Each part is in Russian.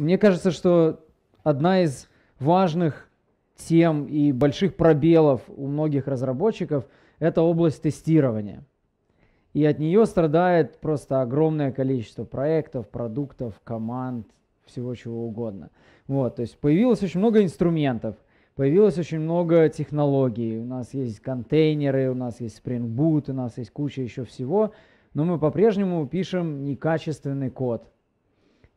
Мне кажется, что одна из важных тем и больших пробелов у многих разработчиков – это область тестирования. И от нее страдает просто огромное количество проектов, продуктов, команд, всего чего угодно. Вот, то есть появилось очень много инструментов, появилось очень много технологий. У нас есть контейнеры, у нас есть Spring Boot, у нас есть куча еще всего, но мы по-прежнему пишем некачественный код –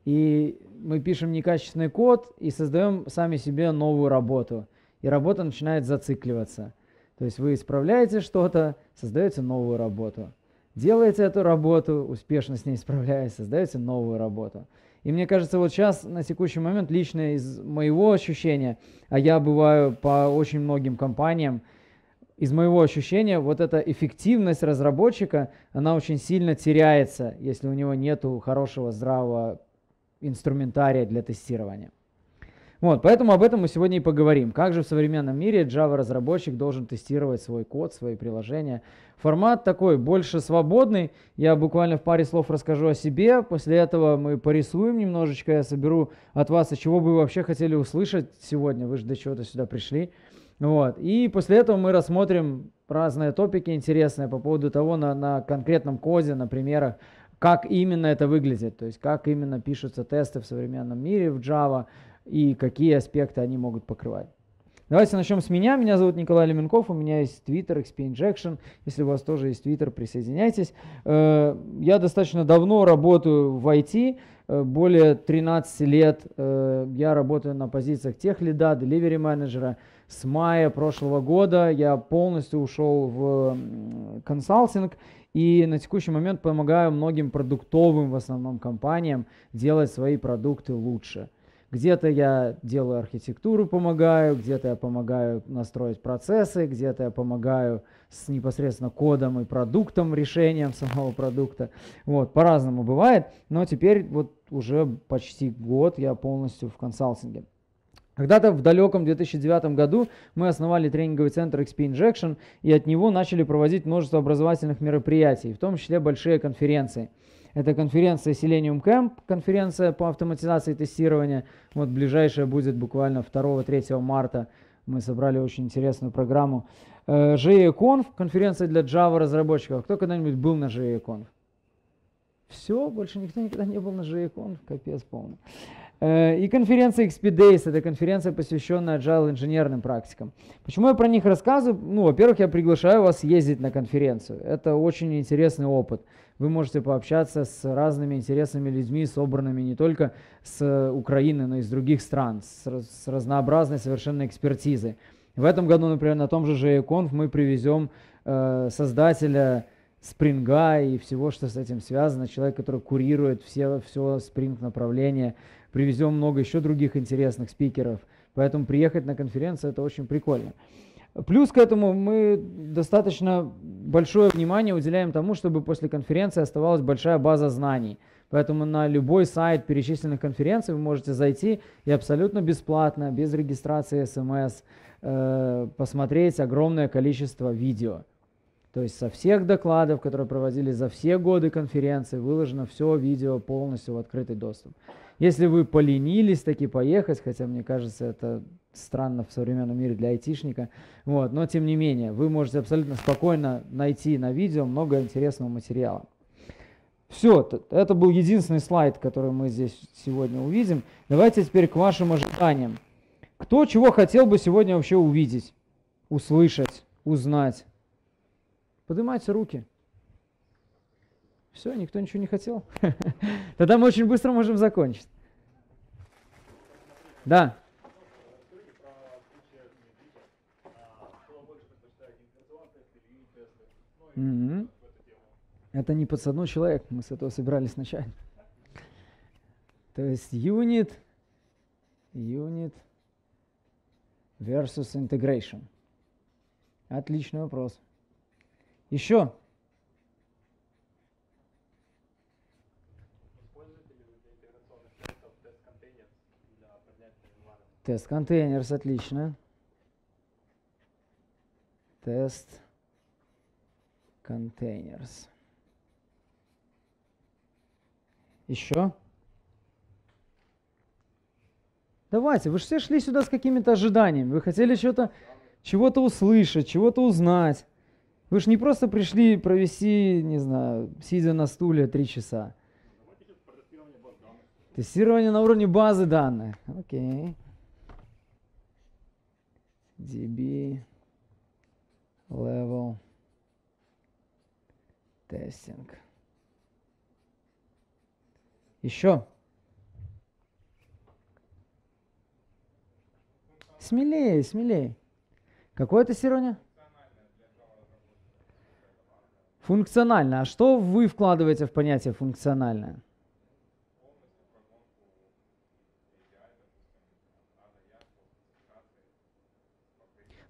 и мы пишем некачественный код и создаем сами себе новую работу. И работа начинает зацикливаться. То есть вы исправляете что-то, создаете новую работу. Делаете эту работу, успешно с ней справляясь, создаете новую работу. И мне кажется, вот сейчас, на текущий момент, лично из моего ощущения, а я бываю по очень многим компаниям, из моего ощущения, вот эта эффективность разработчика, она очень сильно теряется, если у него нет хорошего здравого инструментария для тестирования. Вот, поэтому об этом мы сегодня и поговорим. Как же в современном мире Java-разработчик должен тестировать свой код, свои приложения. Формат такой больше свободный. Я буквально в паре слов расскажу о себе. После этого мы порисуем немножечко. Я соберу от вас, от чего бы вы вообще хотели услышать сегодня. Вы же до чего-то сюда пришли. Вот. И после этого мы рассмотрим разные топики интересные по поводу того, на, на конкретном коде, на примерах, как именно это выглядит, то есть как именно пишутся тесты в современном мире в Java и какие аспекты они могут покрывать. Давайте начнем с меня. Меня зовут Николай Леменков, у меня есть Twitter, XP Injection. Если у вас тоже есть Twitter, присоединяйтесь. Э, я достаточно давно работаю в IT, э, более 13 лет. Э, я работаю на позициях тех лида, delivery менеджера. С мая прошлого года я полностью ушел в консалтинг и на текущий момент помогаю многим продуктовым в основном компаниям делать свои продукты лучше. Где-то я делаю архитектуру, помогаю, где-то я помогаю настроить процессы, где-то я помогаю с непосредственно кодом и продуктом, решением самого продукта. Вот, по-разному бывает, но теперь вот уже почти год я полностью в консалтинге. Когда-то в далеком 2009 году мы основали тренинговый центр XP Injection и от него начали проводить множество образовательных мероприятий, в том числе большие конференции. Это конференция Selenium Camp, конференция по автоматизации тестирования. Вот ближайшая будет буквально 2-3 марта. Мы собрали очень интересную программу. JEConf, э, конференция для Java разработчиков. Кто когда-нибудь был на JEConf? Все, больше никто никогда не был на JEConf, капец полный. Э, и конференция XP Days, это конференция, посвященная agile инженерным практикам. Почему я про них рассказываю? Ну, во-первых, я приглашаю вас ездить на конференцию. Это очень интересный опыт. Вы можете пообщаться с разными интересными людьми, собранными не только с Украины, но и с других стран, с, с разнообразной совершенно экспертизы. В этом году, например, на том же GEConf мы привезем э, создателя спринга и всего, что с этим связано, человек, который курирует все, все спринг направление привезем много еще других интересных спикеров. Поэтому приехать на конференцию это очень прикольно. Плюс к этому мы достаточно большое внимание уделяем тому, чтобы после конференции оставалась большая база знаний. Поэтому на любой сайт перечисленных конференций вы можете зайти и абсолютно бесплатно, без регистрации смс, эм э, посмотреть огромное количество видео. То есть со всех докладов, которые проводили за все годы конференции, выложено все видео полностью в открытый доступ. Если вы поленились таки поехать, хотя мне кажется, это странно в современном мире для айтишника, вот, но тем не менее, вы можете абсолютно спокойно найти на видео много интересного материала. Все, это был единственный слайд, который мы здесь сегодня увидим. Давайте теперь к вашим ожиданиям. Кто чего хотел бы сегодня вообще увидеть, услышать, узнать? Поднимайте руки. Все, никто ничего не хотел. Тогда мы очень быстро можем закончить. Да. Mm-hmm. Это не подсадной человек, мы с этого собирались начать. То есть unit, unit versus integration. Отличный вопрос. Еще Тест контейнерс, отлично. Тест контейнерс. Еще? Давайте, вы же все шли сюда с какими-то ожиданиями. Вы хотели чего-то чего, -то, услышать, чего-то узнать. Вы же не просто пришли провести, не знаю, сидя на стуле три часа. Тестирование на уровне базы данных. Окей db level testing. Еще. Смелее, смелее. Какое это сегодня? Функционально. А что вы вкладываете в понятие функциональное?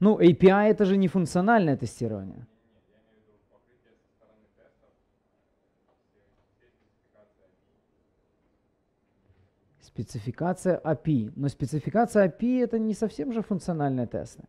Ну, API это же не функциональное тестирование. Спецификация API. Но спецификация API это не совсем же функциональные тесты.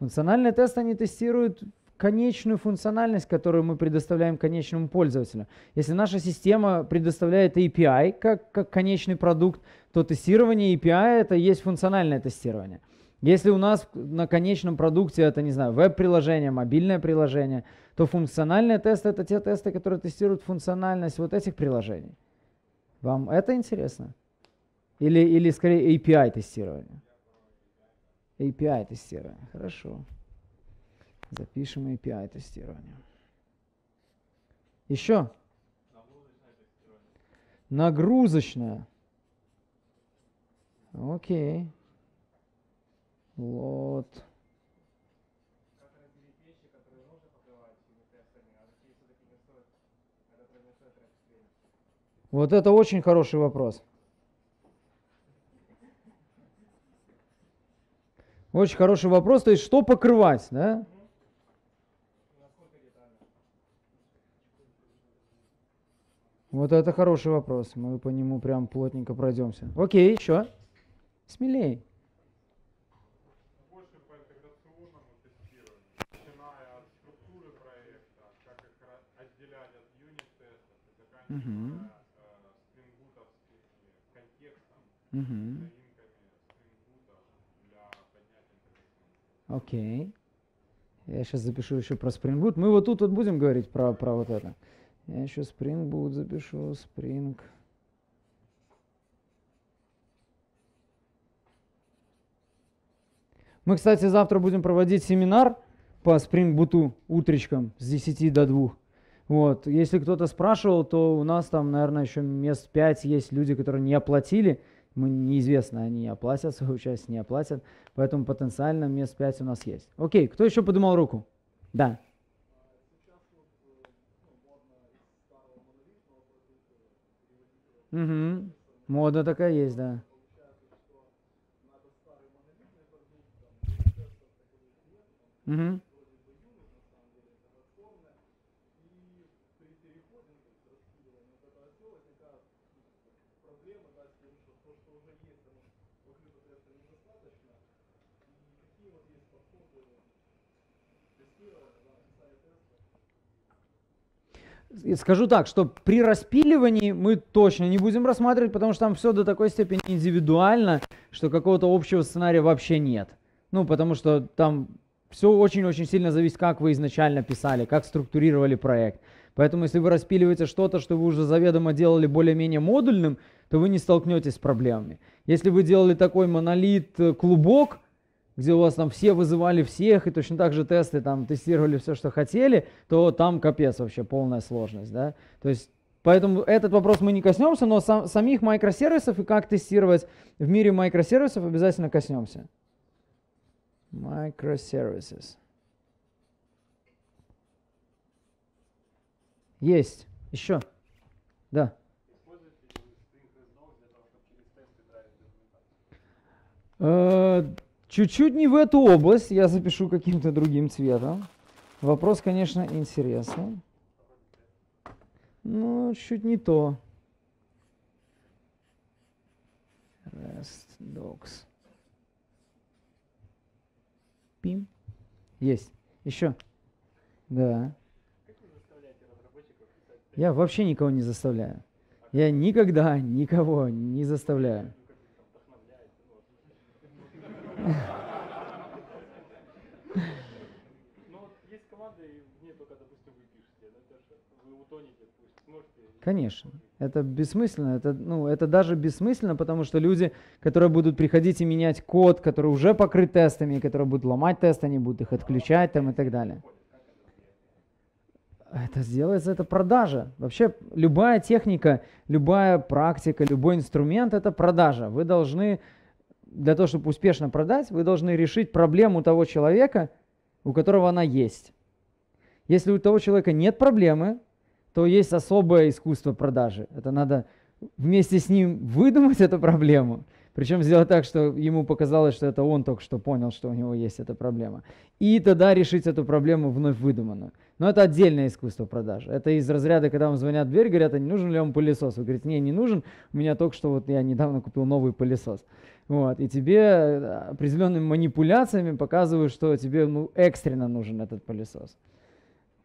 Функциональные тесты они тестируют конечную функциональность, которую мы предоставляем конечному пользователю. Если наша система предоставляет API как, как конечный продукт, то тестирование API это есть функциональное тестирование. Если у нас на конечном продукте это, не знаю, веб-приложение, мобильное приложение, то функциональные тесты это те тесты, которые тестируют функциональность вот этих приложений. Вам это интересно? Или, или скорее API тестирование? API тестирование, хорошо. Запишем API тестирование. Еще? Нагрузочное. Окей. Okay. Вот. Вот это очень хороший вопрос. Очень хороший вопрос, то есть что покрывать, да? Вот это хороший вопрос. Мы по нему прям плотненько пройдемся. Окей, еще. Смелее. Угу. Угу. Окей. Я сейчас запишу еще про Spring Boot. Мы вот тут вот будем говорить про, про вот это. Я еще Spring Boot запишу. Spring. Мы, кстати, завтра будем проводить семинар по Spring Boot утречком с 10 до 2. Вот. Если кто-то спрашивал, то у нас там, наверное, еще мест 5 есть люди, которые не оплатили. Мы неизвестно, они оплатят свою часть, не оплатят. Поэтому потенциально мест 5 у нас есть. Окей, кто еще поднимал руку? Да. Угу. Мода такая есть, да. Угу. Скажу так, что при распиливании мы точно не будем рассматривать, потому что там все до такой степени индивидуально, что какого-то общего сценария вообще нет. Ну, потому что там все очень-очень сильно зависит, как вы изначально писали, как структурировали проект. Поэтому если вы распиливаете что-то, что вы уже заведомо делали более-менее модульным, то вы не столкнетесь с проблемами. Если вы делали такой монолит, э, клубок, где у вас там все вызывали всех, и точно так же тесты там тестировали все, что хотели, то там капец вообще полная сложность, да. То есть Поэтому этот вопрос мы не коснемся, но сам, самих микросервисов и как тестировать в мире микросервисов обязательно коснемся. Microservices. Есть. Еще. Да. Используете э, Чуть-чуть не в эту область, я запишу каким-то другим цветом. Вопрос, конечно, интересный. Ну, чуть не то. Rest dogs. Пим. Есть. Еще. Да. Я вообще никого не заставляю. Я никогда никого не заставляю. Конечно. Это бессмысленно. Это, ну, это даже бессмысленно, потому что люди, которые будут приходить и менять код, который уже покрыт тестами, которые будут ломать тесты, они будут их отключать там, и так далее. Это сделается, это продажа. Вообще любая техника, любая практика, любой инструмент – это продажа. Вы должны для того, чтобы успешно продать, вы должны решить проблему того человека, у которого она есть. Если у того человека нет проблемы, то есть особое искусство продажи. Это надо вместе с ним выдумать эту проблему. Причем сделать так, что ему показалось, что это он только что понял, что у него есть эта проблема. И тогда решить эту проблему вновь выдуманную. Но это отдельное искусство продаж. Это из разряда, когда вам звонят в дверь, говорят, а не нужен ли вам пылесос? Вы говорите, не, не нужен, у меня только что вот я недавно купил новый пылесос. Вот, и тебе э, определенными манипуляциями показывают, что тебе ну, экстренно нужен этот пылесос.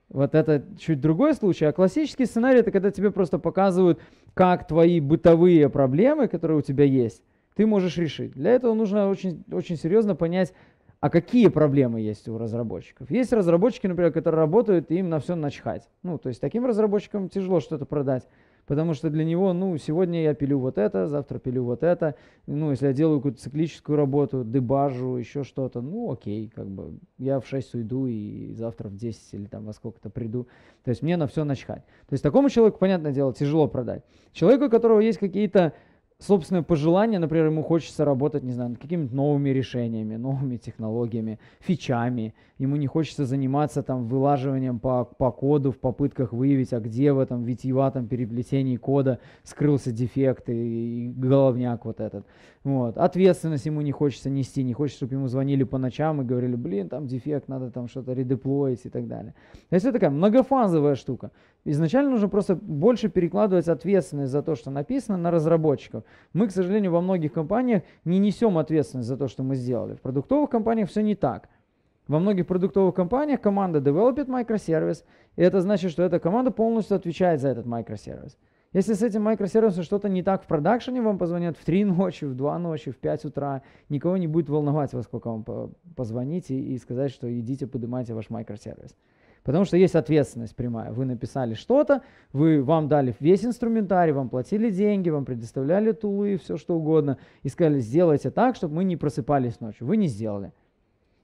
Вот это чуть другой случай. А классический сценарий – это когда тебе просто показывают, как твои бытовые проблемы, которые у тебя есть, ты можешь решить. Для этого нужно очень, очень серьезно понять, а какие проблемы есть у разработчиков? Есть разработчики, например, которые работают, и им на все начхать. Ну, то есть таким разработчикам тяжело что-то продать, потому что для него, ну, сегодня я пилю вот это, завтра пилю вот это. Ну, если я делаю какую-то циклическую работу, дебажу, еще что-то, ну, окей, как бы я в 6 уйду и завтра в 10 или там во сколько-то приду. То есть мне на все начхать. То есть такому человеку, понятное дело, тяжело продать. Человеку, у которого есть какие-то собственное пожелание, например, ему хочется работать, не знаю, над какими то новыми решениями, новыми технологиями, фичами ему не хочется заниматься там вылаживанием по, по коду в попытках выявить, а где в этом витиеватом переплетении кода скрылся дефект и, и головняк вот этот. Вот. Ответственность ему не хочется нести, не хочется, чтобы ему звонили по ночам и говорили, блин, там дефект, надо там что-то редеплоить и так далее. То есть это такая многофазовая штука. Изначально нужно просто больше перекладывать ответственность за то, что написано, на разработчиков. Мы, к сожалению, во многих компаниях не несем ответственность за то, что мы сделали. В продуктовых компаниях все не так. Во многих продуктовых компаниях команда developed microservice, и это значит, что эта команда полностью отвечает за этот микросервис. Если с этим микросервисом что-то не так в продакшене, вам позвонят в 3 ночи, в 2 ночи, в 5 утра. Никого не будет волновать, во сколько вам позвонить и, сказать, что идите, поднимайте ваш микросервис. Потому что есть ответственность прямая. Вы написали что-то, вы, вам дали весь инструментарий, вам платили деньги, вам предоставляли тулы, и все что угодно. И сказали, сделайте так, чтобы мы не просыпались ночью. Вы не сделали.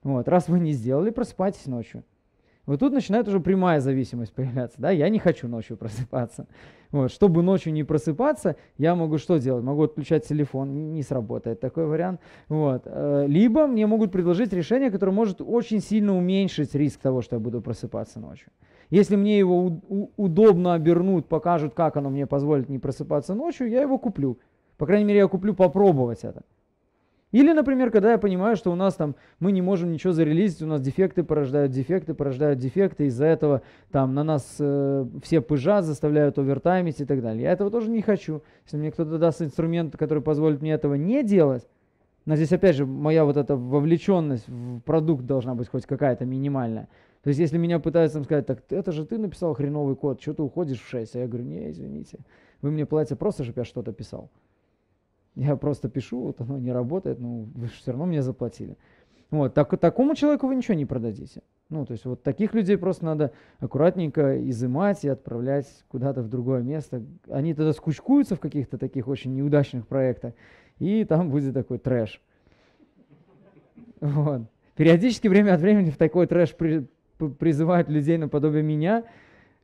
Вот, раз вы не сделали, просыпайтесь ночью. Вот тут начинает уже прямая зависимость появляться, да, я не хочу ночью просыпаться. Вот, чтобы ночью не просыпаться, я могу что делать? Могу отключать телефон, не сработает такой вариант. Вот. Э, либо мне могут предложить решение, которое может очень сильно уменьшить риск того, что я буду просыпаться ночью. Если мне его удобно обернут, покажут, как оно мне позволит не просыпаться ночью, я его куплю. По крайней мере, я куплю попробовать это. Или, например, когда я понимаю, что у нас там мы не можем ничего зарелизить, у нас дефекты порождают дефекты, порождают дефекты, из-за этого там на нас э, все пыжат, заставляют овертаймить и так далее. Я этого тоже не хочу. Если мне кто-то даст инструмент, который позволит мне этого не делать, но здесь опять же моя вот эта вовлеченность в продукт должна быть хоть какая-то минимальная. То есть если меня пытаются сказать, так это же ты написал хреновый код, что ты уходишь в 6? А я говорю, не, извините, вы мне платите просто, чтобы я что-то писал я просто пишу, вот оно не работает, ну вы же все равно мне заплатили. Вот, так, такому человеку вы ничего не продадите. Ну, то есть вот таких людей просто надо аккуратненько изымать и отправлять куда-то в другое место. Они тогда скучкуются в каких-то таких очень неудачных проектах, и там будет такой трэш. Вот. Периодически время от времени в такой трэш при, призывают людей наподобие меня,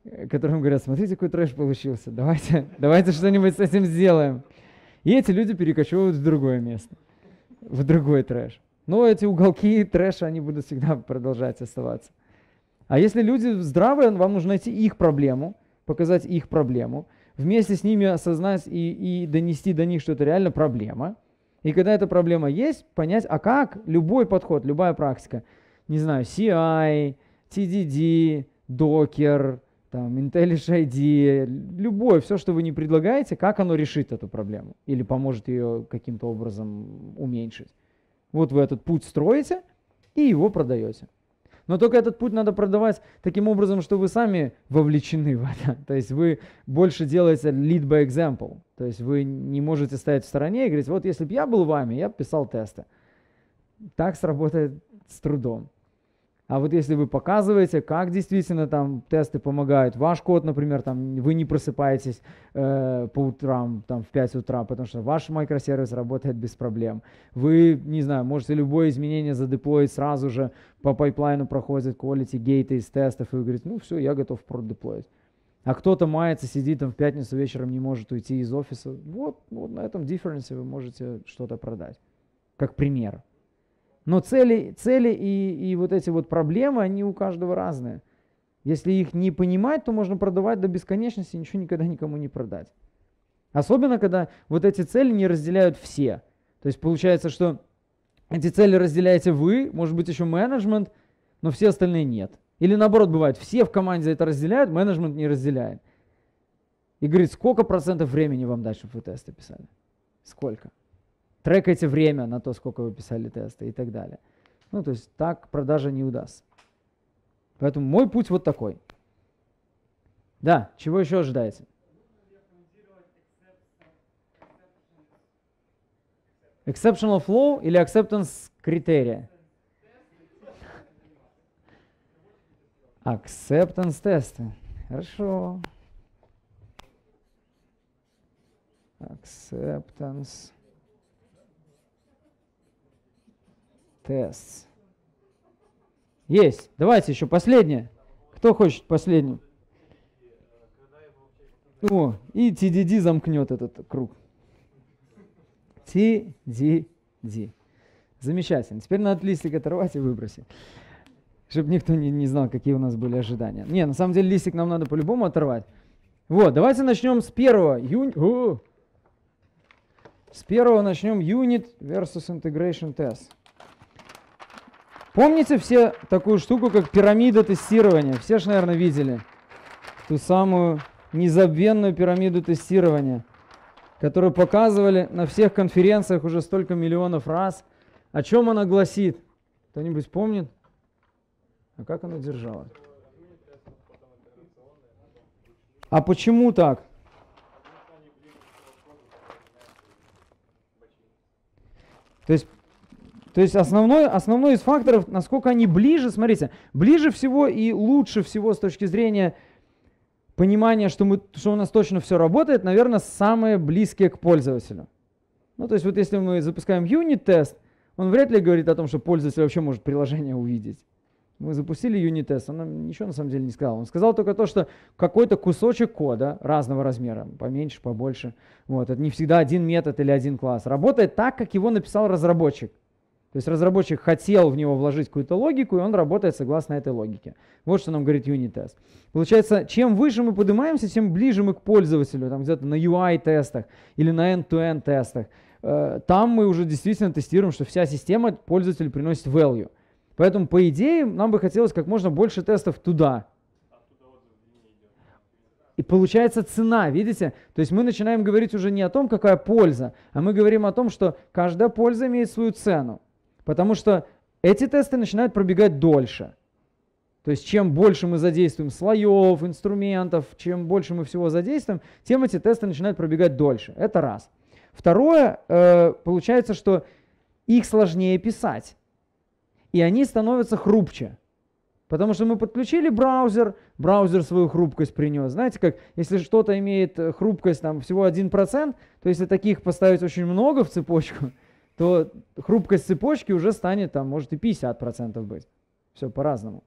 э, которым говорят, смотрите, какой трэш получился, давайте, давайте что-нибудь с этим сделаем. И эти люди перекочевывают в другое место, в другой трэш. Но эти уголки трэша, они будут всегда продолжать оставаться. А если люди здравые, вам нужно найти их проблему, показать их проблему, вместе с ними осознать и, и донести до них, что это реально проблема. И когда эта проблема есть, понять, а как любой подход, любая практика, не знаю, CI, TDD, Docker – там, IntelliJ ID, любое, все, что вы не предлагаете, как оно решит эту проблему или поможет ее каким-то образом уменьшить. Вот вы этот путь строите и его продаете. Но только этот путь надо продавать таким образом, что вы сами вовлечены в это. То есть вы больше делаете lead by example. То есть вы не можете стоять в стороне и говорить, вот если бы я был вами, я бы писал тесты. Так сработает с трудом. А вот если вы показываете, как действительно там тесты помогают, ваш код, например, там вы не просыпаетесь э, по утрам, там в 5 утра, потому что ваш микросервис работает без проблем. Вы, не знаю, можете любое изменение задеплоить сразу же, по пайплайну проходит quality гейты из тестов, и вы говорите, ну все, я готов продеплоить. А кто-то мается, сидит там в пятницу вечером, не может уйти из офиса. Вот, вот на этом дифференсе вы можете что-то продать. Как пример. Но цели, цели и, и вот эти вот проблемы, они у каждого разные. Если их не понимать, то можно продавать до бесконечности, ничего никогда никому не продать. Особенно, когда вот эти цели не разделяют все. То есть получается, что эти цели разделяете вы, может быть еще менеджмент, но все остальные нет. Или наоборот бывает, все в команде это разделяют, менеджмент не разделяет. И говорит, сколько процентов времени вам дальше вы тесты писали? Сколько? трекайте время на то, сколько вы писали тесты и так далее. Ну, то есть так продажа не удастся. Поэтому мой путь вот такой. Да, чего еще ожидаете? Exceptional flow или acceptance критерия? Acceptance тесты. Хорошо. Acceptance. Тест. Есть. Давайте еще последнее. Кто хочет последнюю? О, и TDD замкнет этот круг. TDD. Замечательно. Теперь надо листик оторвать и выбросить. Чтобы никто не, не знал, какие у нас были ожидания. Не, на самом деле листик нам надо по-любому оторвать. Вот, давайте начнем с первого. Юни... О! С первого начнем Unit versus Integration Test. Помните все такую штуку, как пирамида тестирования? Все же, наверное, видели ту самую незабвенную пирамиду тестирования, которую показывали на всех конференциях уже столько миллионов раз. О чем она гласит? Кто-нибудь помнит? А как она держала? А почему так? То есть то есть основной, основной из факторов, насколько они ближе, смотрите, ближе всего и лучше всего с точки зрения понимания, что, мы, что у нас точно все работает, наверное, самые близкие к пользователю. Ну, то есть вот если мы запускаем юнит-тест, он вряд ли говорит о том, что пользователь вообще может приложение увидеть. Мы запустили юнит-тест, он нам ничего на самом деле не сказал. Он сказал только то, что какой-то кусочек кода разного размера, поменьше, побольше, вот, это не всегда один метод или один класс, работает так, как его написал разработчик. То есть разработчик хотел в него вложить какую-то логику, и он работает согласно этой логике. Вот что нам говорит юнит-тест. Получается, чем выше мы поднимаемся, тем ближе мы к пользователю, там где-то на UI-тестах или на end-to-end тестах. Э, там мы уже действительно тестируем, что вся система пользователю приносит value. Поэтому, по идее, нам бы хотелось как можно больше тестов туда. И получается цена, видите? То есть мы начинаем говорить уже не о том, какая польза, а мы говорим о том, что каждая польза имеет свою цену. Потому что эти тесты начинают пробегать дольше. То есть чем больше мы задействуем слоев, инструментов, чем больше мы всего задействуем, тем эти тесты начинают пробегать дольше. Это раз. Второе, э, получается, что их сложнее писать. И они становятся хрупче. Потому что мы подключили браузер, браузер свою хрупкость принес. Знаете, как если что-то имеет хрупкость там всего 1%, то если таких поставить очень много в цепочку, то хрупкость цепочки уже станет, там, может и 50% быть. Все по-разному.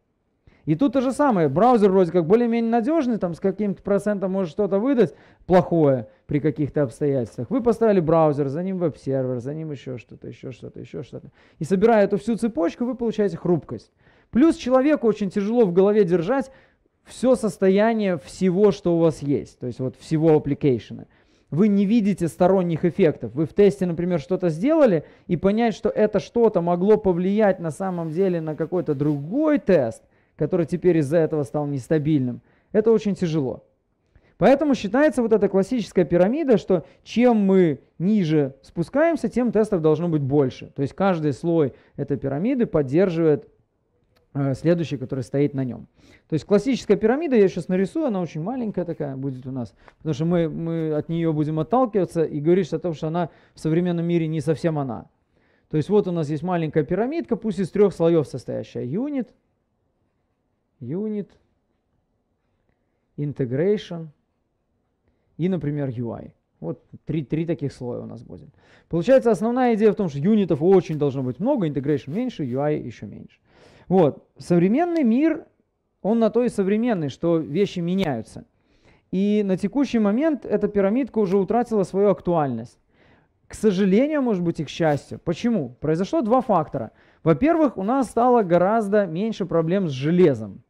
И тут то же самое. Браузер вроде как более-менее надежный, там с каким-то процентом может что-то выдать плохое при каких-то обстоятельствах. Вы поставили браузер, за ним веб-сервер, за ним еще что-то, еще что-то, еще что-то. И собирая эту всю цепочку, вы получаете хрупкость. Плюс человеку очень тяжело в голове держать все состояние всего, что у вас есть, то есть вот всего аппликейшена вы не видите сторонних эффектов. Вы в тесте, например, что-то сделали, и понять, что это что-то могло повлиять на самом деле на какой-то другой тест, который теперь из-за этого стал нестабильным, это очень тяжело. Поэтому считается вот эта классическая пирамида, что чем мы ниже спускаемся, тем тестов должно быть больше. То есть каждый слой этой пирамиды поддерживает Э, следующий, который стоит на нем. То есть классическая пирамида, я сейчас нарисую, она очень маленькая такая будет у нас, потому что мы, мы от нее будем отталкиваться и говоришь о том, что она в современном мире не совсем она. То есть вот у нас есть маленькая пирамидка, пусть из трех слоев состоящая. Юнит, юнит, integration и, например, UI. Вот три, три таких слоя у нас будет. Получается, основная идея в том, что юнитов очень должно быть много, integration меньше, UI еще меньше. Вот. Современный мир, он на то и современный, что вещи меняются. И на текущий момент эта пирамидка уже утратила свою актуальность. К сожалению, может быть, и к счастью. Почему? Произошло два фактора. Во-первых, у нас стало гораздо меньше проблем с железом.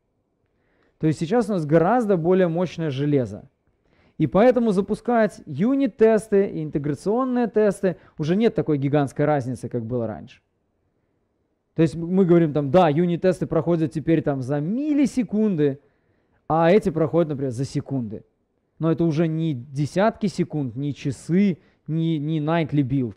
То есть сейчас у нас гораздо более мощное железо. И поэтому запускать юнит-тесты и интеграционные тесты уже нет такой гигантской разницы, как было раньше. То есть мы говорим там, да, юнит-тесты проходят теперь там за миллисекунды, а эти проходят, например, за секунды. Но это уже не десятки секунд, не часы, не, не nightly build.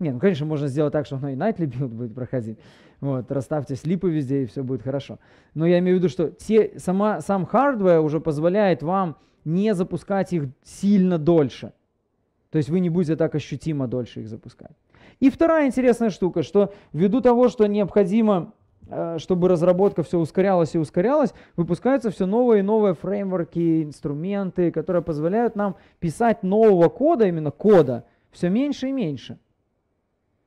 Нет, ну, конечно, можно сделать так, что оно и nightly build будет проходить. Вот, расставьте слипы везде, и все будет хорошо. Но я имею в виду, что те, сама, сам хардвер уже позволяет вам не запускать их сильно дольше. То есть вы не будете так ощутимо дольше их запускать. И вторая интересная штука, что ввиду того, что необходимо э, чтобы разработка все ускорялась и ускорялась, выпускаются все новые и новые фреймворки, инструменты, которые позволяют нам писать нового кода, именно кода, все меньше и меньше.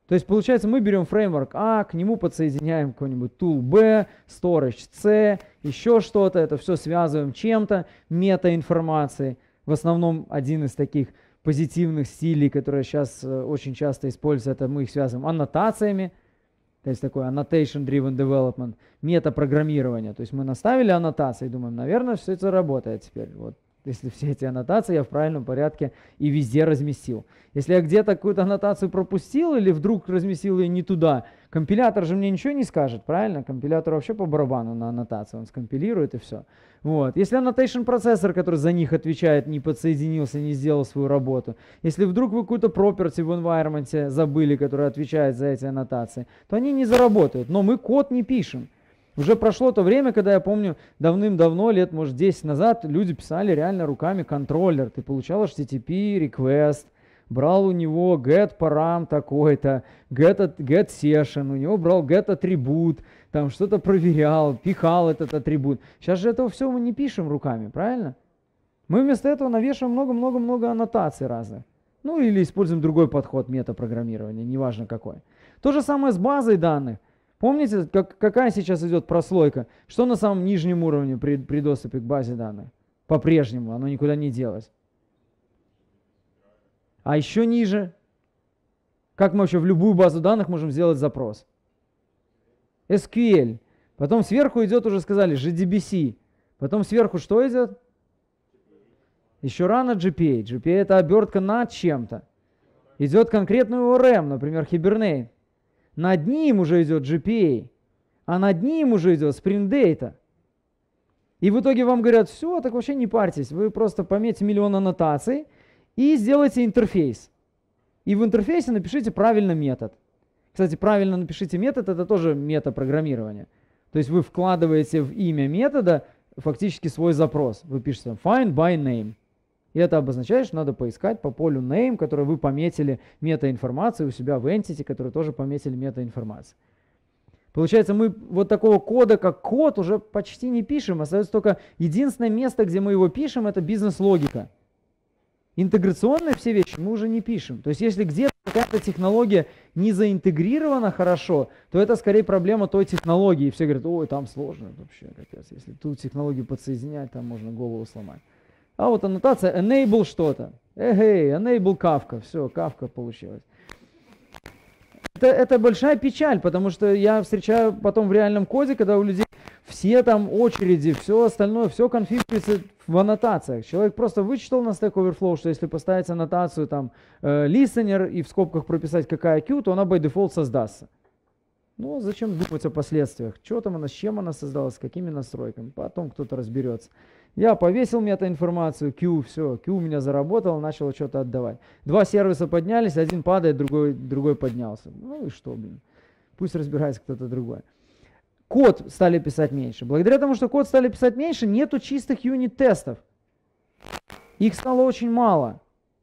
То есть получается мы берем фреймворк А, к нему подсоединяем какой-нибудь тул Б, storage С, еще что-то, это все связываем чем-то, метаинформацией. В основном один из таких – позитивных стилей, которые сейчас э, очень часто используются, это мы их связываем аннотациями, то есть такое annotation driven development, метапрограммирование. То есть мы наставили аннотации, думаем, наверное, все это работает теперь. Вот если все эти аннотации я в правильном порядке и везде разместил. Если я где-то какую-то аннотацию пропустил или вдруг разместил ее не туда, Компилятор же мне ничего не скажет, правильно? Компилятор вообще по барабану на аннотацию, он скомпилирует и все. Вот. Если annotation процессор, который за них отвечает, не подсоединился, не сделал свою работу, если вдруг вы какую-то property в environment забыли, которая отвечает за эти аннотации, то они не заработают. Но мы код не пишем. Уже прошло то время, когда я помню, давным-давно, лет, может, 10 назад, люди писали реально руками контроллер. Ты получал HTTP, request, брал у него get param такой-то, get, get session, у него брал get атрибут, там что-то проверял, пихал этот атрибут. Сейчас же этого всего мы не пишем руками, правильно? Мы вместо этого навешиваем много-много-много аннотаций разных. Ну или используем другой подход метапрограммирования, неважно какой. То же самое с базой данных. Помните, как, какая сейчас идет прослойка? Что на самом нижнем уровне при, при доступе к базе данных? По-прежнему, оно никуда не делось. А еще ниже, как мы вообще в любую базу данных можем сделать запрос? SQL. Потом сверху идет, уже сказали, JDBC. Потом сверху что идет? Еще рано GPA. GPA это обертка над чем-то. Идет конкретный ORM, например, Hibernate. Над ним уже идет GPA, а над ним уже идет Spring Data. И в итоге вам говорят, все, так вообще не парьтесь, вы просто пометьте миллион аннотаций – и сделайте интерфейс. И в интерфейсе напишите правильно метод. Кстати, правильно напишите метод, это тоже метапрограммирование. То есть вы вкладываете в имя метода фактически свой запрос. Вы пишете find by name. И это обозначает, что надо поискать по полю name, которое вы пометили метаинформацией у себя в entity, который тоже пометили метаинформацию. Получается, мы вот такого кода, как код, уже почти не пишем. Остается только единственное место, где мы его пишем, это бизнес-логика. Интеграционные все вещи мы уже не пишем. То есть если где-то какая-то технология не заинтегрирована хорошо, то это скорее проблема той технологии. И все говорят, ой, там сложно вообще, капец. Если ту технологию подсоединять, там можно голову сломать. А вот аннотация enable что-то. эй, enable Kafka. Все, Kafka получилось. Это, это большая печаль, потому что я встречаю потом в реальном коде, когда у людей все там очереди, все остальное, все конфигурируется в аннотациях. Человек просто вычитал на Stack Overflow, что если поставить аннотацию там э, listener и в скобках прописать какая Q, то она by default создастся. Ну, а зачем думать о последствиях? Что там она, с чем она создалась, с какими настройками? Потом кто-то разберется. Я повесил мне эту информацию Q, все, Q у меня заработал, начал что-то отдавать. Два сервиса поднялись, один падает, другой, другой поднялся. Ну и что, блин? Пусть разбирается кто-то другой код стали писать меньше. Благодаря тому, что код стали писать меньше, нету чистых юнит-тестов. Их стало очень мало.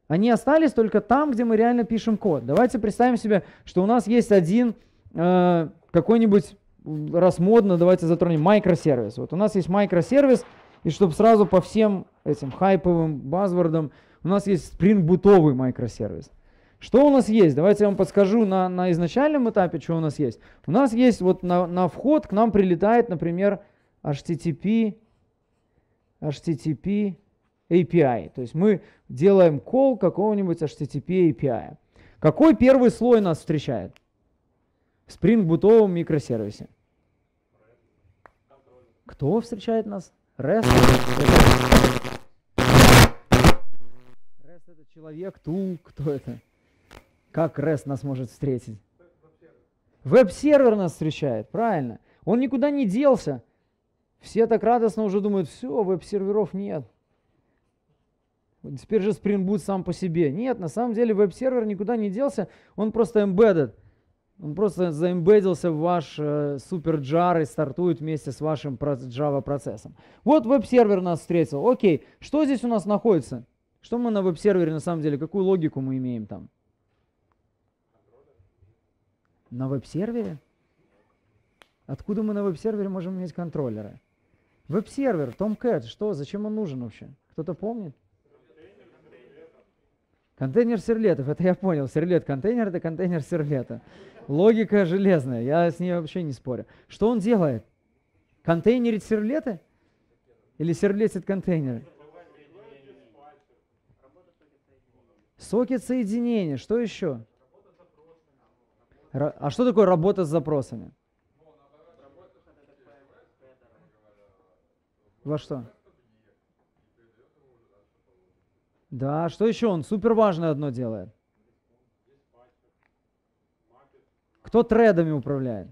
Они остались только там, где мы реально пишем код. Давайте представим себе, что у нас есть один э, какой-нибудь, раз модно, давайте затронем микросервис. Вот у нас есть микросервис, и чтобы сразу по всем этим хайповым базвордам, у нас есть спринг-бутовый микросервис. Что у нас есть? Давайте я вам подскажу на, на изначальном этапе, что у нас есть. У нас есть вот на, на вход к нам прилетает, например, HTTP, HTTP API. То есть мы делаем call какого-нибудь HTTP API. Какой первый слой нас встречает? В Spring Бутовом микросервисе. Кто встречает нас? REST. REST это человек, тул, кто это? Как REST нас может встретить? Веб-сервер нас встречает, правильно. Он никуда не делся. Все так радостно уже думают, все, веб-серверов нет. Теперь же Spring Boot сам по себе. Нет, на самом деле веб-сервер никуда не делся, он просто embedded. Он просто заэмбедился в ваш э, суперджар и стартует вместе с вашим Java процессом. Вот веб-сервер нас встретил. Окей, что здесь у нас находится? Что мы на веб-сервере на самом деле, какую логику мы имеем там? На веб-сервере? Откуда мы на веб-сервере можем иметь контроллеры? Веб-сервер, Tomcat, что, зачем он нужен вообще? Кто-то помнит? Контейнер серлетов, это я понял. Серлет контейнер это контейнер серлета. Логика железная, я с ней вообще не спорю. Что он делает? Контейнерит серлеты? Или серлетит контейнеры? Сокет соединения, что еще? А что такое работа с запросами? Во что? Да, что еще он? Супер важное одно делает. Кто тредами управляет?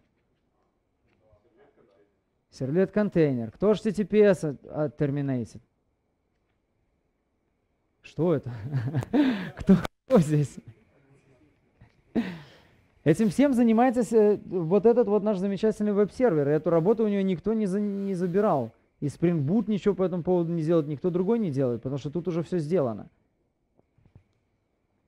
Сервлет контейнер. Кто же HTTPS terminated? Что это? Кто здесь? Этим всем занимается э, вот этот вот наш замечательный веб-сервер. Эту работу у него никто не, за, не забирал. И Spring Boot ничего по этому поводу не делает, никто другой не делает, потому что тут уже все сделано.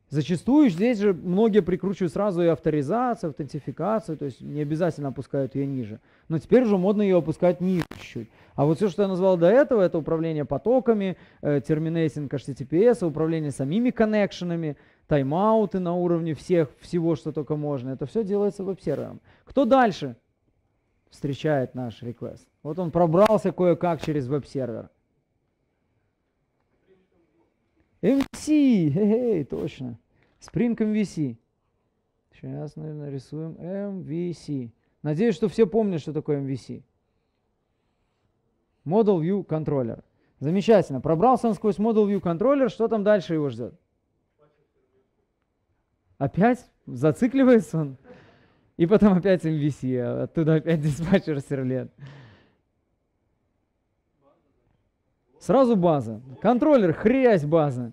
Зачастую здесь же многие прикручивают сразу и авторизацию, аутентификацию, то есть не обязательно опускают ее ниже. Но теперь уже модно ее опускать ниже чуть-чуть. А вот все, что я назвал до этого, это управление потоками, э, терминейтинг HTTPS, управление самими коннекшенами, тайм-ауты на уровне всех, всего, что только можно. Это все делается веб-сервером. Кто дальше встречает наш request? Вот он пробрался кое-как через веб-сервер. MVC, хе-хей, точно. Spring MVC. Сейчас, наверное, рисуем MVC. Надеюсь, что все помнят, что такое MVC. Model View Controller. Замечательно. Пробрался он сквозь Model View Controller. Что там дальше его ждет? Опять зацикливается он. И потом опять MVC, оттуда опять диспатчер серлет. Сразу база. Контроллер, хрясь база.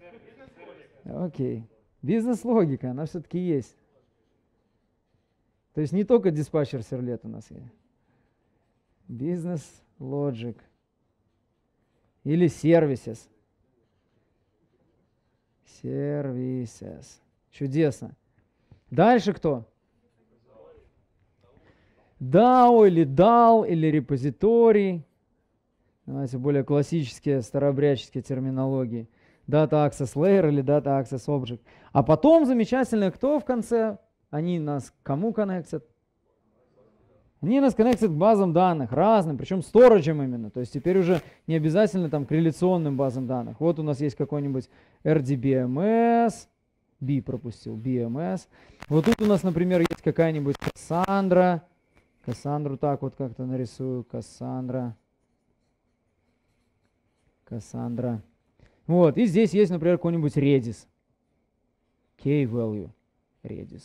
Окей. Бизнес-логика, она все-таки есть. То есть не только диспатчер серлет у нас есть. бизнес логик Или сервисес. Сервисес. Чудесно. Дальше кто? DAO или DAL или репозиторий. Давайте более классические старообрядческие терминологии. Data Access Layer или Data Access Object. А потом замечательно, кто в конце? Они нас к кому коннектят? Они нас коннектят к базам данных, разным, причем сториджем именно. То есть теперь уже не обязательно там к реляционным базам данных. Вот у нас есть какой-нибудь RDBMS, B пропустил, BMS. Эм вот тут у нас, например, есть какая-нибудь Кассандра. Кассандру так вот как-то нарисую. Кассандра. Кассандра. Вот, и здесь есть, например, какой-нибудь Redis. K-value. Redis.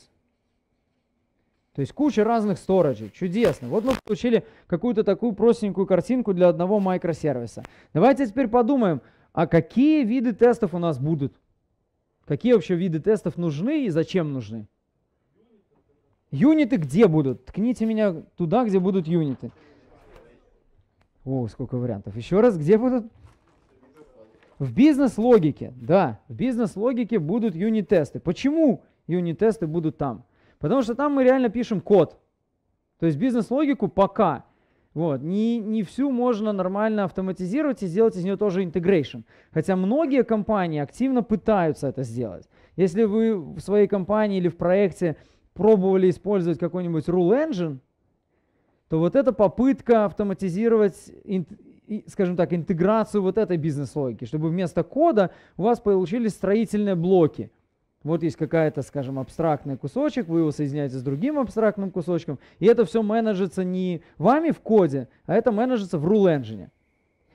То есть куча разных сторажей. Чудесно. Вот мы получили какую-то такую простенькую картинку для одного микросервиса. Давайте теперь подумаем, а какие виды тестов у нас будут? Какие вообще виды тестов нужны и зачем нужны? Юниты где будут? Ткните меня туда, где будут юниты. О, сколько вариантов. Еще раз, где будут? В бизнес-логике, да, в бизнес-логике будут юнит-тесты. Почему юнит-тесты будут там? Потому что там мы реально пишем код. То есть бизнес-логику пока вот. Не, не всю можно нормально автоматизировать и сделать из нее тоже интегрейшн. Хотя многие компании активно пытаются это сделать. Если вы в своей компании или в проекте пробовали использовать какой-нибудь Rule Engine, то вот эта попытка автоматизировать, скажем так, интеграцию вот этой бизнес-логики, чтобы вместо кода у вас получились строительные блоки – вот есть какая-то, скажем, абстрактный кусочек, вы его соединяете с другим абстрактным кусочком, и это все менеджится не вами в коде, а это менеджится в rule engine.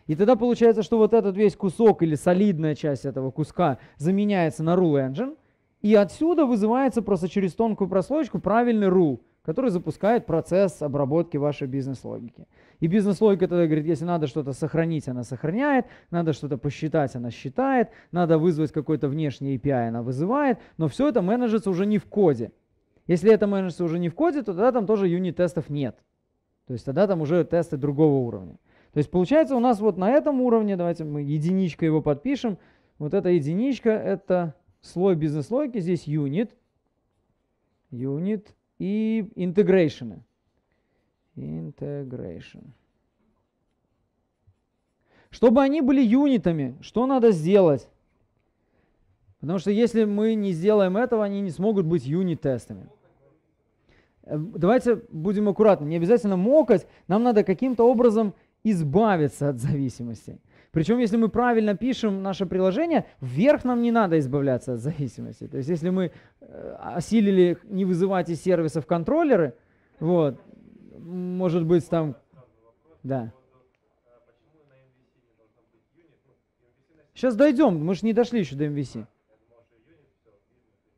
И тогда получается, что вот этот весь кусок или солидная часть этого куска заменяется на rule engine, и отсюда вызывается просто через тонкую прослойку правильный rule который запускает процесс обработки вашей бизнес-логики. И бизнес-логика тогда говорит, если надо что-то сохранить, она сохраняет, надо что-то посчитать, она считает, надо вызвать какой-то внешний API, она вызывает, но все это менеджится уже не в коде. Если это менеджится уже не в коде, то тогда там тоже юнит-тестов нет. То есть тогда там уже тесты другого уровня. То есть получается у нас вот на этом уровне, давайте мы единичка его подпишем, вот эта единичка, это слой бизнес-логики, здесь юнит, юнит, и интегрейшены. Integration. Чтобы они были юнитами, что надо сделать? Потому что если мы не сделаем этого, они не смогут быть юнит-тестами. Эм, давайте будем аккуратны. Не обязательно мокать, нам надо каким-то образом избавиться от зависимости. Причем, если мы правильно пишем наше приложение, вверх нам не надо избавляться от зависимости. То есть, если мы э, осилили не вызывать из сервисов контроллеры, вот, может быть, там... Да. Сейчас дойдем, мы же не дошли еще до MVC.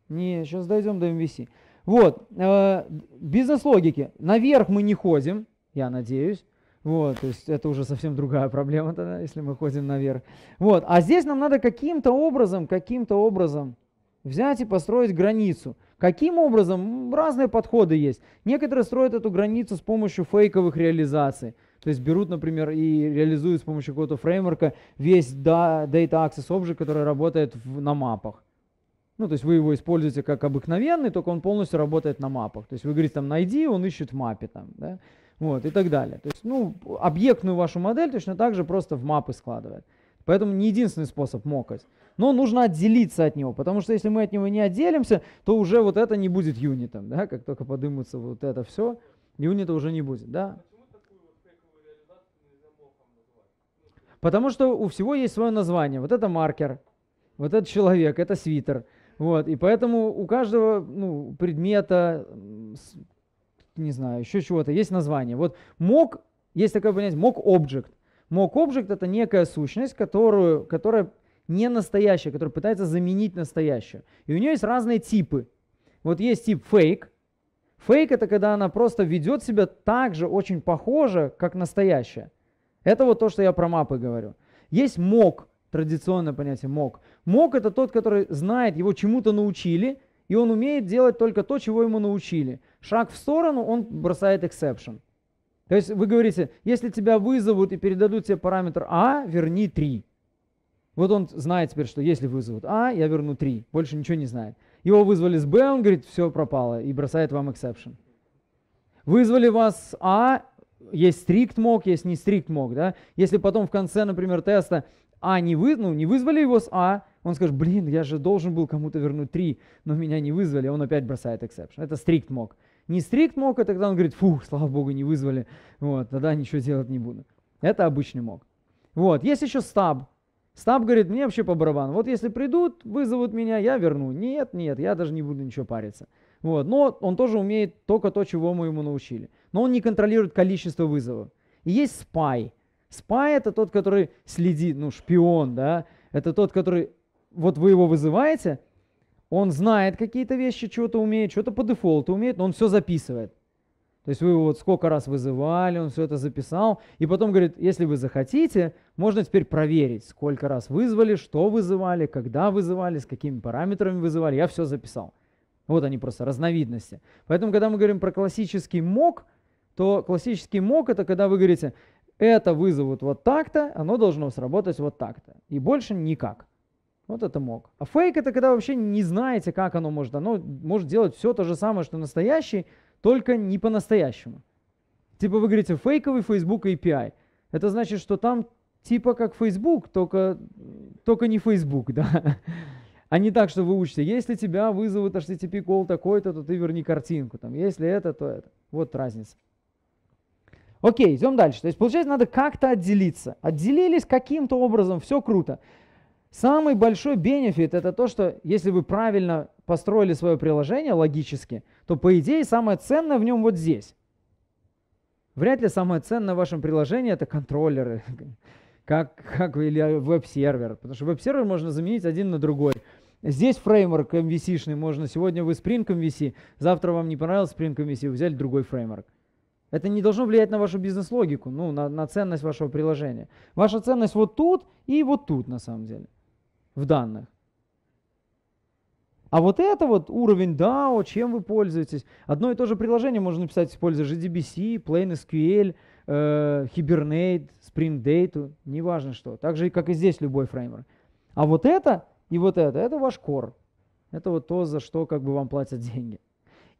Не, сейчас дойдем до MVC. Вот, э, бизнес-логики. Наверх мы не ходим, я надеюсь. Вот, то есть это уже совсем другая проблема тогда, если мы ходим наверх. Вот, а здесь нам надо каким-то образом, каким-то образом взять и построить границу. Каким образом? Разные подходы есть. Некоторые строят эту границу с помощью фейковых реализаций. То есть берут, например, и реализуют с помощью какого-то фреймворка весь Data Access Object, который работает в, на мапах. Ну, то есть вы его используете как обыкновенный, только он полностью работает на мапах. То есть вы говорите там найди, он ищет в мапе там, да? вот, и так далее. То есть, ну, объектную вашу модель точно так же просто в мапы складывает. Поэтому не единственный способ мокать. Но нужно отделиться от него, потому что если мы от него не отделимся, то уже вот это не будет юнитом, да, как только подымутся вот это все, юнита уже не будет, да. Потому что у всего есть свое название. Вот это маркер, вот этот человек, это свитер. Вот, и поэтому у каждого ну, предмета, не знаю, еще чего-то, есть название. Вот мог, есть такое понятие, мог объект. Мог объект это некая сущность, которую, которая не настоящая, которая пытается заменить настоящую. И у нее есть разные типы. Вот есть тип фейк. Фейк это когда она просто ведет себя так же, очень похоже, как настоящая. Это вот то, что я про мапы говорю. Есть мог, традиционное понятие мог. Мог это тот, который знает, его чему-то научили – и он умеет делать только то, чего ему научили. Шаг в сторону, он бросает эксепшн. То есть вы говорите, если тебя вызовут и передадут тебе параметр А, верни 3. Вот он знает теперь, что если вызовут А, я верну 3. Больше ничего не знает. Его вызвали с Б, он говорит, все пропало, и бросает вам эксепшн. Вызвали вас с А, есть стрикт мог, есть не стрикт мог, да? Если потом в конце, например, теста А не, вы, ну, не вызвали его с А, он скажет, блин, я же должен был кому-то вернуть три, но меня не вызвали, он опять бросает эксепшн. Это стрикт мог. Не стрикт мог, и тогда он говорит, фух, слава богу, не вызвали, вот, тогда ничего делать не буду. Это обычный мог. Вот, есть еще стаб. Стаб говорит, мне вообще по барабану. Вот если придут, вызовут меня, я верну. Нет, нет, я даже не буду ничего париться. Вот, но он тоже умеет только то, чего мы ему научили. Но он не контролирует количество вызовов. И есть спай. Спай это тот, который следит, ну, шпион, да. Это тот, который вот вы его вызываете, он знает какие-то вещи, что-то умеет, что-то по дефолту умеет, но он все записывает. То есть вы его вот сколько раз вызывали, он все это записал, и потом говорит, если вы захотите, можно теперь проверить, сколько раз вызвали, что вызывали, когда вызывали, с какими параметрами вызывали, я все записал. Вот они просто разновидности. Поэтому, когда мы говорим про классический мок, то классический мок это когда вы говорите, это вызовут вот так-то, оно должно сработать вот так-то, и больше никак. Вот это мог. А фейк это когда вообще не знаете, как оно может. Оно может делать все то же самое, что настоящий, только не по-настоящему. Типа вы говорите фейковый Facebook API. Это значит, что там типа как Facebook, только, только не Facebook, да. А не так, что вы учите. Если тебя вызовут HTTP call такой-то, то ты верни картинку. Там, если это, то это. Вот разница. Окей, идем дальше. То есть, получается, надо как-то отделиться. Отделились каким-то образом, все круто. Самый большой бенефит это то, что если вы правильно построили свое приложение логически, то по идее самое ценное в нем вот здесь. Вряд ли самое ценное в вашем приложении это контроллеры, как, как или веб-сервер, потому что веб-сервер можно заменить один на другой. Здесь фреймворк MVC-шный можно. Сегодня вы Spring MVC, завтра вам не понравился Spring MVC, вы взяли другой фреймворк. Это не должно влиять на вашу бизнес-логику, ну, на, на ценность вашего приложения. Ваша ценность вот тут и вот тут, на самом деле в данных. А вот это вот уровень DAO, чем вы пользуетесь. Одно и то же приложение можно написать, используя JDBC, Plain SQL, э, Hibernate, Spring Data, неважно что. Так же, как и здесь любой фреймворк. А вот это и вот это, это ваш core. Это вот то, за что как бы вам платят деньги.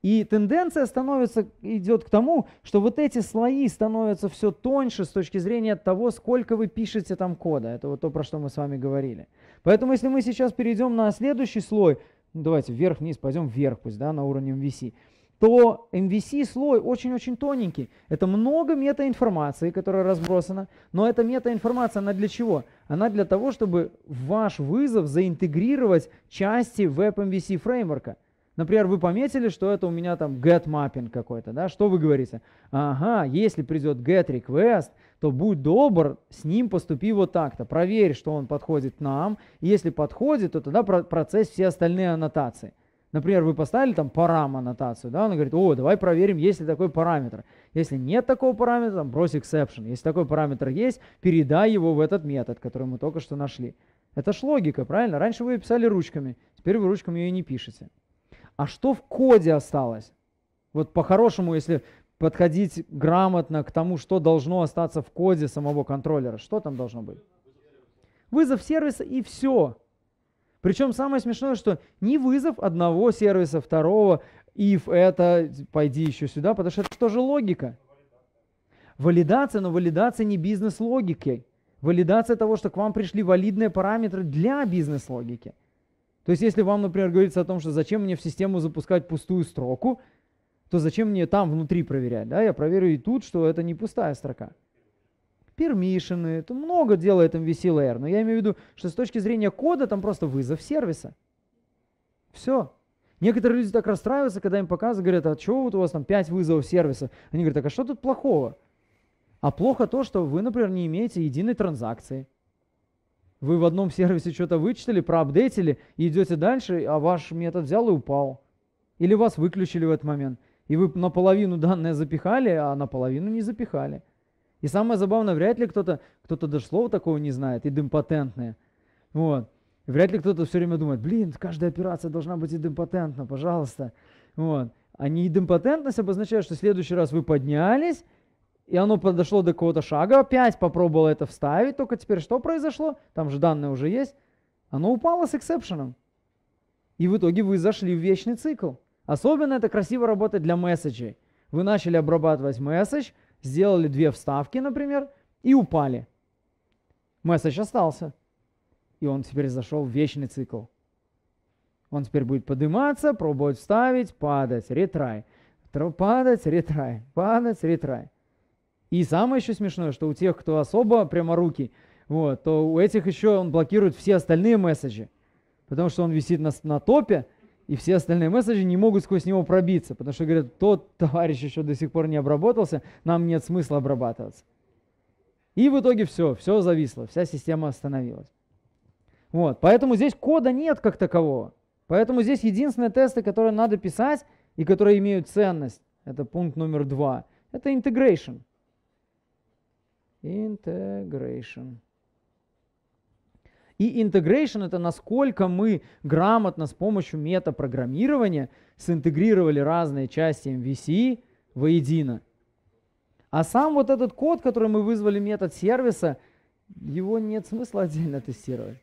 И тенденция становится, идет к тому, что вот эти слои становятся все тоньше с точки зрения того, сколько вы пишете там кода. Это вот то, про что мы с вами говорили. Поэтому если мы сейчас перейдем на следующий слой, ну, давайте вверх-вниз, пойдем вверх пусть, да, на уровне MVC, то MVC слой очень-очень тоненький. Это много метаинформации, которая разбросана, но эта метаинформация, она для чего? Она для того, чтобы ваш вызов заинтегрировать части веб-MVC фреймворка – Например, вы пометили, что это у меня там get mapping какой-то, да? Что вы говорите? Ага, если придет get request, то будь добр, с ним поступи вот так-то. Проверь, что он подходит нам. Если подходит, то тогда процесс все остальные аннотации. Например, вы поставили там парам аннотацию, да, он говорит, о, давай проверим, есть ли такой параметр. Если нет такого параметра, там, брось exception. Если такой параметр есть, передай его в этот метод, который мы только что нашли. Это ж логика, правильно? Раньше вы писали ручками, теперь вы ручками ее не пишете а что в коде осталось? Вот по-хорошему, если подходить грамотно к тому, что должно остаться в коде самого контроллера, что там должно быть? Вызов сервиса и все. Причем самое смешное, что не вызов одного сервиса, второго, if это, пойди еще сюда, потому что это тоже логика. Валидация, но валидация не бизнес-логики. Валидация того, что к вам пришли валидные параметры для бизнес-логики. То есть, если вам, например, говорится о том, что зачем мне в систему запускать пустую строку, то зачем мне там внутри проверять? Да? Я проверю и тут, что это не пустая строка. Пермишины, это много делает MVC-Layer, но я имею в виду, что с точки зрения кода там просто вызов сервиса. Все. Некоторые люди так расстраиваются, когда им показывают, говорят, а что вот у вас там 5 вызовов сервиса? Они говорят, так а что тут плохого? А плохо то, что вы, например, не имеете единой транзакции – вы в одном сервисе что-то вычитали, проапдейтили и идете дальше, а ваш метод взял и упал. Или вас выключили в этот момент. И вы наполовину данные запихали, а наполовину не запихали. И самое забавное, вряд ли кто-то, кто-то даже слова такого не знает, идемпотентное. Вот. Вряд ли кто-то все время думает, блин, каждая операция должна быть идемпотентна, пожалуйста. Вот. А не идемпотентность обозначает, что в следующий раз вы поднялись, и оно подошло до какого-то шага, опять попробовало это вставить, только теперь что произошло? Там же данные уже есть. Оно упало с эксепшеном. И в итоге вы зашли в вечный цикл. Особенно это красиво работает для месседжей. Вы начали обрабатывать месседж, сделали две вставки, например, и упали. Месседж остался. И он теперь зашел в вечный цикл. Он теперь будет подниматься, пробовать вставить, падать, ретрай. Падать, ретрай, падать, ретрай. И самое еще смешное, что у тех, кто особо пряморукий, вот, то у этих еще он блокирует все остальные месседжи, потому что он висит на, на топе, и все остальные месседжи не могут сквозь него пробиться, потому что говорят, тот товарищ еще до сих пор не обработался, нам нет смысла обрабатываться. И в итоге все, все зависло, вся система остановилась. Вот, поэтому здесь кода нет как такового. Поэтому здесь единственные тесты, которые надо писать и которые имеют ценность, это пункт номер два, это integration. Integration. И integration — это насколько мы грамотно с помощью метапрограммирования синтегрировали разные части MVC воедино. А сам вот этот код, который мы вызвали метод сервиса, его нет смысла отдельно тестировать.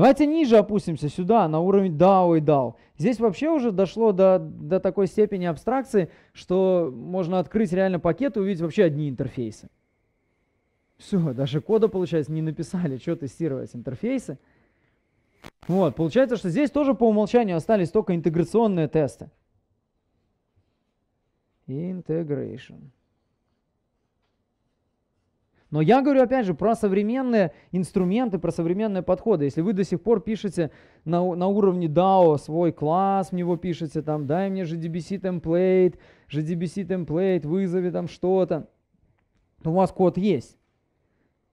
Давайте ниже опустимся сюда, на уровень DAO и DAO. Здесь вообще уже дошло до, до такой степени абстракции, что можно открыть реально пакет и увидеть вообще одни интерфейсы. Все, даже кода, получается, не написали, что тестировать интерфейсы. Вот, получается, что здесь тоже по умолчанию остались только интеграционные тесты. Integration. Но я говорю, опять же, про современные инструменты, про современные подходы. Если вы до сих пор пишете на, на уровне DAO свой класс, в него пишете, там, дай мне GDBC темплейт, JDBC темплейт, вызови там что-то, то у вас код есть.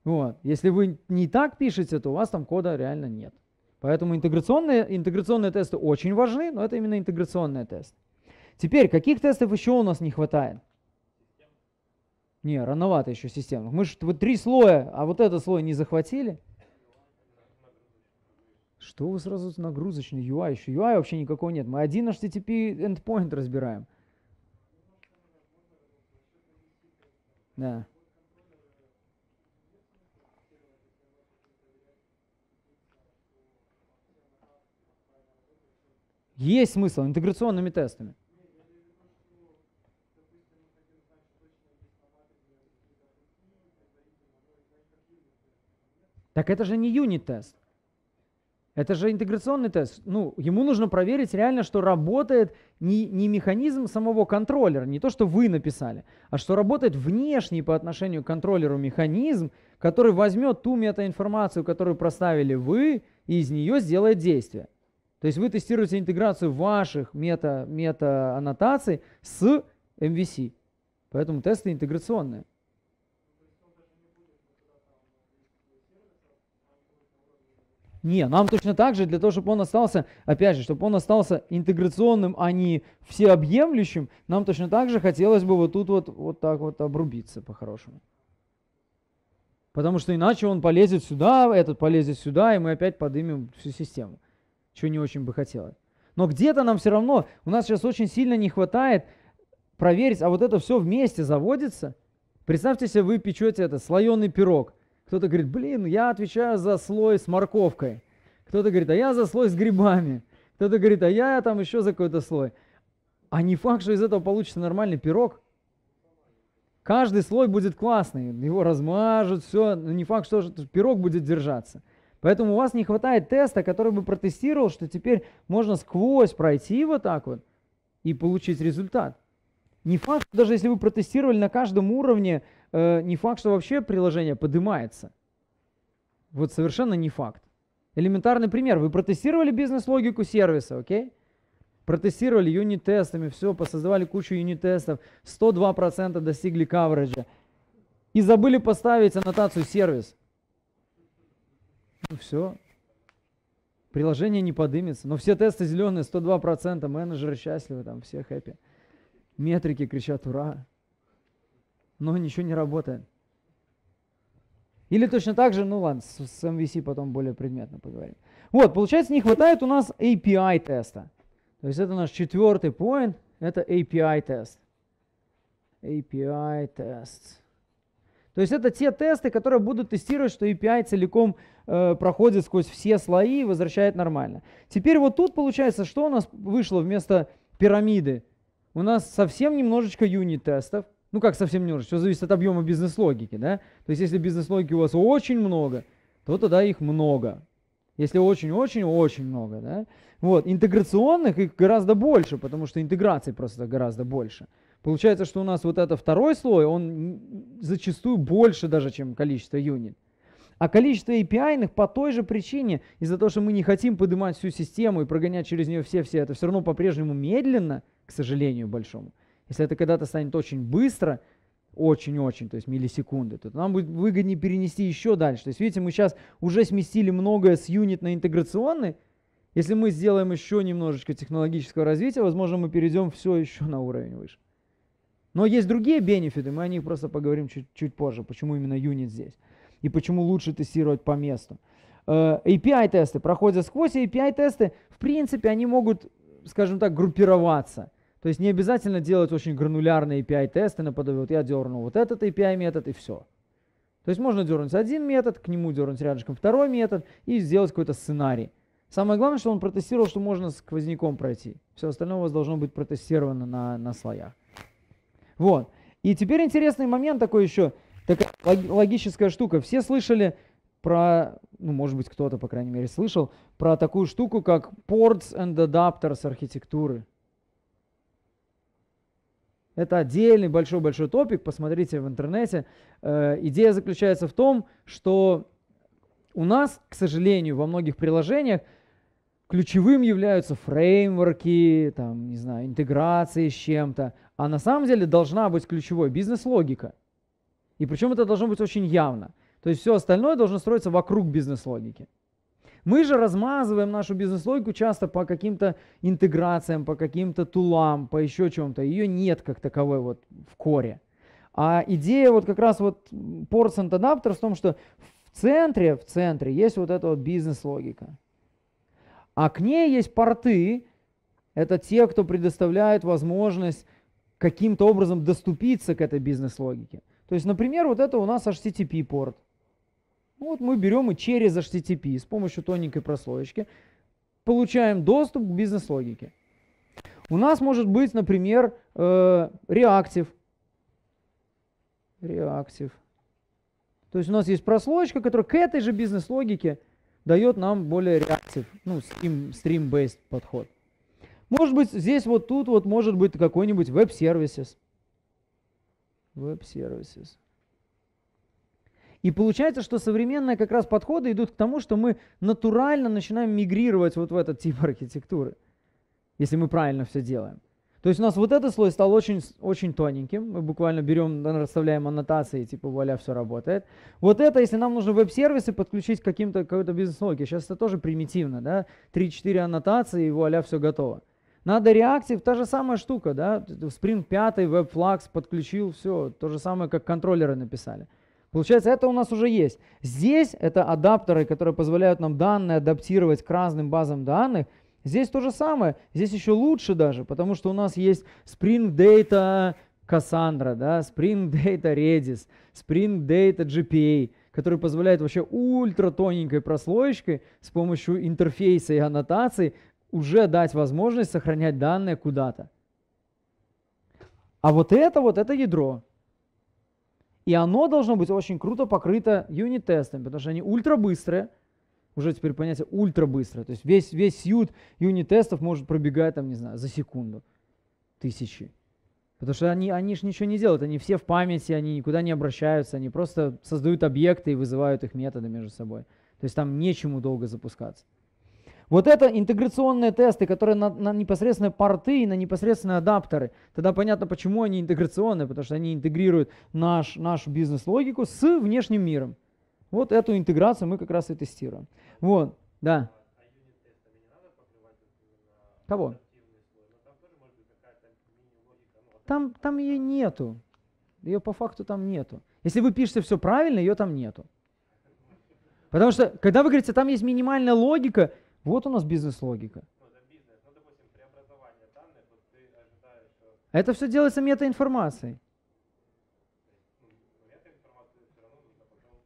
Вот. Если вы не так пишете, то у вас там кода реально нет. Поэтому интеграционные, интеграционные тесты очень важны, но это именно интеграционный тест. Теперь, каких тестов еще у нас не хватает? Не, рановато еще системных. Мы же вот три слоя, а вот этот слой не захватили. Что вы сразу нагрузочный UI? Еще UI вообще никакого нет. Мы один HTTP endpoint разбираем. Да. Есть смысл интеграционными тестами. Так это же не юнит-тест. Это же интеграционный тест. Ну, ему нужно проверить реально, что работает не, не механизм самого контроллера, не то, что вы написали, а что работает внешний по отношению к контроллеру механизм, который возьмет ту метаинформацию, которую проставили вы, и из нее сделает действие. То есть вы тестируете интеграцию ваших мета, мета-аннотаций с MVC. Поэтому тесты интеграционные. Не, нам точно так же, для того, чтобы он остался, опять же, чтобы он остался интеграционным, а не всеобъемлющим, нам точно так же хотелось бы вот тут вот, вот так вот обрубиться по-хорошему. Потому что иначе он полезет сюда, этот полезет сюда, и мы опять подымем всю систему, чего не очень бы хотелось. Но где-то нам все равно, у нас сейчас очень сильно не хватает проверить, а вот это все вместе заводится. Представьте себе, вы печете это, слоеный пирог. Кто-то говорит, блин, я отвечаю за слой с морковкой. Кто-то говорит, а я за слой с грибами. Кто-то говорит, а я там еще за какой-то слой. А не факт, что из этого получится нормальный пирог. Каждый слой будет классный, его размажут, все, но не факт, что пирог будет держаться. Поэтому у вас не хватает теста, который бы протестировал, что теперь можно сквозь пройти вот так вот и получить результат. Не факт, что даже если вы протестировали на каждом уровне Э, не факт, что вообще приложение поднимается. Вот совершенно не факт. Элементарный пример. Вы протестировали бизнес-логику сервиса, окей? Протестировали юнит-тестами, все, посоздавали кучу юнит-тестов, 102% достигли каверджа. И забыли поставить аннотацию сервис. Ну все. Приложение не подымется. Но все тесты зеленые, 102%, менеджеры счастливы, там все хэппи. Метрики кричат «Ура!» но ничего не работает. Или точно так же, ну ладно, с, с MVC потом более предметно поговорим. Вот, получается, не хватает у нас API теста. То есть это наш четвертый point, это API тест. API тест. То есть это те тесты, которые будут тестировать, что API целиком э, проходит сквозь все слои и возвращает нормально. Теперь вот тут получается, что у нас вышло вместо пирамиды? У нас совсем немножечко юнит-тестов, ну как совсем немножко, все зависит от объема бизнес-логики, да? То есть если бизнес-логики у вас очень много, то тогда их много. Если очень-очень-очень много, да? Вот, интеграционных их гораздо больше, потому что интеграций просто гораздо больше. Получается, что у нас вот это второй слой, он зачастую больше даже, чем количество юнит. А количество API ных по той же причине, из-за того, что мы не хотим поднимать всю систему и прогонять через нее все-все, это все равно по-прежнему медленно, к сожалению большому. Если это когда-то станет очень быстро, очень-очень, то есть миллисекунды, то нам будет выгоднее перенести еще дальше. То есть, видите, мы сейчас уже сместили многое с юнит на интеграционный. Если мы сделаем еще немножечко технологического развития, возможно, мы перейдем все еще на уровень выше. Но есть другие бенефиты, мы о них просто поговорим чуть, чуть позже, почему именно юнит здесь и почему лучше тестировать по месту. Э, API-тесты проходят сквозь API-тесты, в принципе, они могут, скажем так, группироваться – то есть не обязательно делать очень гранулярные API-тесты наподобие, вот я дернул вот этот API-метод и все. То есть можно дернуть один метод, к нему дернуть рядышком второй метод и сделать какой-то сценарий. Самое главное, что он протестировал, что можно с сквозняком пройти. Все остальное у вас должно быть протестировано на, на слоях. Вот. И теперь интересный момент такой еще, такая логическая штука. Все слышали про, ну, может быть, кто-то, по крайней мере, слышал, про такую штуку, как ports and adapters архитектуры. Это отдельный большой-большой топик, посмотрите в интернете. Э, идея заключается в том, что у нас, к сожалению, во многих приложениях ключевым являются фреймворки, там, не знаю, интеграции с чем-то, а на самом деле должна быть ключевой бизнес-логика. И причем это должно быть очень явно. То есть все остальное должно строиться вокруг бизнес-логики. Мы же размазываем нашу бизнес-логику часто по каким-то интеграциям, по каким-то тулам, по еще чем-то. Ее нет как таковой вот в коре. А идея вот как раз вот Porcent Adapter в том, что в центре, в центре есть вот эта вот бизнес-логика. А к ней есть порты, это те, кто предоставляет возможность каким-то образом доступиться к этой бизнес-логике. То есть, например, вот это у нас HTTP порт. Ну вот мы берем и через HTTP с помощью тоненькой прослоечки получаем доступ к бизнес-логике. У нас может быть, например, э, реактив. Реактив. То есть у нас есть прослоечка, которая к этой же бизнес-логике дает нам более реактив, ну, stream-based подход. Может быть, здесь вот тут вот может быть какой-нибудь веб-сервисис. Веб-сервисис. И получается, что современные как раз подходы идут к тому, что мы натурально начинаем мигрировать вот в этот тип архитектуры, если мы правильно все делаем. То есть у нас вот этот слой стал очень, очень тоненьким. Мы буквально берем, расставляем аннотации, типа вуаля, все работает. Вот это, если нам нужно веб-сервисы подключить к каким-то какой-то бизнес-логике. Сейчас это тоже примитивно, да? 3-4 аннотации и вуаля, все готово. Надо реактив, та же самая штука, да? Spring 5, WebFlux подключил, все. То же самое, как контроллеры написали. Получается, это у нас уже есть. Здесь это адаптеры, которые позволяют нам данные адаптировать к разным базам данных. Здесь то же самое. Здесь еще лучше даже, потому что у нас есть Spring Data Cassandra, да, Spring Data Redis, Spring Data GPA, который позволяет вообще ультратоненькой прослоечкой с помощью интерфейса и аннотаций уже дать возможность сохранять данные куда-то. А вот это вот, это ядро. И оно должно быть очень круто покрыто юнит-тестами, потому что они ультрабыстрые, уже теперь понятие ультрабыстро. То есть весь, весь сьют юнит-тестов может пробегать, там, не знаю, за секунду. Тысячи. Потому что они, они же ничего не делают, они все в памяти, они никуда не обращаются, они просто создают объекты и вызывают их методы между собой. То есть там нечему долго запускаться. Вот это интеграционные тесты, которые на, на непосредственно порты и на непосредственные адаптеры. Тогда понятно, почему они интеграционные, потому что они интегрируют наш, нашу бизнес-логику с внешним миром. Вот эту интеграцию мы как раз и тестируем. Вот, да. Кого? Там, там ее нету. Ее по факту там нету. Если вы пишете все правильно, ее там нету. Потому что, когда вы говорите, там есть минимальная логика, вот у нас бизнес-логика. Ну, это ну, все делается метаинформацией. Ну,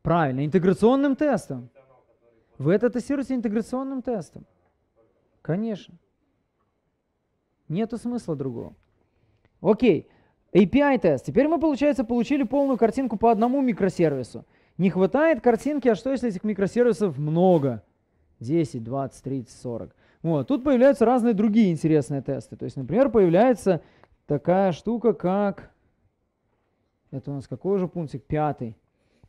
Правильно, интеграционным тестом. Вы это тестируете интеграционным тестом. Конечно. Нету смысла другого. Окей. API-тест. Теперь мы, получается, получили полную картинку по одному микросервису. Не хватает картинки, а что если этих микросервисов много? 10, 20, 30, 40. Вот. Тут появляются разные другие интересные тесты. То есть, например, появляется такая штука, как... Это у нас какой же пунктик? Пятый.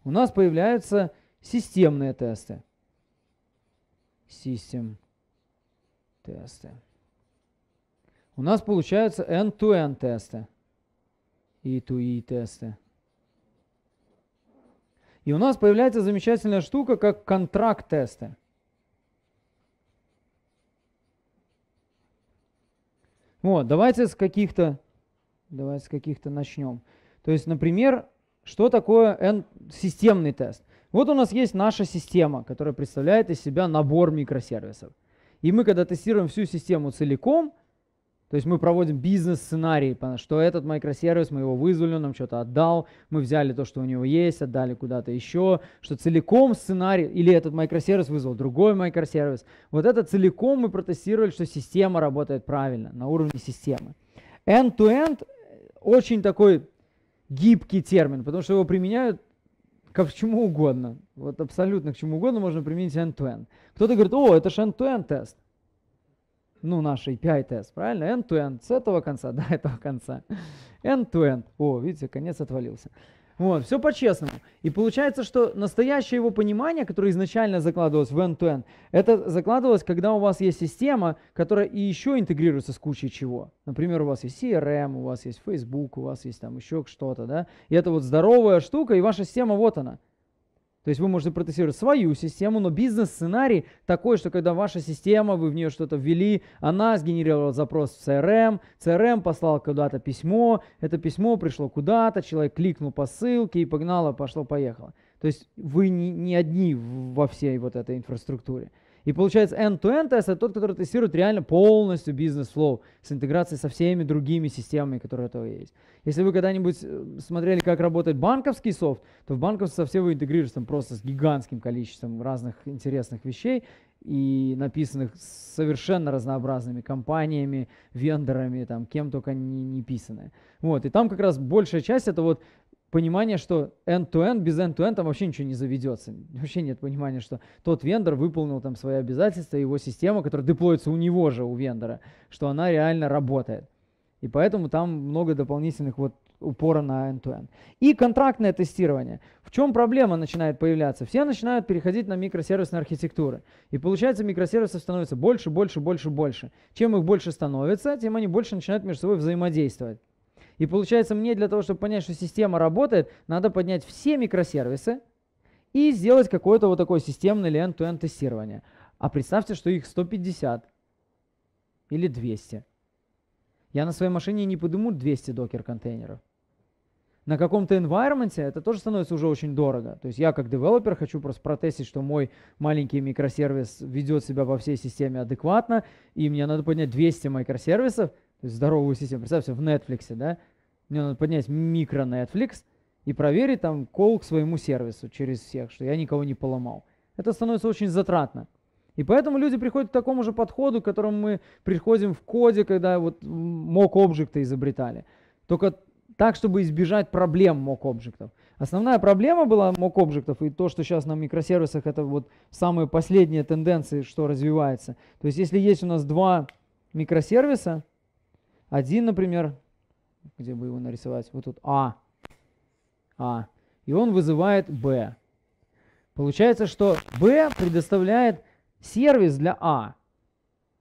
У нас появляются системные тесты. System тесты. У нас получаются end-to-end тесты. E2E тесты. И у нас появляется замечательная штука, как контракт-тесты. Вот, давайте с каких-то, давайте с каких-то начнем. То есть, например, что такое N системный тест? Вот у нас есть наша система, которая представляет из себя набор микросервисов. И мы, когда тестируем всю систему целиком, то есть мы проводим бизнес-сценарий, что этот микросервис, мы его вызвали, он нам что-то отдал, мы взяли то, что у него есть, отдали куда-то еще, что целиком сценарий, или этот микросервис вызвал другой микросервис. Вот это целиком мы протестировали, что система работает правильно, на уровне системы. End-to-end э, очень такой гибкий термин, потому что его применяют ко чему угодно. Вот абсолютно к чему угодно можно применить end-to-end. Кто-то говорит, о, это же end-to-end тест ну, наш API-тест, правильно? End-to-end, -end, с этого конца до этого конца. End-to-end. -end. О, видите, конец отвалился. Вот, все по-честному. И получается, что настоящее его понимание, которое изначально закладывалось в end-to-end, -end, это закладывалось, когда у вас есть система, которая и еще интегрируется с кучей чего. Например, у вас есть CRM, у вас есть Facebook, у вас есть там еще что-то, да? И это вот здоровая штука, и ваша система вот она – то есть вы можете протестировать свою систему, но бизнес-сценарий такой, что когда ваша система, вы в нее что-то ввели, она сгенерировала запрос в CRM, CRM послал куда-то письмо, это письмо пришло куда-то, человек кликнул по ссылке и погнало, пошло-поехало. То есть вы не, не одни во всей вот этой инфраструктуре. И получается, end-to-end тест это тот, который тестирует реально полностью бизнес-флоу с интеграцией со всеми другими системами, которые этого есть. Если вы когда-нибудь э, смотрели, как работает банковский софт, то в банковском софте вы интегрируетесь там просто с гигантским количеством разных интересных вещей и написанных совершенно разнообразными компаниями, вендорами, там, кем только не, не писанное. Вот, и там как раз большая часть это вот понимание, что end-to-end, без end-to-end там вообще ничего не заведется. Вообще нет понимания, что тот вендор выполнил там свои обязательства, его система, которая деплоится у него же, у вендора, что она реально работает. И поэтому там много дополнительных вот упора на end-to-end. И контрактное тестирование. В чем проблема начинает появляться? Все начинают переходить на микросервисные архитектуры. И получается, микросервисов становится больше, больше, больше, больше. Чем их больше становится, тем они больше начинают между собой взаимодействовать. И получается, мне для того, чтобы понять, что система работает, надо поднять все микросервисы и сделать какое-то вот такое системное или end-to-end тестирование. А представьте, что их 150 или 200. Я на своей машине не подниму 200 докер-контейнеров. На каком-то environment это тоже становится уже очень дорого. То есть я как девелопер хочу просто протестить, что мой маленький микросервис ведет себя во всей системе адекватно, и мне надо поднять 200 микросервисов, здоровую систему. Представьте, в Netflix, да? Мне надо поднять микро Netflix и проверить там кол к своему сервису через всех, что я никого не поломал. Это становится очень затратно. И поэтому люди приходят к такому же подходу, к которому мы приходим в коде, когда вот мок объекты изобретали. Только так, чтобы избежать проблем мок объектов. Основная проблема была мок объектов и то, что сейчас на микросервисах это вот самые последние тенденции, что развивается. То есть если есть у нас два микросервиса, один, например, где бы его нарисовать? Вот тут А. А. И он вызывает Б. Получается, что Б предоставляет сервис для А.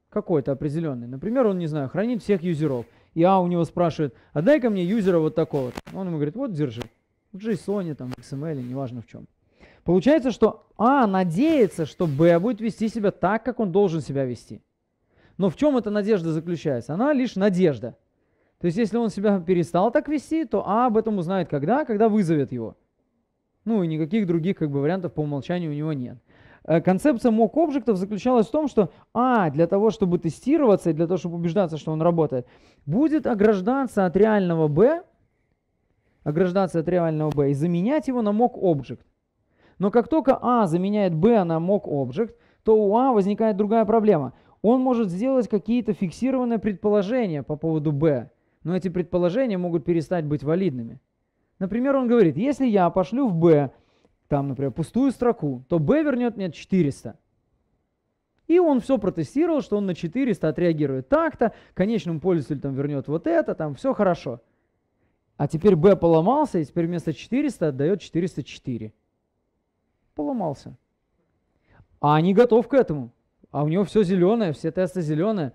Какой-то определенный. Например, он, не знаю, хранит всех юзеров. И А у него спрашивает, а дай-ка мне юзера вот такого. Он ему говорит, вот держи. В JSON, там, в XML, эм неважно в чем. Получается, что А надеется, что Б будет вести себя так, как он должен себя вести. Но в чем эта надежда заключается? Она лишь надежда. То есть, если он себя перестал так вести, то А об этом узнает когда? Когда вызовет его. Ну и никаких других как бы вариантов по умолчанию у него нет. Э, концепция мок объектов заключалась в том, что А, для того, чтобы тестироваться и для того, чтобы убеждаться, что он работает, будет ограждаться от реального Б, ограждаться от реального Б и заменять его на мок объект. Но как только А заменяет Б на мок объект, то у А возникает другая проблема он может сделать какие-то фиксированные предположения по поводу Б, но эти предположения могут перестать быть валидными. Например, он говорит, если я пошлю в Б, там, например, пустую строку, то Б вернет мне 400. И он все протестировал, что он на 400 отреагирует так-то, конечному пользователю там вернет вот это, там все хорошо. А теперь B поломался, и теперь вместо 400 отдает 404. Поломался. А не готов к этому а у него все зеленое, все тесты зеленые.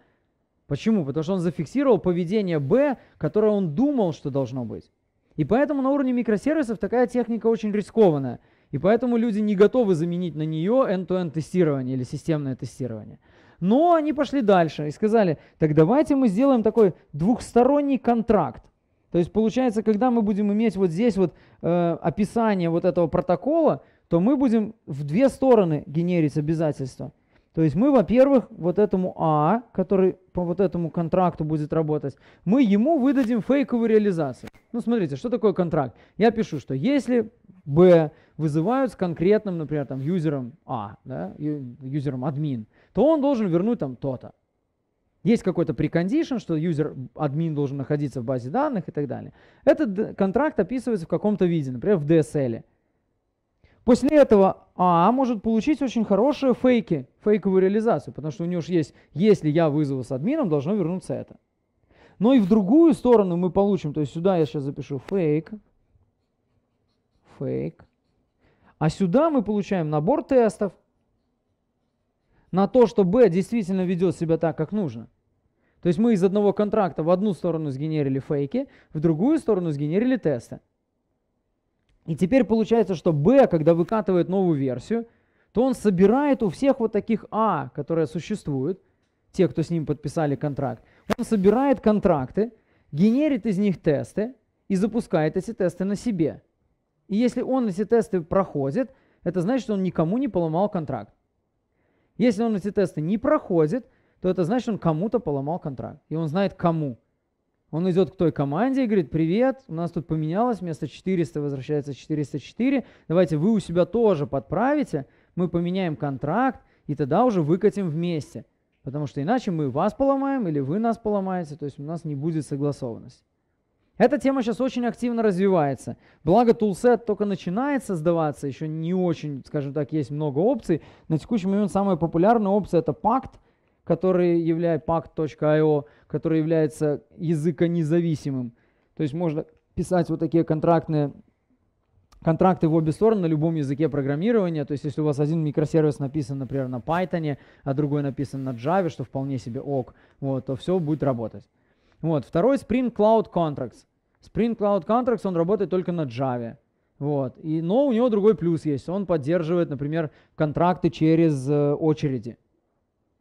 Почему? Потому что он зафиксировал поведение Б, которое он думал, что должно быть. И поэтому на уровне микросервисов такая техника очень рискованная. И поэтому люди не готовы заменить на нее end-to-end тестирование или системное тестирование. Но они пошли дальше и сказали, так давайте мы сделаем такой двухсторонний контракт. То есть получается, когда мы будем иметь вот здесь вот э, описание вот этого протокола, то мы будем в две стороны генерить обязательства. То есть мы, во-первых, вот этому А, который по вот этому контракту будет работать, мы ему выдадим фейковую реализацию. Ну, смотрите, что такое контракт? Я пишу, что если Б вызывают с конкретным, например, там, юзером А, да, юзером админ, то он должен вернуть там то-то. Есть какой-то прекондишн, что юзер, админ должен находиться в базе данных и так далее. Этот контракт описывается в каком-то виде, например, в DSL. После этого АА может получить очень хорошие фейки, фейковую реализацию, потому что у него же есть, если я вызову с админом, должно вернуться это. Но и в другую сторону мы получим, то есть сюда я сейчас запишу фейк, фейк, а сюда мы получаем набор тестов на то, что B действительно ведет себя так, как нужно. То есть мы из одного контракта в одну сторону сгенерили фейки, в другую сторону сгенерили тесты. И теперь получается, что B, когда выкатывает новую версию, то он собирает у всех вот таких А, которые существуют, те, кто с ним подписали контракт, он собирает контракты, генерит из них тесты и запускает эти тесты на себе. И если он эти тесты проходит, это значит, что он никому не поломал контракт. Если он эти тесты не проходит, то это значит, что он кому-то поломал контракт. И он знает, кому. Он идет к той команде и говорит, привет, у нас тут поменялось, вместо 400 возвращается 404, давайте вы у себя тоже подправите, мы поменяем контракт, и тогда уже выкатим вместе. Потому что иначе мы вас поломаем или вы нас поломаете, то есть у нас не будет согласованности. Эта тема сейчас очень активно развивается. Благо, тулсет только начинается сдаваться, еще не очень, скажем так, есть много опций. На текущий момент самая популярная опция – это пакт, который является pact.io, который является языконезависимым. То есть можно писать вот такие контрактные контракты в обе стороны на любом языке программирования. То есть, если у вас один микросервис написан, например, на Python, а другой написан на Java, что вполне себе ок, вот, то все будет работать. Вот. Второй Spring Cloud Contracts. Spring Cloud Contracts, он работает только на Java. Вот. И, но у него другой плюс есть. Он поддерживает, например, контракты через э, очереди.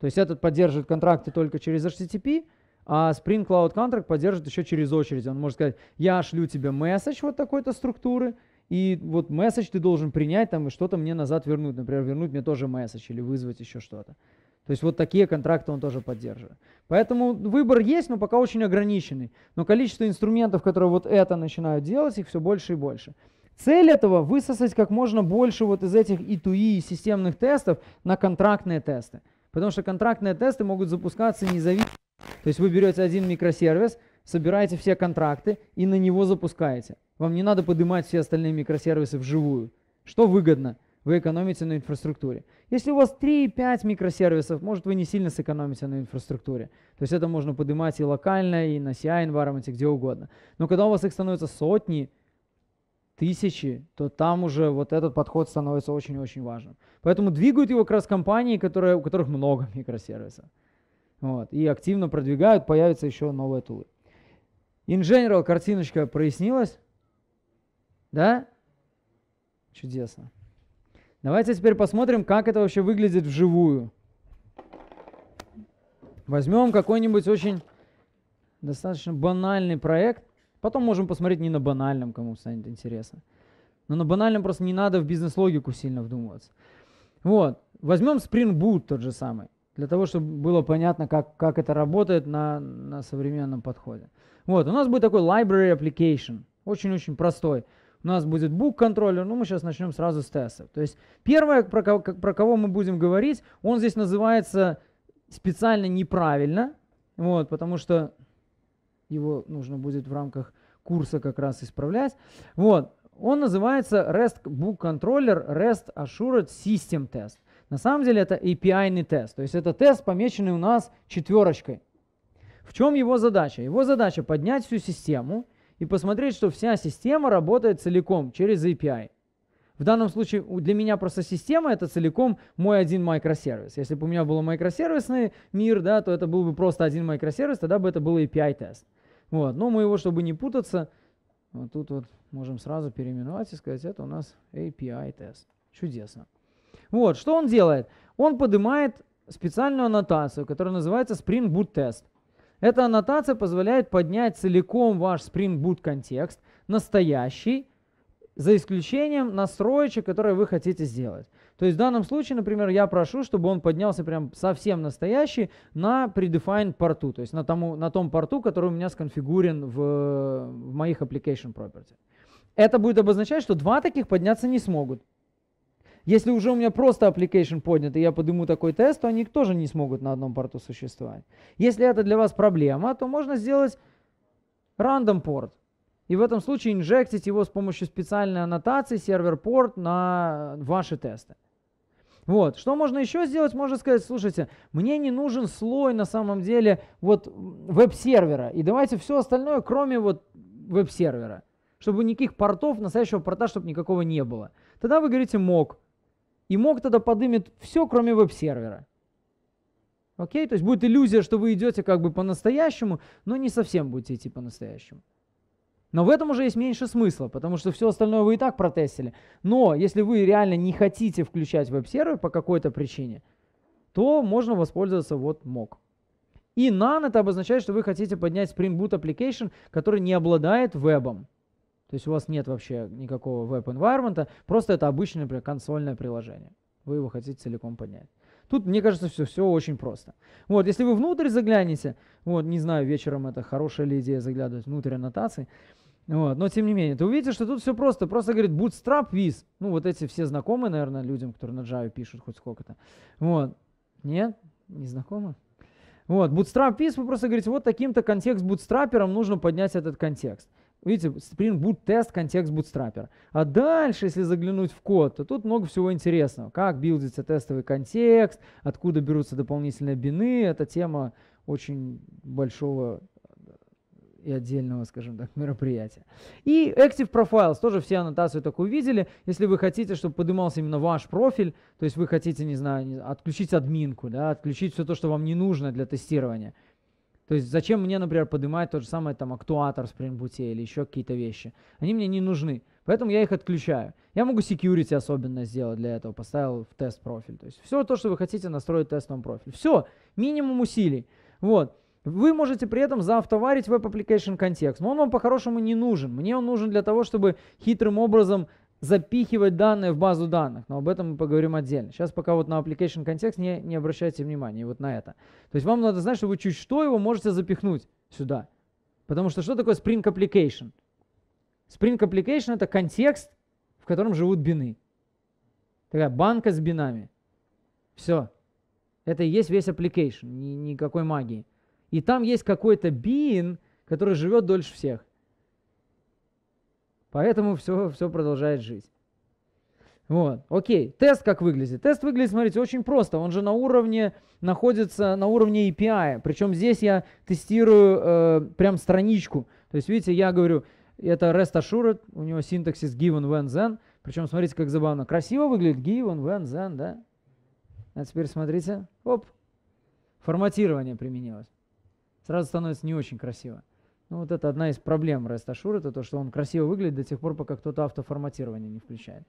То есть этот поддерживает контракты только через HTTP, а Spring Cloud Contract поддерживает еще через очередь. Он может сказать, я шлю тебе месседж вот такой-то структуры, и вот месседж ты должен принять там и что-то мне назад вернуть. Например, вернуть мне тоже месседж или вызвать еще что-то. То есть вот такие контракты он тоже поддерживает. Поэтому выбор есть, но пока очень ограниченный. Но количество инструментов, которые вот это начинают делать, их все больше и больше. Цель этого – высосать как можно больше вот из этих и и системных тестов на контрактные тесты. Потому что контрактные тесты могут запускаться независимо. То есть вы берете один микросервис, собираете все контракты и на него запускаете. Вам не надо поднимать все остальные микросервисы вживую. Что выгодно? Вы экономите на инфраструктуре. Если у вас 3-5 микросервисов, может вы не сильно сэкономите на инфраструктуре. То есть это можно поднимать и локально, и на CI environment, где угодно. Но когда у вас их становится сотни, тысячи, то там уже вот этот подход становится очень-очень важным. Поэтому двигают его как раз компании, которые, у которых много микросервисов. Вот, и активно продвигают, появятся еще новые тулы. In general, картиночка прояснилась. Да? Чудесно. Давайте теперь посмотрим, как это вообще выглядит вживую. Возьмем какой-нибудь очень достаточно банальный проект – Потом можем посмотреть не на банальном, кому станет интересно. Но на банальном просто не надо в бизнес-логику сильно вдумываться. Вот. Возьмем Spring Boot тот же самый, для того, чтобы было понятно, как, как это работает на, на современном подходе. Вот, у нас будет такой library application, очень-очень простой. У нас будет book контроллер, ну мы сейчас начнем сразу с тестов. То есть первое, про кого, про кого мы будем говорить, он здесь называется специально неправильно, вот, потому что его нужно будет в рамках курса как раз исправлять. Вот, он называется REST Book Controller REST Assured System Test. На самом деле это API-ный тест, то есть это тест, помеченный у нас четверочкой. В чем его задача? Его задача поднять всю систему и посмотреть, что вся система работает целиком через API. В данном случае для меня просто система это целиком мой один микросервис. Если бы у меня был микросервисный мир, да, то это был бы просто один микросервис, тогда бы это был API-тест. Вот. Но мы его, чтобы не путаться, вот тут вот можем сразу переименовать и сказать, это у нас API-тест. Чудесно. Вот, что он делает? Он поднимает специальную аннотацию, которая называется Spring Boot Test. Эта аннотация позволяет поднять целиком ваш Spring Boot контекст, настоящий, за исключением настроечек, которые вы хотите сделать. То есть в данном случае, например, я прошу, чтобы он поднялся прям совсем настоящий на predefined порту, то есть на, тому, на том порту, который у меня сконфигурен в, в моих application property. Это будет обозначать, что два таких подняться не смогут. Если уже у меня просто application поднят, и я подниму такой тест, то они тоже не смогут на одном порту существовать. Если это для вас проблема, то можно сделать random порт. И в этом случае инжектить его с помощью специальной аннотации сервер-порт на ваши тесты. Вот. Что можно еще сделать? Можно сказать, слушайте, мне не нужен слой на самом деле вот веб-сервера. И давайте все остальное, кроме вот веб-сервера. Чтобы никаких портов, настоящего порта, чтобы никакого не было. Тогда вы говорите мог. И мог тогда подымет все, кроме веб-сервера. Окей? То есть будет иллюзия, что вы идете как бы по-настоящему, но не совсем будете идти по-настоящему. Но в этом уже есть меньше смысла, потому что все остальное вы и так протестили. Но если вы реально не хотите включать веб-сервер по какой-то причине, то можно воспользоваться вот мог. И nan это обозначает, что вы хотите поднять Spring Boot Application, который не обладает вебом. То есть у вас нет вообще никакого веб-энвайрмента, просто это обычное например, консольное приложение. Вы его хотите целиком поднять. Тут, мне кажется, все, все очень просто. Вот, если вы внутрь заглянете, вот, не знаю, вечером это хорошая ли идея заглядывать внутрь аннотации, вот, но тем не менее, ты увидишь, что тут все просто. Просто говорит Bootstrap Viz. Ну, вот эти все знакомые, наверное, людям, которые на Java пишут хоть сколько-то. Вот. Нет? Не знакомы? Вот, Bootstrap Viz, вы просто говорите, вот таким-то контекст бутстрапером нужно поднять этот контекст. Видите, Spring Boot тест контекст Bootstrapper. А дальше, если заглянуть в код, то тут много всего интересного. Как билдится тестовый контекст, откуда берутся дополнительные бины. Это тема очень большого э, и отдельного, скажем так, мероприятия. И Active Profiles, тоже все аннотацию так увидели. Если вы хотите, чтобы поднимался именно ваш профиль, то есть вы хотите, не знаю, отключить админку, да, отключить все то, что вам не нужно для тестирования, то есть зачем мне, например, поднимать тот же самый там актуатор спрингбуте или еще какие-то вещи? Они мне не нужны, поэтому я их отключаю. Я могу security особенно сделать для этого, поставил в тест профиль. То есть все то, что вы хотите настроить в тестовом профиле. Все, минимум усилий. Вот. Вы можете при этом заавтоварить веб-application контекст, но он вам по-хорошему не нужен. Мне он нужен для того, чтобы хитрым образом запихивать данные в базу данных, но об этом мы поговорим отдельно. Сейчас пока вот на application контекст не, не обращайте внимания вот на это. То есть вам надо знать, что вы чуть что его можете запихнуть сюда. Потому что что такое Spring Application? Spring Application это контекст, в котором живут бины. Такая банка с бинами. Все. Это и есть весь application, ни, никакой магии. И там есть какой-то бин, который живет дольше всех. Поэтому все, все продолжает жить. Вот, окей. Тест как выглядит? Тест выглядит, смотрите, очень просто. Он же на уровне, находится на уровне API. Причем здесь я тестирую э, прям страничку. То есть, видите, я говорю, это REST Assured, у него синтаксис given, when, then. Причем, смотрите, как забавно. Красиво выглядит given, when, then, да? А теперь смотрите, оп, форматирование применилось. Сразу становится не очень красиво. Ну, вот это одна из проблем REST Assure, это то, что он красиво выглядит до тех пор, пока кто-то автоформатирование не включает.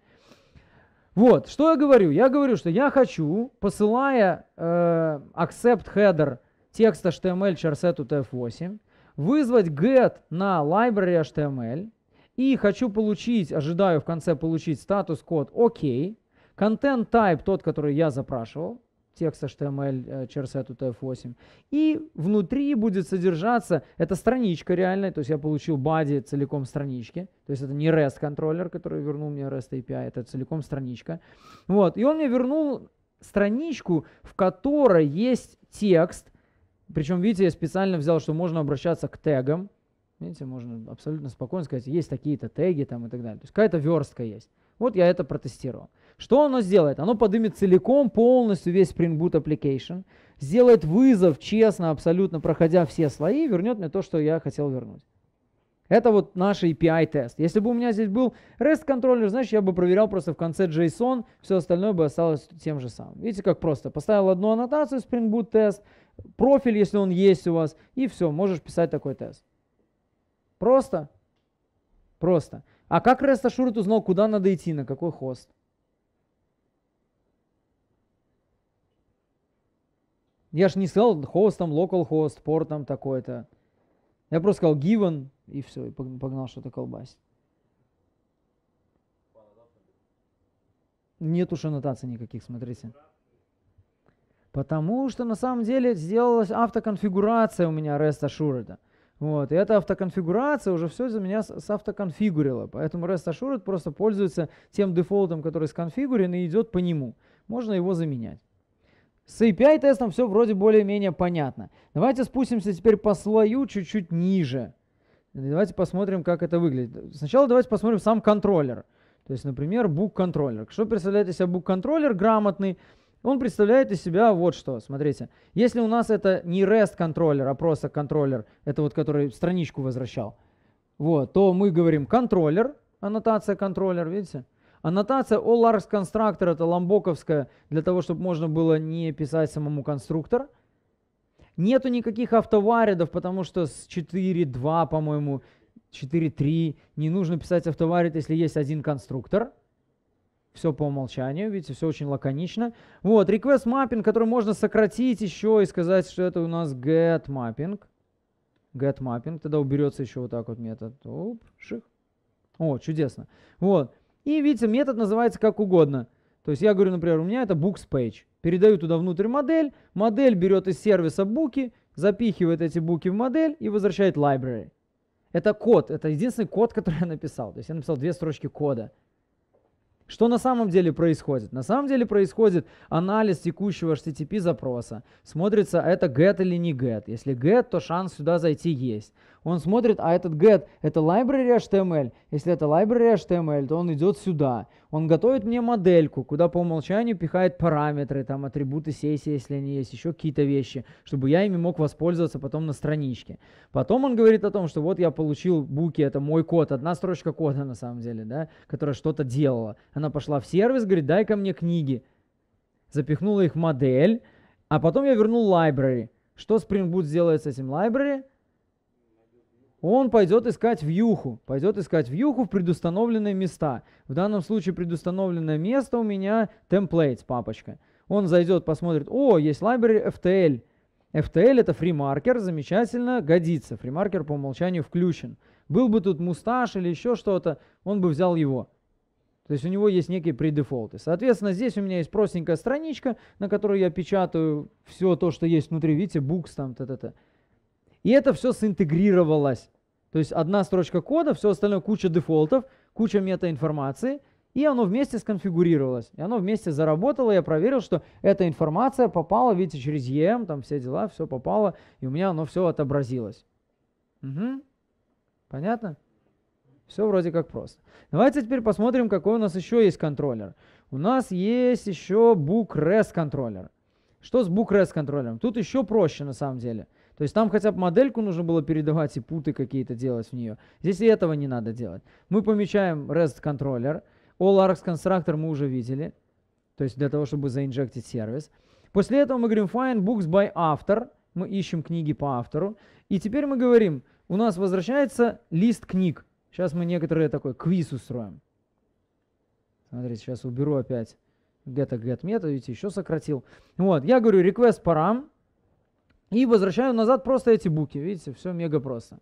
Вот, что я говорю? Я говорю, что я хочу, посылая э, accept header текст HTML charset эту 8 вызвать get на library HTML и хочу получить, ожидаю в конце получить статус-код OK, content type тот, который я запрашивал, текст HTML э, через эту TF8. И внутри будет содержаться, эта страничка реальная, то есть я получил бади целиком странички, то есть это не REST контроллер, который вернул мне REST API, это целиком страничка. Вот, и он мне вернул страничку, в которой есть текст, причем, видите, я специально взял, что можно обращаться к тегам, Видите, можно абсолютно спокойно сказать, есть такие-то теги там и так далее. То есть какая-то верстка есть. Вот я это протестировал. Что оно сделает? Оно поднимет целиком, полностью весь Spring Boot Application, сделает вызов честно, абсолютно проходя все слои, и вернет мне то, что я хотел вернуть. Это вот наш API-тест. Если бы у меня здесь был REST-контроллер, значит, я бы проверял просто в конце JSON, все остальное бы осталось тем же самым. Видите, как просто. Поставил одну аннотацию Spring Boot Test, профиль, если он есть у вас, и все, можешь писать такой тест. Просто. Просто. А как REST Assured узнал, куда надо идти, на какой хост? Я же не сказал хостом, локал хост, портом такой-то. Я просто сказал given, и все, и погнал что-то колбасить. Нет уж аннотаций никаких, смотрите. Потому что на самом деле сделалась автоконфигурация у меня REST Assured. Вот, и эта автоконфигурация уже все за меня с автоконфигурила. Поэтому REST Assured просто пользуется тем дефолтом, который сконфигурен и идет по нему. Можно его заменять. С API-тестом все вроде более-менее понятно. Давайте спустимся теперь по слою чуть-чуть ниже. Давайте посмотрим, как это выглядит. Сначала давайте посмотрим сам контроллер. То есть, например, бук-контроллер. Что представляет из себя бук-контроллер грамотный? Он представляет из себя вот что. Смотрите, если у нас это не REST-контроллер, а просто контроллер, это вот который страничку возвращал, вот, то мы говорим контроллер, аннотация контроллер, видите? Аннотация all args constructor это ламбоковская, для того, чтобы можно было не писать самому конструктор. Нету никаких автоваридов, потому что с 4.2, по-моему, 4.3 не нужно писать автоварид, если есть один конструктор. Все по умолчанию, видите, все очень лаконично. Вот, request mapping, который можно сократить еще и сказать, что это у нас get mapping. Get mapping, тогда уберется еще вот так вот метод. Оп, ших. О, чудесно. Вот. И видите, метод называется как угодно. То есть я говорю, например, у меня это books page. Передаю туда внутрь модель, модель берет из сервиса буки, запихивает эти буки в модель и возвращает library. Это код, это единственный код, который я написал. То есть я написал две строчки кода. Что на самом деле происходит? На самом деле происходит анализ текущего HTTP запроса. Смотрится, а это get или не get. Если get, то шанс сюда зайти есть. Он смотрит, а этот get – это library HTML. Если это library HTML, то он идет сюда. Он готовит мне модельку, куда по умолчанию пихает параметры, там атрибуты сессии, если они есть, еще какие-то вещи, чтобы я ими мог воспользоваться потом на страничке. Потом он говорит о том, что вот я получил буки, это мой код, одна строчка кода на самом деле, да, которая что-то делала. Она пошла в сервис, говорит, дай ко мне книги. Запихнула их в модель, а потом я вернул library. Что Spring Boot сделает с этим library? он пойдет искать в юху, пойдет искать в юху в предустановленные места. В данном случае предустановленное место у меня templates, папочка. Он зайдет, посмотрит, о, есть library FTL. FTL это фримаркер, замечательно, годится. Фримаркер по умолчанию включен. Был бы тут мусташ или еще что-то, он бы взял его. То есть у него есть некие предефолты. Соответственно, здесь у меня есть простенькая страничка, на которой я печатаю все то, что есть внутри. Видите, букс там, та-та-та. И это все синтегрировалось. То есть одна строчка кода, все остальное куча дефолтов, куча метаинформации, и оно вместе сконфигурировалось. И оно вместе заработало, я проверил, что эта информация попала, видите, через EM, там все дела, все попало, и у меня оно все отобразилось. Угу. Понятно? Все вроде как просто. Давайте теперь посмотрим, какой у нас еще есть контроллер. У нас есть еще BookRest контроллер. Что с BookRest контроллером? Тут еще проще на самом деле. То есть там хотя бы модельку нужно было передавать и путы какие-то делать в нее. Здесь и этого не надо делать. Мы помечаем REST контроллер. All Arcs Constructor мы уже видели. То есть для того, чтобы заинжектить сервис. После этого мы говорим find books by author. Мы ищем книги по автору. И теперь мы говорим, у нас возвращается лист книг. Сейчас мы некоторые такой квиз устроим. Смотрите, сейчас уберу опять get, get метод, видите, еще сократил. Вот, я говорю request param и возвращаю назад просто эти буки. Видите, все мега просто.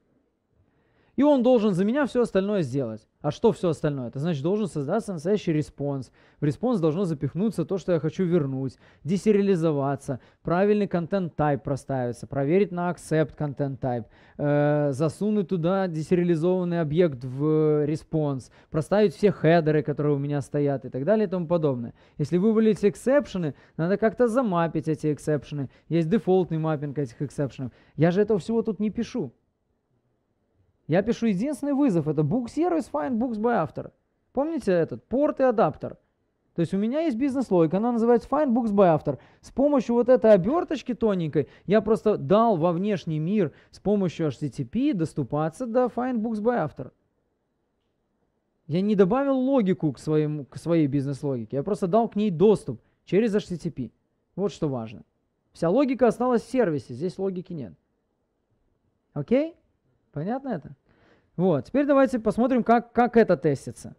И он должен за меня все остальное сделать. А что все остальное? Это значит, должен создаться настоящий респонс. В респонс должно запихнуться то, что я хочу вернуть, десериализоваться, правильный контент-тайп проставиться, проверить на accept контент-тайп, э, засунуть туда десериализованный объект в респонс, проставить все хедеры, которые у меня стоят и так далее и тому подобное. Если вывалить эксепшены, надо как-то замапить эти эксепшены. Есть дефолтный маппинг этих эксепшенов. Я же этого всего тут не пишу. Я пишу единственный вызов, это book service find books by author. Помните этот? Порт и адаптер. То есть у меня есть бизнес-логика, она называется Find Books by Author. С помощью вот этой оберточки тоненькой я просто дал во внешний мир с помощью HTTP доступаться до Find Books by Author. Я не добавил логику к, своему, к своей бизнес-логике, я просто дал к ней доступ через HTTP. Вот что важно. Вся логика осталась в сервисе, здесь логики нет. Окей? Okay? Понятно это? Вот, теперь давайте посмотрим, как, как это тестится.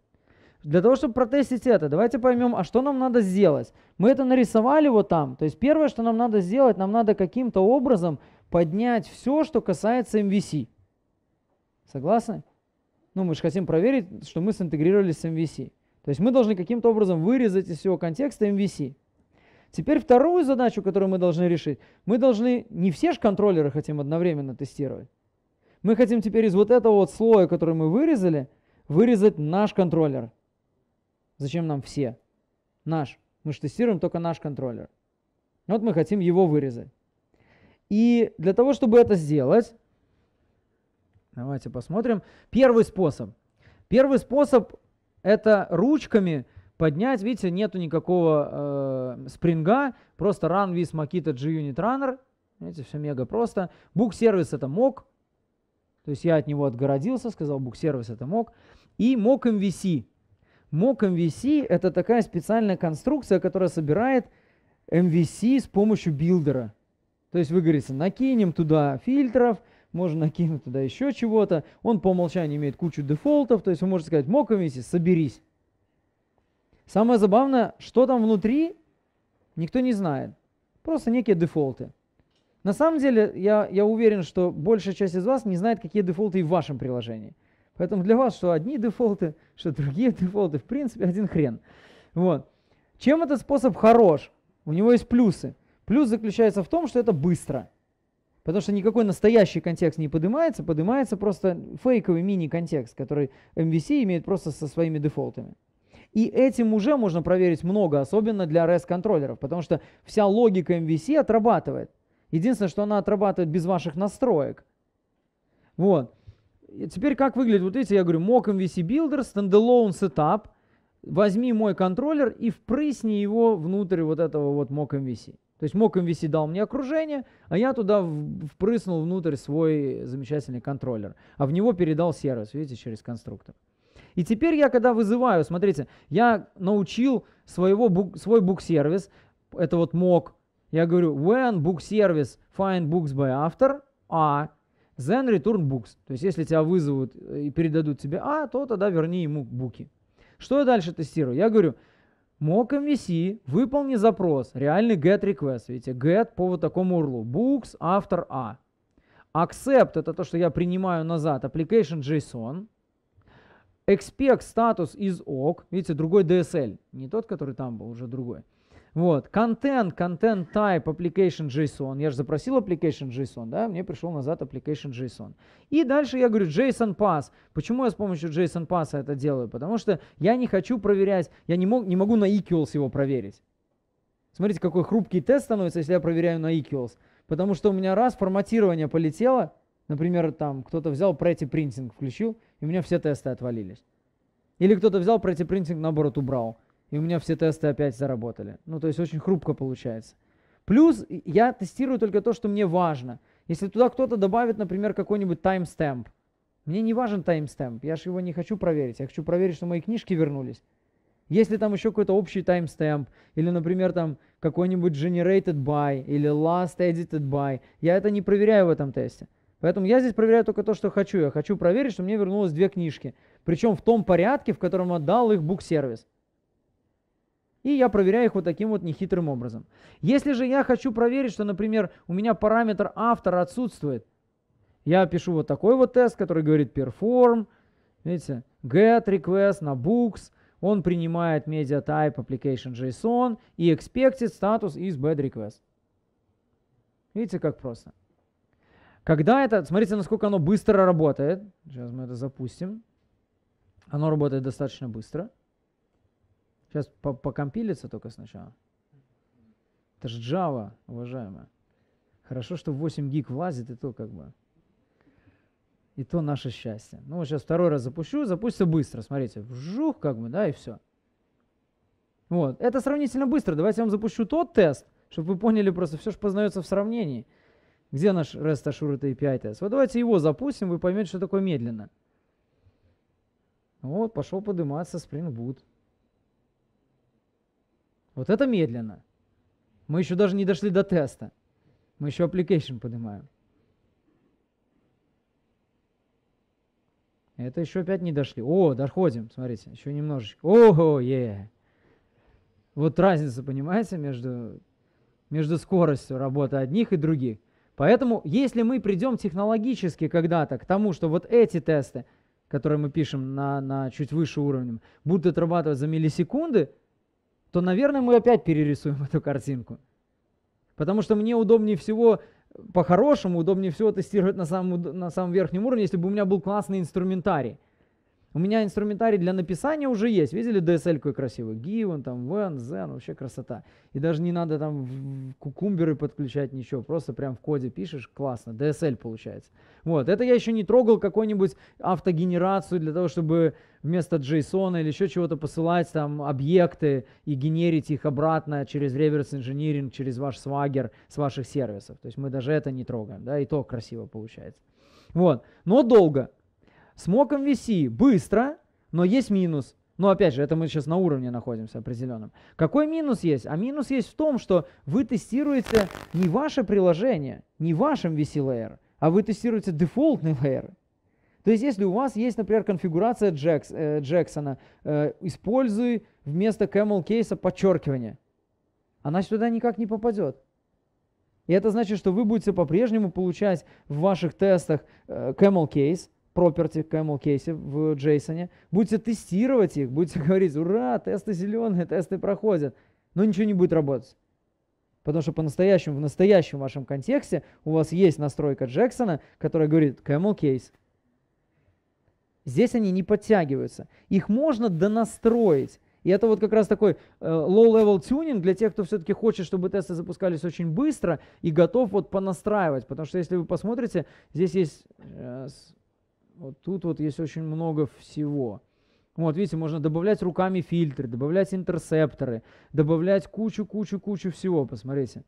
Для того, чтобы протестить это, давайте поймем, а что нам надо сделать. Мы это нарисовали вот там. То есть первое, что нам надо сделать, нам надо каким-то образом поднять все, что касается MVC. Согласны? Ну, мы же хотим проверить, что мы синтегрировались с MVC. То есть мы должны каким-то образом вырезать из всего контекста MVC. Теперь вторую задачу, которую мы должны решить, мы должны, не все же контроллеры хотим одновременно тестировать. Мы хотим теперь из вот этого вот слоя, который мы вырезали, вырезать наш контроллер. Зачем нам все? Наш. Мы же тестируем только наш контроллер. Вот мы хотим его вырезать. И для того, чтобы это сделать, давайте посмотрим. Первый способ. Первый способ это ручками поднять. Видите, нету никакого э, спринга. Просто run with Makita G-Unit Runner. Видите, все мега просто. Book сервис это мог. То есть я от него отгородился, сказал буксервис это мог. И мок MVC. Мок MVC это такая специальная конструкция, которая собирает MVC с помощью билдера. То есть вы говорите, накинем туда фильтров, можно накинуть туда еще чего-то. Он по умолчанию имеет кучу дефолтов, то есть вы можете сказать, мок MVC, соберись. Самое забавное, что там внутри, никто не знает. Просто некие дефолты. На самом деле, я, я уверен, что большая часть из вас не знает, какие дефолты и в вашем приложении. Поэтому для вас, что одни дефолты, что другие дефолты, в принципе, один хрен. Вот. Чем этот способ хорош? У него есть плюсы. Плюс заключается в том, что это быстро. Потому что никакой настоящий контекст не поднимается, поднимается просто фейковый мини-контекст, который MVC имеет просто со своими дефолтами. И этим уже можно проверить много, особенно для REST-контроллеров, потому что вся логика MVC отрабатывает. Единственное, что она отрабатывает без ваших настроек. Вот. И теперь как выглядит? Вот эти, я говорю, mock MVC Builder, Standalone Setup. Возьми мой контроллер и впрысни его внутрь вот этого вот mock MVC. То есть mock MVC дал мне окружение, а я туда впрыснул внутрь свой замечательный контроллер. А в него передал сервис, видите, через конструктор. И теперь я, когда вызываю, смотрите, я научил своего, свой бук-сервис, это вот мок, я говорю, when book service find books by author A, а, then return books. То есть, если тебя вызовут э, и передадут тебе А, то тогда верни ему буки. Что я дальше тестирую? Я говорю, mock MVC, выполни запрос, реальный get request. Видите, get по вот такому урлу. Books after A. А. Accept – это то, что я принимаю назад. Application JSON. Expect status is OK. Видите, другой DSL. Не тот, который там был, уже другой. Вот, контент, контент type, application JSON. Я же запросил application JSON, да, мне пришел назад application JSON. И дальше я говорю JSON pass. Почему я с помощью JSON pass это делаю? Потому что я не хочу проверять, я не, мог, не могу на equals его проверить. Смотрите, какой хрупкий тест становится, если я проверяю на equals. Потому что у меня раз форматирование полетело, например, там кто-то взял pretty printing, включил, и у меня все тесты отвалились. Или кто-то взял pretty printing, наоборот, убрал и у меня все тесты опять заработали. Ну, то есть очень хрупко получается. Плюс я тестирую только то, что мне важно. Если туда кто-то добавит, например, какой-нибудь таймстемп, мне не важен таймстемп, я же его не хочу проверить, я хочу проверить, что мои книжки вернулись. Если там еще какой-то общий таймстемп, или, например, там какой-нибудь generated by, или last edited by, я это не проверяю в этом тесте. Поэтому я здесь проверяю только то, что хочу. Я хочу проверить, что мне вернулось две книжки. Причем в том порядке, в котором отдал их буксервис. сервис и я проверяю их вот таким вот нехитрым образом. Если же я хочу проверить, что, например, у меня параметр автора отсутствует, я пишу вот такой вот тест, который говорит perform, видите, get request на books, он принимает media type application JSON и expected status is bad request. Видите, как просто. Когда это, смотрите, насколько оно быстро работает. Сейчас мы это запустим. Оно работает достаточно быстро. Сейчас по покомпилится только сначала. Это же Java, уважаемые. Хорошо, что 8 гиг влазит, и то как бы. И то наше счастье. Ну, сейчас второй раз запущу, запустится быстро. Смотрите, вжух как бы, да, и все. Вот, это сравнительно быстро. Давайте я вам запущу тот тест, чтобы вы поняли просто, все же познается в сравнении. Где наш REST Assured API тест? Вот давайте его запустим, вы поймете, что такое медленно. Вот, пошел подниматься Spring Boot. Вот это медленно. Мы еще даже не дошли до теста. Мы еще application поднимаем. Это еще опять не дошли. О, доходим, смотрите, еще немножечко. Ого, е. Вот разница, понимаете, между, между скоростью работы одних и других. Поэтому, если мы придем технологически когда-то к тому, что вот эти тесты, которые мы пишем на, на чуть выше уровнем, будут отрабатывать за миллисекунды – то, наверное, мы опять перерисуем эту картинку. Потому что мне удобнее всего э, по-хорошему, удобнее всего тестировать на самом, на самом верхнем уровне, если бы у меня был классный инструментарий. У меня инструментарий для написания уже есть. Видели dsl какой красивый? Given, там, when, then, вообще красота. И даже не надо там кукумберы подключать, ничего. Просто прям в коде пишешь, классно, DSL получается. Вот, это я еще не трогал какую-нибудь автогенерацию для того, чтобы вместо JSON или еще чего-то посылать там объекты и генерить их обратно через реверс инжиниринг, через ваш свагер с ваших сервисов. То есть мы даже это не трогаем, да, и то красиво получается. Вот, но долго, с моком виси быстро, но есть минус. Но опять же, это мы сейчас на уровне находимся определенным. Какой минус есть? А минус есть в том, что вы тестируете не ваше приложение, не вашем VC Layer, а вы тестируете дефолтный layer. То есть, если у вас есть, например, конфигурация Джекс, э, Джексона, э, используй вместо camel кейса подчеркивание. Она сюда никак не попадет. И это значит, что вы будете по-прежнему получать в ваших тестах э, camel case, проперти camel кейсе в JSON, будете тестировать их, будете говорить, ура, тесты зеленые, тесты проходят, но ничего не будет работать. Потому что по-настоящему, в настоящем вашем контексте у вас есть настройка Джексона, которая говорит camel case. Здесь они не подтягиваются. Их можно донастроить. И это вот как раз такой э, low-level тюнинг для тех, кто все-таки хочет, чтобы тесты запускались очень быстро и готов вот понастраивать. Потому что если вы посмотрите, здесь есть... Сейчас, э, вот тут вот есть очень много всего. Вот, видите, можно добавлять руками фильтры, добавлять интерсепторы, добавлять кучу-кучу-кучу всего, посмотрите.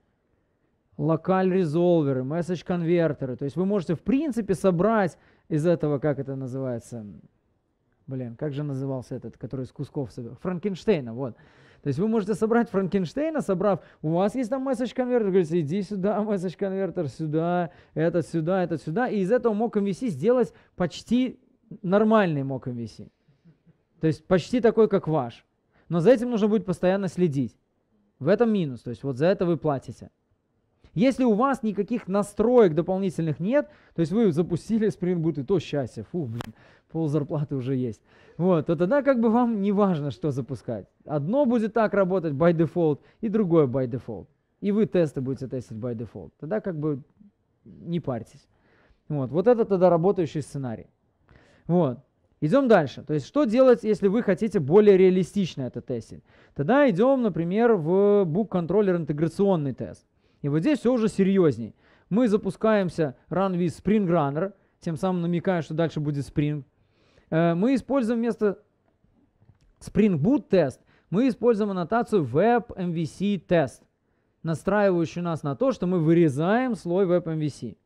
Локаль-резолверы, месседж-конвертеры. То есть вы можете, в принципе, собрать из этого, как это называется, блин, как же назывался этот, который из кусков собирал? Франкенштейна, вот. То есть вы можете собрать Франкенштейна, собрав, у вас есть там месседж конвертер, говорите, иди сюда, месседж конвертер, сюда, этот сюда, этот сюда. И из этого мог MVC сделать почти нормальный мог MVC. То есть почти такой, как ваш. Но за этим нужно будет постоянно следить. В этом минус, то есть вот за это вы платите. Если у вас никаких настроек дополнительных нет, то есть вы запустили Spring Boot и то счастье, фу, блин, пол зарплаты уже есть. Вот, то тогда как бы вам не важно, что запускать. Одно будет так работать by default, и другое by default. И вы тесты будете тестить by default. Тогда как бы не парьтесь. Вот, вот это тогда работающий сценарий. Вот. Идем дальше. То есть, что делать, если вы хотите более реалистично это тестить? Тогда идем, например, в Book Controller интеграционный тест. И вот здесь все уже серьезней. Мы запускаемся Run with Spring Runner, тем самым намекая, что дальше будет Spring. Э, мы используем вместо Spring Boot тест, мы используем аннотацию Web MVC тест, настраивающую нас на то, что мы вырезаем слой Web MVC,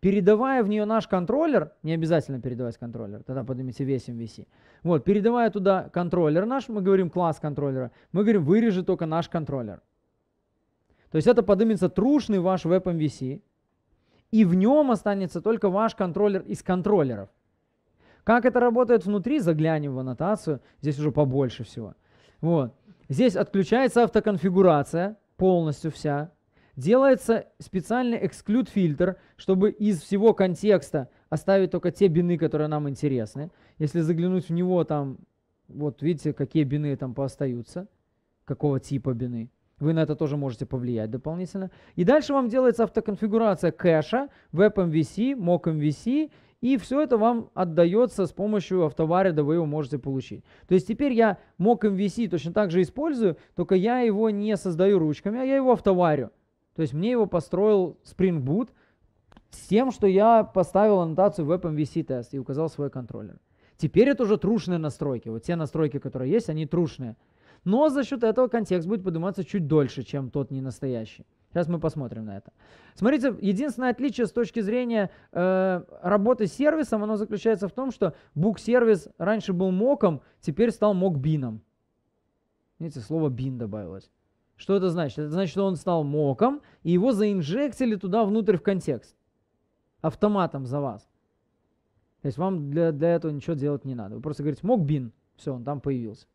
Передавая в нее наш контроллер, не обязательно передавать контроллер, тогда поднимите весь MVC. Вот, передавая туда контроллер наш, мы говорим класс контроллера, мы говорим вырежи только наш контроллер. То есть это поднимется трушный ваш WebMVC, и в нем останется только ваш контроллер из контроллеров. Как это работает внутри, заглянем в аннотацию, здесь уже побольше всего. Вот. Здесь отключается автоконфигурация полностью вся. Делается специальный exclude фильтр, чтобы из всего контекста оставить только те бины, которые нам интересны. Если заглянуть в него, там, вот видите, какие бины там поостаются, какого типа бины. Вы на это тоже можете повлиять дополнительно. И дальше вам делается автоконфигурация кэша, WebMVC, MockMVC и все это вам отдается с помощью автоварида, вы его можете получить. То есть теперь я мог MVC точно так же использую, только я его не создаю ручками, а я его автоварю. То есть мне его построил Spring Boot с тем, что я поставил аннотацию WebMVC тест и указал свой контроллер. Теперь это уже трушные настройки. Вот те настройки, которые есть, они трушные. Но за счет этого контекст будет подниматься чуть дольше, чем тот ненастоящий. Сейчас мы посмотрим на это. Смотрите, единственное отличие с точки зрения э, работы с сервисом, оно заключается в том, что бук-сервис раньше был моком, теперь стал мокбином. Видите, слово бин добавилось. Что это значит? Это значит, что он стал моком, и его заинжектили туда внутрь в контекст. Автоматом за вас. То есть вам для, для этого ничего делать не надо. Вы просто говорите, мокбин, все, он там появился.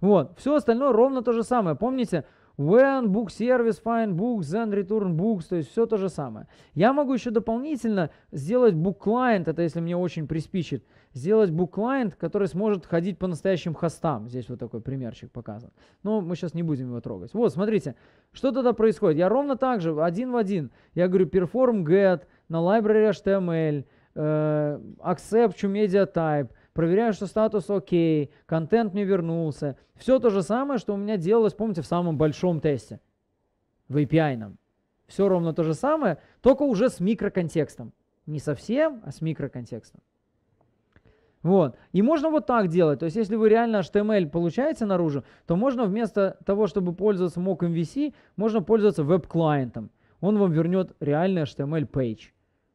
Вот, все остальное ровно то же самое. Помните, When book service find books, then return books, то есть все то же самое. Я могу еще дополнительно сделать book client, это если мне очень приспичит, сделать book client, который сможет ходить по настоящим хостам. Здесь вот такой примерчик показан. Но мы сейчас не будем его трогать. Вот, смотрите, что тогда происходит. Я ровно так же, один в один, я говорю perform get на library HTML, э, accept media type, проверяю, что статус окей, контент мне вернулся. Все то же самое, что у меня делалось, помните, в самом большом тесте, в API. нам. Все ровно то же самое, только уже с микроконтекстом. Не совсем, а с микроконтекстом. Вот. И можно вот так делать. То есть, если вы реально HTML получаете наружу, то можно вместо того, чтобы пользоваться mock MVC, эм можно пользоваться веб-клиентом. Он вам вернет реальный HTML page.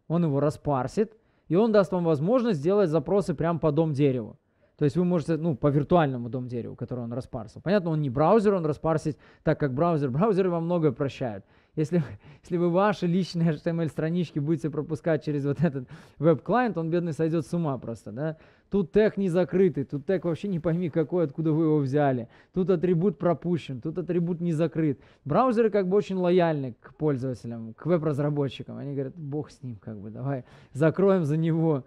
Он его распарсит, и он даст вам возможность сделать запросы прямо по дом дереву. То есть вы можете, ну, по виртуальному дом дереву, который он распарсил. Понятно, он не браузер, он распарсит так, как браузер. Браузеры вам многое прощают. Если, если вы ваши личные HTML-странички будете пропускать через вот этот веб-клиент, он, бедный, сойдет с ума просто, да. Тут тег не закрытый, тут тег вообще не пойми какой, откуда вы его взяли. Тут атрибут пропущен, тут атрибут не закрыт. Браузеры как бы очень лояльны к пользователям, к веб-разработчикам. Они говорят, бог с ним, как бы, давай закроем за него.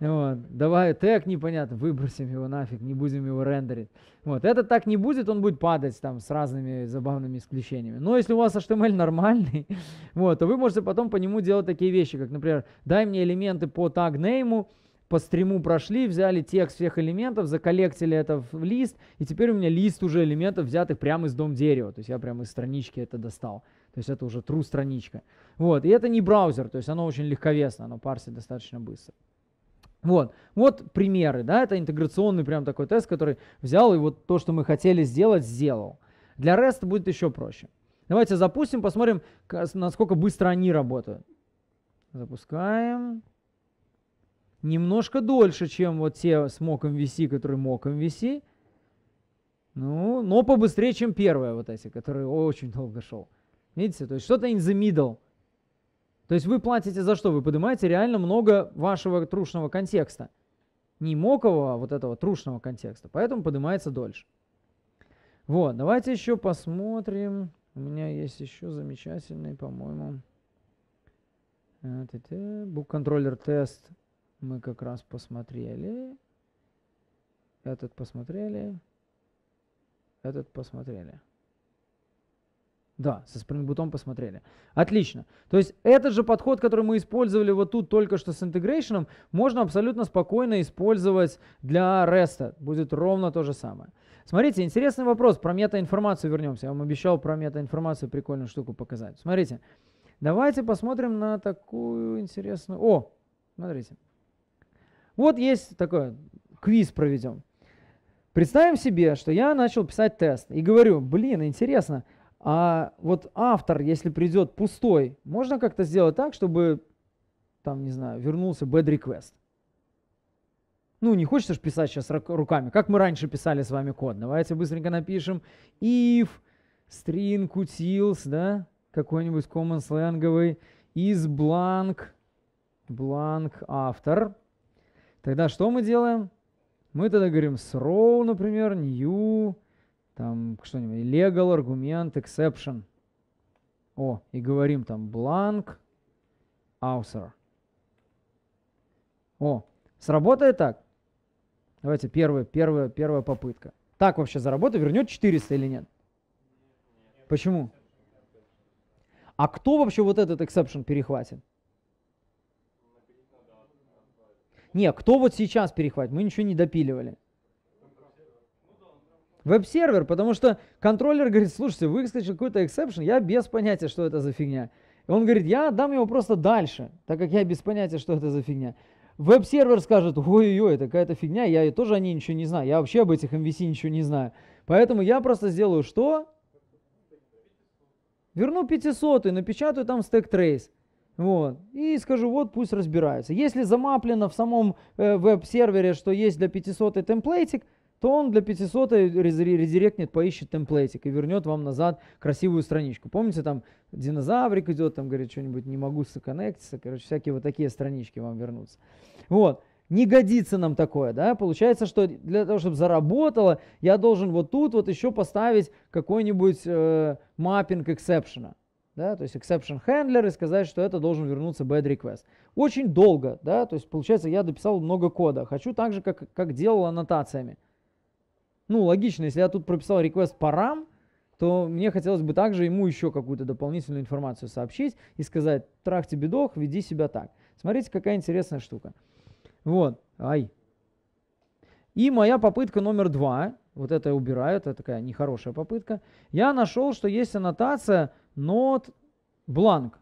Вот. Давай тег непонятно, выбросим его нафиг, не будем его рендерить. Вот. Это так не будет, он будет падать там с разными забавными исключениями. Но если у вас HTML нормальный, вот, то вы можете потом по нему делать такие вещи, как, например, дай мне элементы по тагнейму, по стриму прошли, взяли текст всех элементов, заколлектили это в лист, и теперь у меня лист уже элементов, взятых прямо из дом дерева. То есть я прямо из странички это достал. То есть это уже true страничка. Вот, и это не браузер, то есть оно очень легковесно, оно парсит достаточно быстро. Вот. вот примеры, да, это интеграционный прям такой тест, который взял и вот то, что мы хотели сделать, сделал. Для REST будет еще проще. Давайте запустим, посмотрим, насколько быстро они работают. Запускаем. Немножко дольше, чем вот те с моком MVC, которые моком MVC. Ну, но побыстрее, чем первые вот эти, которые очень долго шел. Видите, то есть что-то in the middle. То есть вы платите за что? Вы поднимаете реально много вашего трушного контекста. Не мокового, а вот этого трушного контекста. Поэтому поднимается дольше. Вот, давайте еще посмотрим. У меня есть еще замечательный, по-моему, э, букконтроллер тест. Мы как раз посмотрели. Этот посмотрели. Этот посмотрели. Да, со спрингбутом посмотрели. Отлично. То есть этот же подход, который мы использовали вот тут только что с интегрейшеном, можно абсолютно спокойно использовать для REST. Будет ровно то же самое. Смотрите, интересный вопрос. Про метаинформацию вернемся. Я вам обещал про метаинформацию прикольную штуку показать. Смотрите. Давайте посмотрим на такую интересную... О, смотрите. Вот есть такой квиз проведем. Представим себе, что я начал писать тест и говорю, блин, интересно, а вот автор, если придет пустой, можно как-то сделать так, чтобы, там, не знаю, вернулся bad request. Ну, не хочется же писать сейчас руками, как мы раньше писали с вами код. Давайте быстренько напишем if string utils, да, какой-нибудь common сленговый, is blank, blank автор. Тогда что мы делаем? Мы тогда говорим throw, например, new там что-нибудь, legal, аргумент, exception. О, и говорим там blank, author. О, сработает так? Давайте первая, первая, первая попытка. Так вообще заработает, вернет 400 или нет? Почему? А кто вообще вот этот exception перехватит? Не, кто вот сейчас перехватит? Мы ничего не допиливали веб-сервер, потому что контроллер говорит, слушайте, выскочил какой-то эксепшн, я без понятия, что это за фигня. И он говорит, я отдам его просто дальше, так как я без понятия, что это за фигня. Веб-сервер скажет, ой-ой-ой, это какая-то фигня, я тоже о ней ничего не знаю, я вообще об этих MVC ничего не знаю. Поэтому я просто сделаю что? Верну 500 и напечатаю там стек трейс. Вот. И скажу, вот пусть разбираются. Если замаплено в самом э, веб-сервере, что есть для 500 темплейтик, то он для 500 редиректнет, поищет темплейтик и вернет вам назад красивую страничку. Помните, там динозаврик идет, там говорит что-нибудь, не могу соконнектиться, короче, всякие вот такие странички вам вернутся. Вот. Не годится нам такое, да? Получается, что для того, чтобы заработало, я должен вот тут вот еще поставить какой-нибудь э, маппинг эксепшена да, то есть exception handler и сказать, что это должен вернуться bad request. Очень долго, да, то есть получается я дописал много кода, хочу так же, как, как делал аннотациями ну, логично, если я тут прописал request по RAM, то мне хотелось бы также ему еще какую-то дополнительную информацию сообщить и сказать, трах тебе дох, веди себя так. Смотрите, какая интересная штука. Вот, ай. И моя попытка номер два, вот это я убираю, это такая нехорошая попытка. Я нашел, что есть аннотация not blank.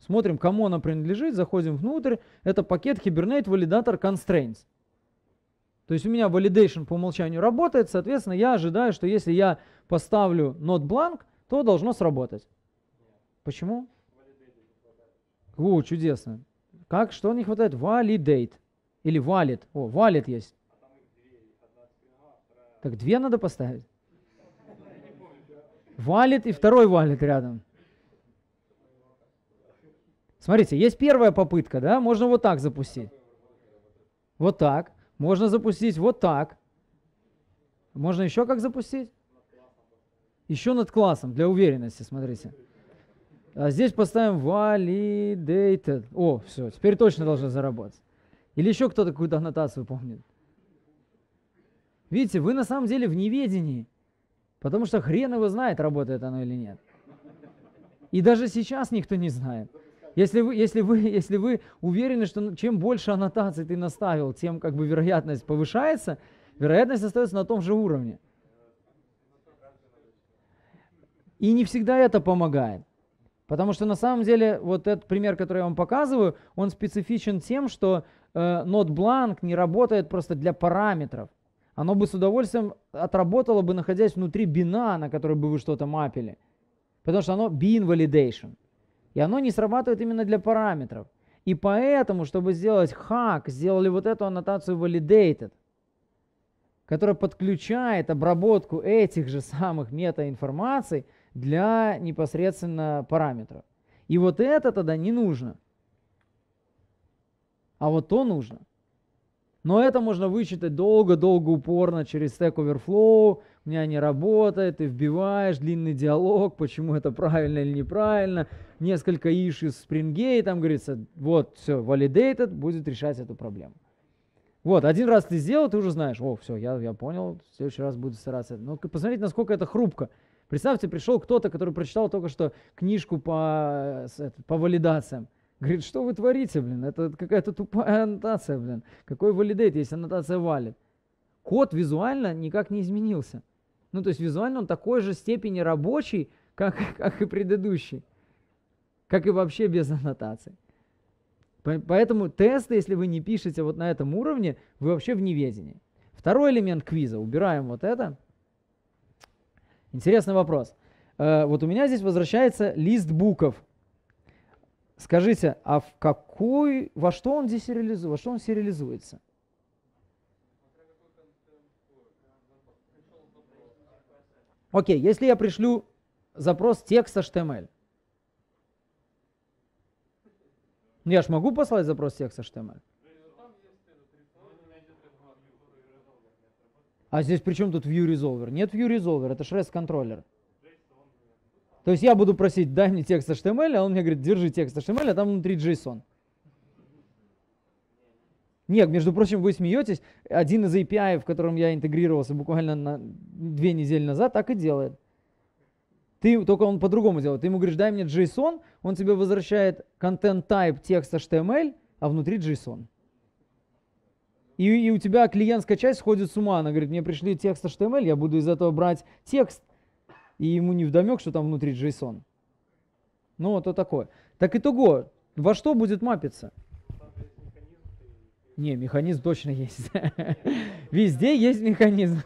Смотрим, кому она принадлежит, заходим внутрь. Это пакет Hibernate Validator Constraints. То есть у меня validation по умолчанию работает, соответственно, я ожидаю, что если я поставлю not blank, то должно сработать. Почему? О, чудесно. Как, что не хватает? Validate. Или valid. О, valid есть. Так две надо поставить. Валит и второй валит рядом. Смотрите, есть первая попытка, да? Можно вот так запустить. Вот так. Можно запустить вот так. Можно еще как запустить? Еще над классом, для уверенности, смотрите. А здесь поставим validated. О, все, теперь точно должно заработать. Или еще кто-то какую-то аннотацию помнит. Видите, вы на самом деле в неведении. Потому что хрен его знает, работает оно или нет. И даже сейчас никто не знает. Если вы, если, вы, если вы уверены, что чем больше аннотаций ты наставил, тем как бы вероятность повышается, вероятность остается на том же уровне. И не всегда это помогает. Потому что на самом деле вот этот пример, который я вам показываю, он специфичен тем, что э, NotBlank не работает просто для параметров. Оно бы с удовольствием отработало бы, находясь внутри бина, на который бы вы что-то мапили. Потому что оно bin validation. И оно не срабатывает именно для параметров. И поэтому, чтобы сделать хак, сделали вот эту аннотацию validated, которая подключает обработку этих же самых метаинформаций для непосредственно параметров. И вот это тогда не нужно. А вот то нужно. Но это можно вычитать долго-долго упорно через Stack Overflow, у меня не работает, ты вбиваешь длинный диалог, почему это правильно или неправильно, несколько иш из Spring там говорится, вот, все, validated будет решать эту проблему. Вот, один раз ты сделал, ты уже знаешь, о, все, я, я понял, в следующий раз буду стараться. Но посмотрите, насколько это хрупко. Представьте, пришел кто-то, который прочитал только что книжку по, э, по валидациям. Говорит, что вы творите, блин, это какая-то тупая аннотация, блин. Какой валидейт, если аннотация валит? Код визуально никак не изменился. Ну, то есть визуально он такой же степени рабочий, как, как и предыдущий. Как и вообще без аннотации. Поэтому тесты, если вы не пишете вот на этом уровне, вы вообще в неведении. Второй элемент квиза. Убираем вот это. Интересный вопрос. Э, вот у меня здесь возвращается лист буков. Скажите, а в какой, во что он здесь реализуется, во что он сериализуется? Окей, если я пришлю запрос текста HTML, я ж могу послать запрос текста HTML? А здесь при чем тут View Resolver? Нет View Resolver, это REST контроллер. То есть я буду просить, дай мне текст HTML, а он мне говорит, держи текст HTML, а там внутри JSON. Нет, между прочим, вы смеетесь, один из API, в котором я интегрировался буквально на две недели назад, так и делает. Ты, только он по-другому делает. Ты ему говоришь, дай мне JSON, он тебе возвращает контент type текст HTML, а внутри JSON. И, и у тебя клиентская часть сходит с ума. Она говорит, мне пришли текст HTML, я буду из этого брать текст. И ему не вдомек, что там внутри JSON. Ну, вот такое. Так итого, во что будет мапиться? Не, механизм точно есть. Везде есть механизм.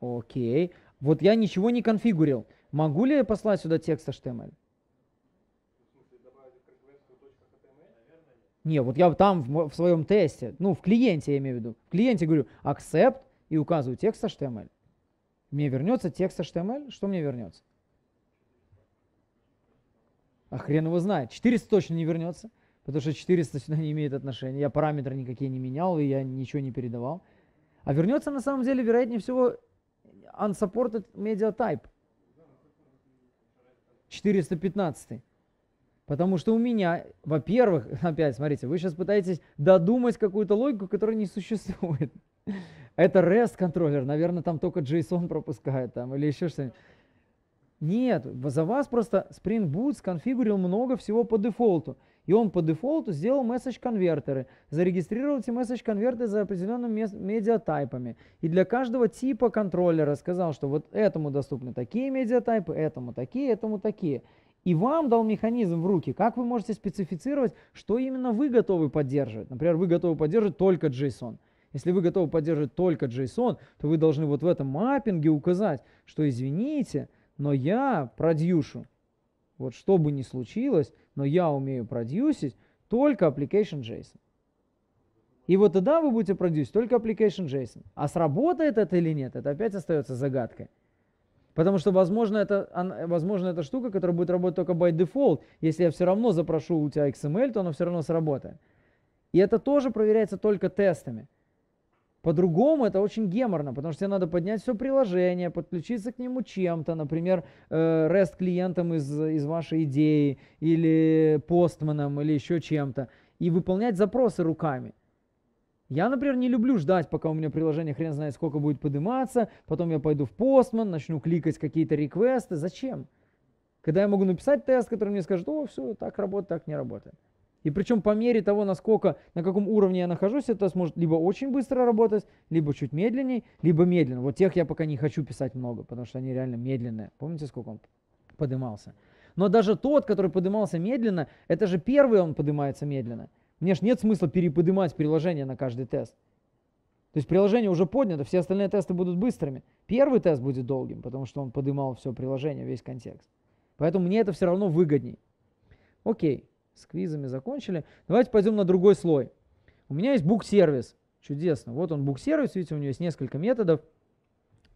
Окей. Вот я ничего не конфигурил. Могу ли я послать сюда текст HTML? Не, вот я там в, в своем тесте, ну, в клиенте я имею в виду. В клиенте говорю accept и указываю текст HTML. Мне вернется текст HTML? Что мне вернется? А хрен его знает. 400 точно не вернется, потому что 400 сюда не имеет отношения. Я параметры никакие не менял, и я ничего не передавал. А вернется на самом деле, вероятнее всего, unsupported media type. 415. Потому что у меня, во-первых, опять, смотрите, вы сейчас пытаетесь додумать какую-то логику, которая не существует. Это REST контроллер, наверное, там только JSON пропускает там или еще что-нибудь. Нет, за вас просто Spring Boot сконфигурил много всего по дефолту. И он по дефолту сделал message конвертеры. Зарегистрировал эти message конвертеры за определенными медиатайпами. И для каждого типа контроллера сказал, что вот этому доступны такие медиатайпы, этому такие, этому такие. И вам дал механизм в руки, как вы можете специфицировать, что именно вы готовы поддерживать. Например, вы готовы поддерживать только JSON. Если вы готовы поддерживать только JSON, то вы должны вот в этом маппинге указать, что извините, но я продюшу. Вот что бы ни случилось, но я умею продюсить только application JSON. И вот тогда вы будете продюсить только application JSON. А сработает это или нет, это опять остается загадкой. Потому что, возможно, это, возможно, это штука, которая будет работать только by default. Если я все равно запрошу у тебя XML, то она все равно сработает. И это тоже проверяется только тестами. По-другому это очень геморно, потому что тебе надо поднять все приложение, подключиться к нему чем-то, например, REST э, клиентом из, из вашей идеи, или постманом, или еще чем-то, и выполнять запросы руками. Я, например, не люблю ждать, пока у меня приложение хрен знает сколько будет подниматься, потом я пойду в постман, начну кликать какие-то реквесты. Зачем? Когда я могу написать тест, который мне скажет, о, все, так работает, так не работает. И причем по мере того, насколько, на каком уровне я нахожусь, это сможет либо очень быстро работать, либо чуть медленней, либо медленно. Вот тех я пока не хочу писать много, потому что они реально медленные. Помните, сколько он подымался? Но даже тот, который подымался медленно, это же первый он поднимается медленно. Мне же нет смысла переподнимать приложение на каждый тест. То есть приложение уже поднято, все остальные тесты будут быстрыми. Первый тест будет долгим, потому что он поднимал все приложение, весь контекст. Поэтому мне это все равно выгодней. Окей. С квизами закончили. Давайте пойдем на другой слой. У меня есть бук-сервис. Чудесно. Вот он бук-сервис, видите, у него есть несколько методов.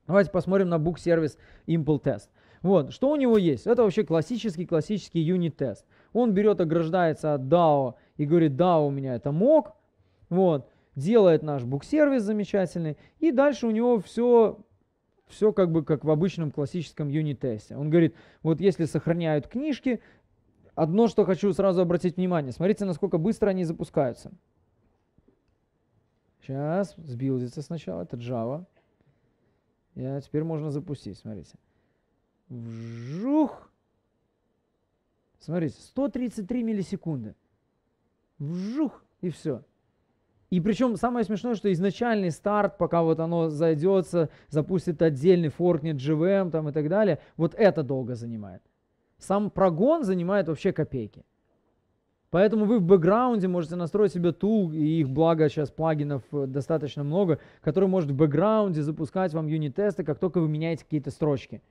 Давайте посмотрим на бук-сервис Impel Test. Вот, что у него есть? Это вообще классический-классический юнит-тест. Он берет, ограждается от DAO и говорит, да, у меня это мог. Вот, делает наш бук-сервис замечательный. И дальше у него все, все как бы как в обычном классическом юнит-тесте. Он говорит, вот если сохраняют книжки, Одно, что хочу сразу обратить внимание. Смотрите, насколько быстро они запускаются. Сейчас, сбилдится сначала, это Java. Я, теперь можно запустить, смотрите. Вжух! Смотрите, 133 миллисекунды. Вжух! И все. И причем самое смешное, что изначальный старт, пока вот оно зайдется, запустит отдельный форкнет, GVM эм там и так далее, вот это долго занимает. Сам прогон занимает вообще копейки. Поэтому вы в бэкграунде можете настроить себе тул, и их благо сейчас плагинов э, достаточно много, который может в бэкграунде запускать вам юнит-тесты, как только вы меняете какие-то строчки.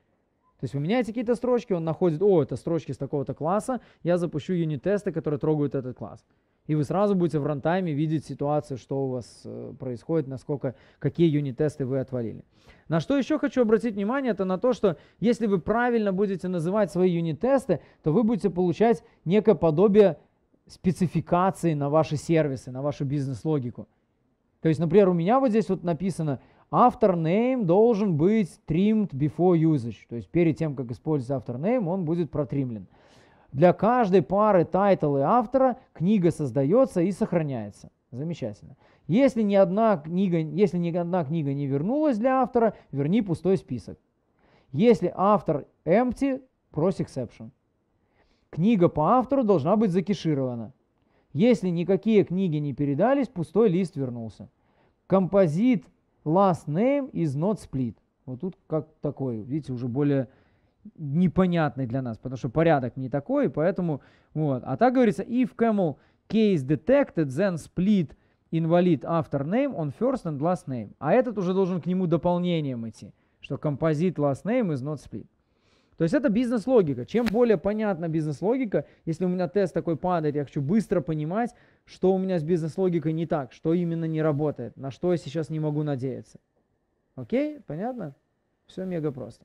То есть вы меняете какие-то строчки, он находит, о, это строчки с такого-то класса, я запущу юнит-тесты, которые трогают этот класс. И вы сразу будете в рантайме видеть ситуацию, что у вас э, происходит, насколько, какие юнит-тесты вы отвалили. На что еще хочу обратить внимание, это на то, что если вы правильно будете называть свои юнит-тесты, то вы будете получать некое подобие спецификации на ваши сервисы, на вашу бизнес-логику. То есть, например, у меня вот здесь вот написано, автор name должен быть trimmed before usage. То есть перед тем, как использовать автор name, он будет протримлен. Для каждой пары тайтла и автора книга создается и сохраняется. Замечательно. Если ни одна книга, если ни одна книга не вернулась для автора, верни пустой список. Если автор empty, cross exception. Книга по автору должна быть закеширована. Если никакие книги не передались, пустой лист вернулся. Композит last name is not split. Вот тут как такой, видите, уже более непонятный для нас, потому что порядок не такой, поэтому вот. А так говорится, if camel case detected, then split invalid after name on first and last name. А этот уже должен к нему дополнением идти, что composite last name is not split. То есть это бизнес-логика. Чем более понятна бизнес-логика, если у меня тест такой падает, я хочу быстро понимать, что у меня с бизнес-логикой не так, что именно не работает, на что я сейчас не могу надеяться. Окей? Понятно? Все мега просто.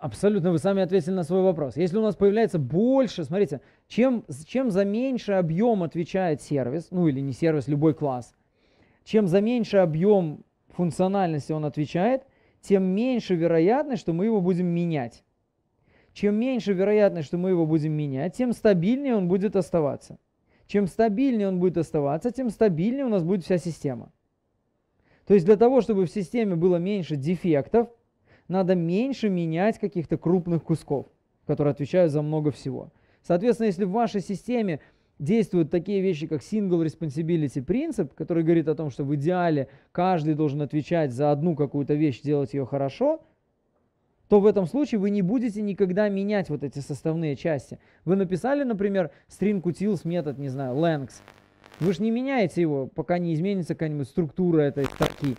Абсолютно, вы сами ответили на свой вопрос. Если у нас появляется больше, смотрите, чем, чем за меньший объем отвечает сервис, ну или не сервис, любой класс, чем за меньший объем функциональности он отвечает, тем меньше вероятность, что мы его будем менять. Чем меньше вероятность, что мы его будем менять, тем стабильнее он будет оставаться. Чем стабильнее он будет оставаться, тем стабильнее у нас будет вся система. То есть для того, чтобы в системе было меньше дефектов – надо меньше менять каких-то крупных кусков, которые отвечают за много всего. Соответственно, если в вашей системе действуют такие вещи, как single responsibility принцип, который говорит о том, что в идеале каждый должен отвечать за одну какую-то вещь, делать ее хорошо, то в этом случае вы не будете никогда менять вот эти составные части. Вы написали, например, string utils метод, не знаю, length. Вы же не меняете его, пока не изменится какая-нибудь структура этой строки.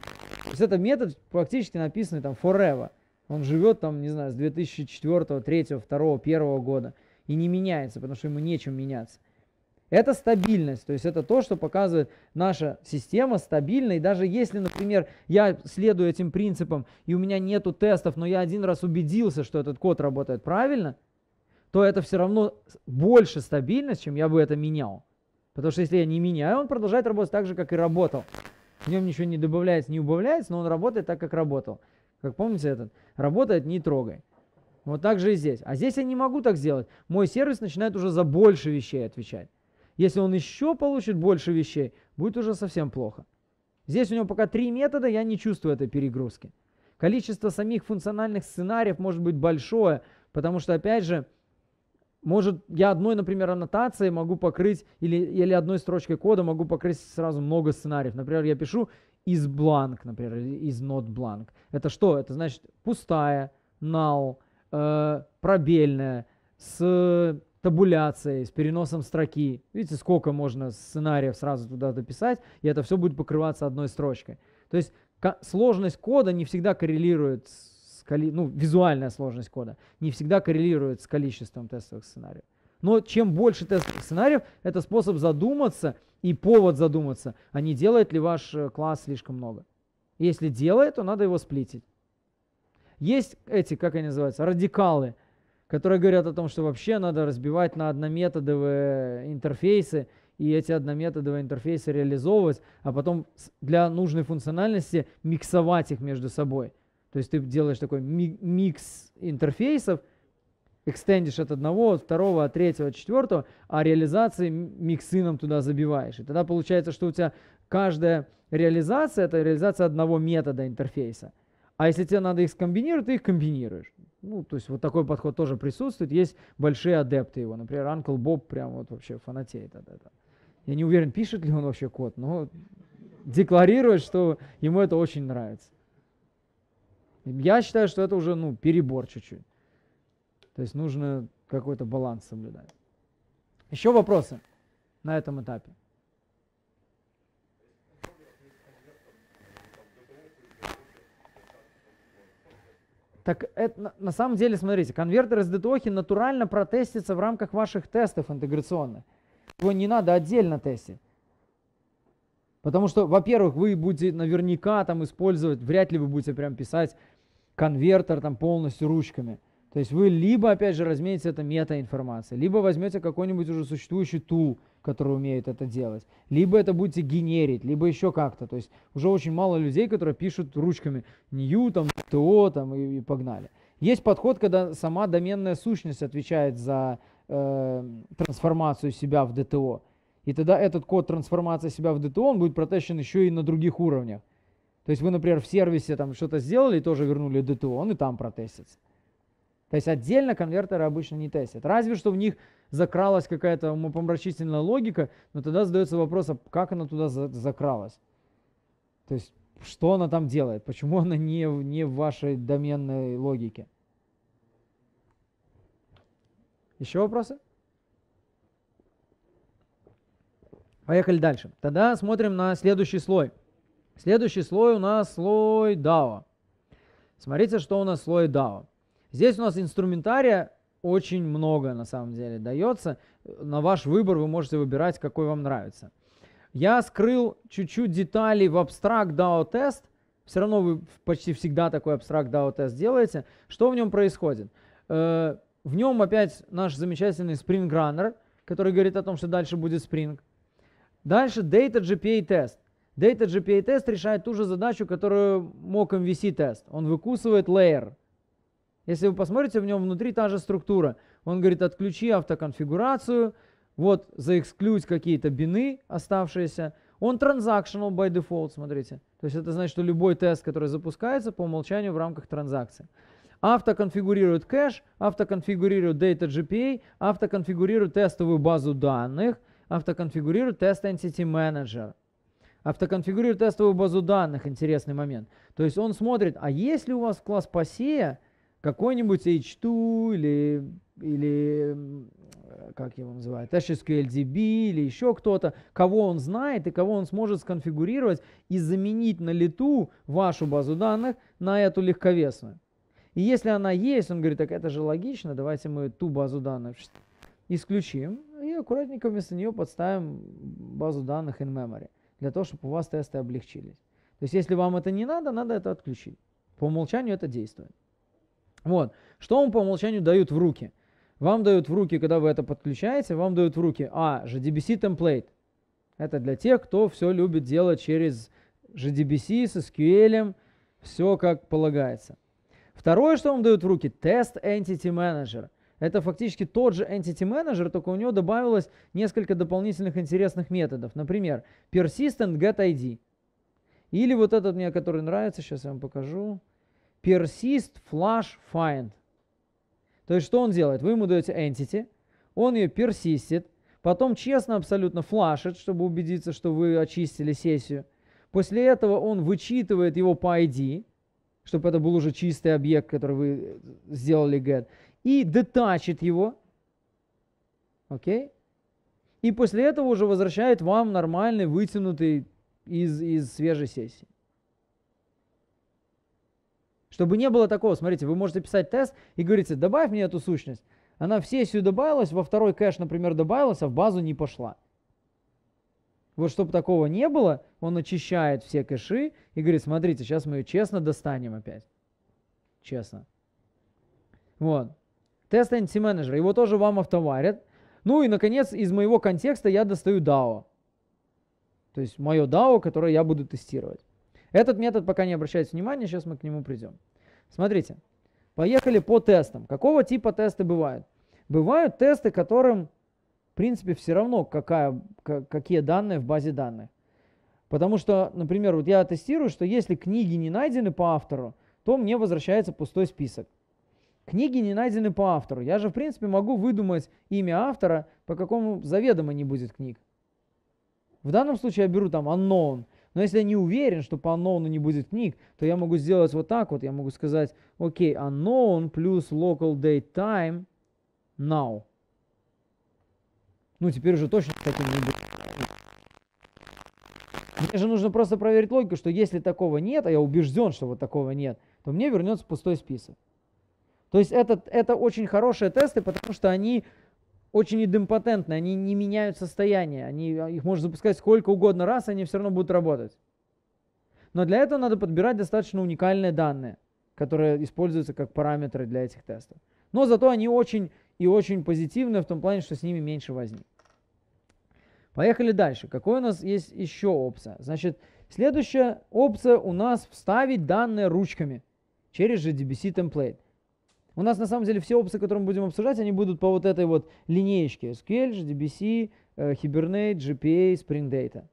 То есть это метод практически написанный там forever. Он живет там, не знаю, с 2004, 2003, 2002, 2001 года и не меняется, потому что ему нечем меняться. Это стабильность, то есть это то, что показывает наша система стабильна. даже если, например, я следую этим принципам, и у меня нету тестов, но я один раз убедился, что этот код работает правильно, то это все равно больше стабильность, чем я бы это менял. Потому что если я не меняю, он продолжает работать так же, как и работал. В нем ничего не добавляется, не убавляется, но он работает так, как работал. Как помните этот? Работает, не трогай. Вот так же и здесь. А здесь я не могу так сделать. Мой сервис начинает уже за больше вещей отвечать. Если он еще получит больше вещей, будет уже совсем плохо. Здесь у него пока три метода, я не чувствую этой перегрузки. Количество самих функциональных сценариев может быть большое, потому что, опять же, может, я одной, например, аннотацией могу покрыть, или, или одной строчкой кода могу покрыть сразу много сценариев. Например, я пишу из бланк, например, из not blank. Это что? Это значит пустая, null, э, пробельная, с табуляцией, с переносом строки. Видите, сколько можно сценариев сразу туда дописать, и это все будет покрываться одной строчкой. То есть сложность кода не всегда коррелирует с, ну, визуальная сложность кода не всегда коррелирует с количеством тестовых сценариев. Но чем больше тестовых сценариев, это способ задуматься и повод задуматься, а не делает ли ваш э, класс слишком много. Если делает, то надо его сплитить. Есть эти, как они называются, радикалы, которые говорят о том, что вообще надо разбивать на однометодовые интерфейсы и эти однометодовые интерфейсы реализовывать, а потом для нужной функциональности миксовать их между собой. То есть ты делаешь такой ми- микс интерфейсов, экстендишь от одного, от второго, от третьего, от четвертого, а реализации миксином туда забиваешь. И тогда получается, что у тебя каждая реализация – это реализация одного метода интерфейса. А если тебе надо их скомбинировать, ты их комбинируешь. Ну, то есть вот такой подход тоже присутствует. Есть большие адепты его. Например, Uncle Bob прям вот вообще фанатеет от этого. Я не уверен, пишет ли он вообще код, но декларирует, что ему это очень нравится. Я считаю, что это уже ну, перебор чуть-чуть. То есть нужно какой-то баланс соблюдать. Еще вопросы на этом этапе? Так это, на самом деле, смотрите, конвертер из ДТОхи натурально протестится в рамках ваших тестов интеграционных. Его не надо отдельно тестить. Потому что, во-первых, вы будете наверняка там использовать, вряд ли вы будете прям писать конвертер там полностью ручками. То есть вы либо, опять же, размените это метаинформацией, либо возьмете какой-нибудь уже существующий тул, который умеет это делать, либо это будете генерить, либо еще как-то. То есть уже очень мало людей, которые пишут ручками new, там, to, там, и, и погнали. Есть подход, когда сама доменная сущность отвечает за э, трансформацию себя в ДТО. И тогда этот код трансформации себя в ДТО, он будет протащен еще и на других уровнях. То есть вы, например, в сервисе там что-то сделали и тоже вернули ДТО, он и там протестится. То есть отдельно конвертеры обычно не тестят. Разве что в них закралась какая-то умопомрачительная логика, но тогда задается вопрос, а как она туда за закралась? То есть что она там делает? Почему она не, не в вашей доменной логике? Еще вопросы? Поехали дальше. Тогда смотрим на следующий слой. Следующий слой у нас слой DAO. Смотрите, что у нас слой DAO. Здесь у нас инструментария очень много на самом деле дается. На ваш выбор вы можете выбирать, какой вам нравится. Я скрыл чуть-чуть деталей в абстракт DAO тест. Все равно вы почти всегда такой абстракт DAO тест делаете. Что в нем происходит? Э, в нем опять наш замечательный Spring Runner, который говорит о том, что дальше будет Spring. Дальше Data GPA тест. Data GPA тест решает ту же задачу, которую мог MVC тест. Он выкусывает layer, если вы посмотрите, в нем внутри та же структура. Он говорит, отключи автоконфигурацию, вот заэксклюдь какие-то бины оставшиеся. Он transactional by default, смотрите. То есть это значит, что любой тест, который запускается по умолчанию в рамках транзакции. Автоконфигурирует кэш, автоконфигурирует Data GPA, автоконфигурирует тестовую базу данных, автоконфигурирует тест Entity Manager. Автоконфигурирует тестовую базу данных, интересный момент. То есть он смотрит, а если у вас класс пассия, какой-нибудь H2 или, или э, как его называют, HSQLDB или еще кто-то, кого он знает и кого он сможет сконфигурировать и заменить на лету вашу базу данных на эту легковесную. И если она есть, он говорит, так это же логично, давайте мы ту базу данных исключим и аккуратненько вместо нее подставим базу данных in memory, для того, чтобы у вас тесты облегчились. То есть если вам это не надо, надо это отключить. По умолчанию это действует. Вот. Что вам по умолчанию дают в руки? Вам дают в руки, когда вы это подключаете, вам дают в руки, а, JDBC template. Это для тех, кто все любит делать через JDBC с SQL, все как полагается. Второе, что вам дают в руки, тест Entity Manager. Это фактически тот же Entity Manager, только у него добавилось несколько дополнительных интересных методов. Например, Persistent GetID. Или вот этот мне, который нравится, сейчас я вам покажу persist flush, find. То есть что он делает? Вы ему даете entity, он ее персистит, потом честно абсолютно флашит, чтобы убедиться, что вы очистили сессию. После этого он вычитывает его по ID, чтобы это был уже чистый объект, который вы э, сделали get, и детачит его, окей? Okay? И после этого уже возвращает вам нормальный, вытянутый из, из свежей сессии. Чтобы не было такого, смотрите, вы можете писать тест и говорите, добавь мне эту сущность. Она в сессию добавилась, во второй кэш, например, добавилась, а в базу не пошла. Вот чтобы такого не было, он очищает все кэши и говорит, смотрите, сейчас мы ее честно достанем опять. Честно. Вот. Тест антименеджера, его тоже вам автоварят. Ну и, наконец, из моего контекста я достаю DAO. То есть мое DAO, которое я буду тестировать. Этот метод пока не обращает внимания, сейчас мы к нему придем. Смотрите, поехали по тестам. Какого типа тесты бывают? Бывают тесты, которым, в принципе, все равно, какая, какие данные в базе данных. Потому что, например, вот я тестирую, что если книги не найдены по автору, то мне возвращается пустой список. Книги не найдены по автору. Я же, в принципе, могу выдумать имя автора, по какому заведомо не будет книг. В данном случае я беру там unknown, но если я не уверен, что по unknown не будет ник, то я могу сделать вот так вот. Я могу сказать, окей, okay, unknown плюс local date time now. Ну, теперь уже точно таким не будет. Мне же нужно просто проверить логику, что если такого нет, а я убежден, что вот такого нет, то мне вернется пустой список. То есть это, это очень хорошие тесты, потому что они очень идемпотентны, они не меняют состояние, они, а, их можно запускать сколько угодно раз, они все равно будут работать. Но для этого надо подбирать достаточно уникальные данные, которые используются как параметры для этих тестов. Но зато они очень и очень позитивны в том плане, что с ними меньше возник. Поехали дальше. Какой у нас есть еще опция? Значит, следующая опция у нас вставить данные ручками через jdbc template. У нас на самом деле все опции, которые мы будем обсуждать, они будут по вот этой вот линеечке SQL, JDBC, э, Hibernate, GPA, Spring Data.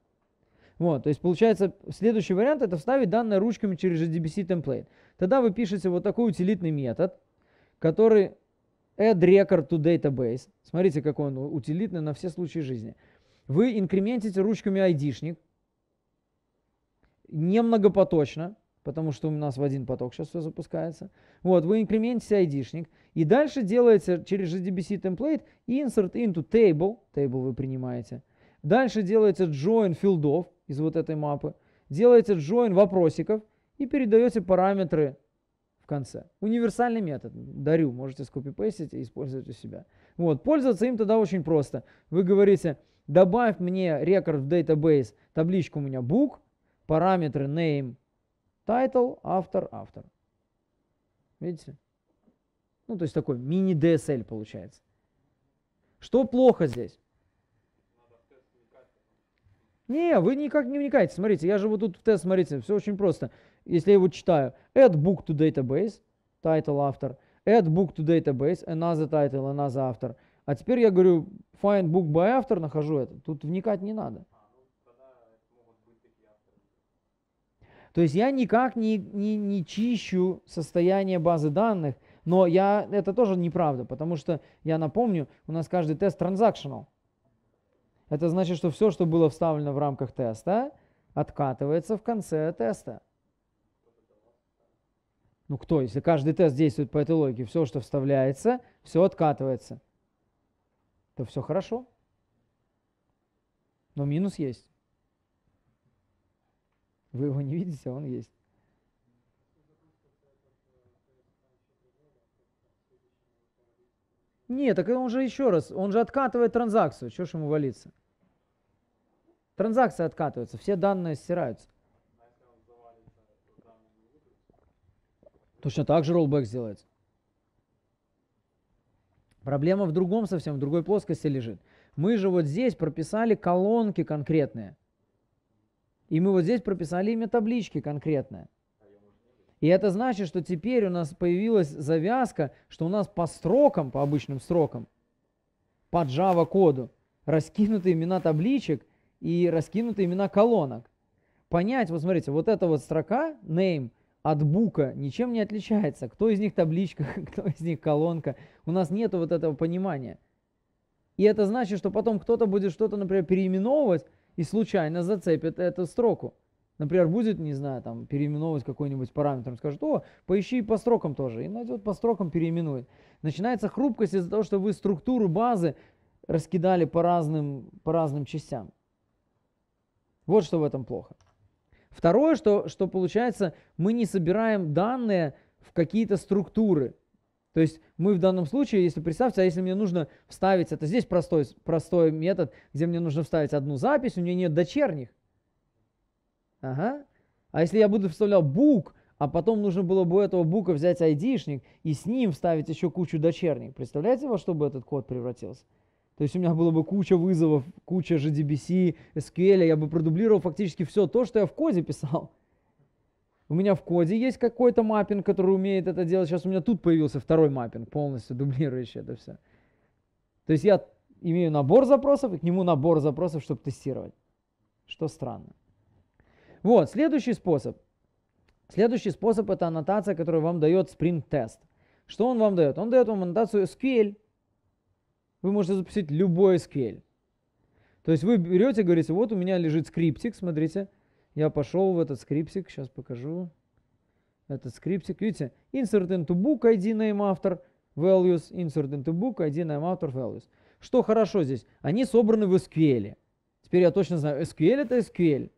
Вот, то есть получается, следующий вариант это вставить данные ручками через JDBC template. Тогда вы пишете вот такой утилитный метод, который add record to database. Смотрите, какой он утилитный на все случаи жизни. Вы инкрементите ручками ID-шник, айдишник, немногопоточно, потому что у нас в один поток сейчас все запускается. Вот, вы инкрементите ID-шник, и дальше делается через JDBC template insert into table, table вы принимаете. Дальше делается join филдов из вот этой мапы, делается join вопросиков и передаете параметры в конце. Универсальный метод, дарю, можете скопипейстить и использовать у себя. Вот, пользоваться им тогда очень просто. Вы говорите, добавь мне рекорд в database, табличку у меня book, параметры name, Title, автор, автор. Видите? Ну, то есть такой мини-DSL получается. Что плохо здесь? Не, вы никак не вникаете. Смотрите, я живу тут в тест, смотрите, все очень просто. Если я его читаю, add book to database, title author, add book to database, another title, another author. А теперь я говорю find book by author, нахожу это. Тут вникать не надо. А, То есть я никак не, не, не чищу состояние базы данных, но я, это тоже неправда, потому что, я напомню, у нас каждый тест transactional. Это значит, что все, что было вставлено в рамках теста, откатывается в конце теста. Ну кто, если каждый тест действует по этой логике, все, что вставляется, все откатывается, то все хорошо. Но минус есть. Вы его не видите, а он есть. Нет, так он же еще раз, он же откатывает транзакцию, что ж ему валиться? Транзакция откатывается, все данные стираются. Точно так же роллбэк сделается. Проблема в другом совсем, в другой плоскости лежит. Мы же вот здесь прописали колонки конкретные. И мы вот здесь прописали имя таблички конкретное. И это значит, что теперь у нас появилась завязка, что у нас по строкам, по обычным строкам, по Java коду раскинуты имена табличек и раскинуты имена колонок. Понять, вот смотрите, вот эта вот строка name от бука ничем не отличается. Кто из них табличка, кто из них колонка. У нас нет вот этого понимания. И это значит, что потом кто-то будет что-то, например, переименовывать, и случайно зацепит эту строку. Например, будет, не знаю, там, переименовывать какой-нибудь параметр. Он скажет, о, поищи по строкам тоже. И найдет по строкам, переименует. Начинается хрупкость из-за того, что вы структуру базы раскидали по разным, по разным частям. Вот что в этом плохо. Второе, что, что получается, мы не собираем данные в какие-то структуры. То есть мы в данном случае, если представьте, а если мне нужно вставить, это здесь простой, простой метод, где мне нужно вставить одну запись, у меня нет дочерних. Ага. А если я буду вставлял бук, а потом нужно было бы у этого бука взять айдишник и с ним вставить еще кучу дочерних. Представляете, во что бы этот код превратился? То есть у меня было бы куча вызовов, куча JDBC, SQL, я бы продублировал фактически все то, что я в коде писал. У меня в коде есть какой-то маппинг, который умеет это делать. Сейчас у меня тут появился второй маппинг, полностью дублирующий это все. То есть я имею набор запросов и к нему набор запросов, чтобы тестировать. Что странно. Вот, следующий способ. Следующий способ – это аннотация, которую вам дает Spring Test. Что он вам дает? Он дает вам аннотацию SQL. Вы можете запустить любой SQL. То есть вы берете, говорите, вот у меня лежит скриптик, смотрите – я пошел в этот скриптик, сейчас покажу. Этот скриптик, видите, insert into book ID name after values, insert into book ID name after values. Что хорошо здесь? Они собраны в SQL. Теперь я точно знаю, SQL это SQL.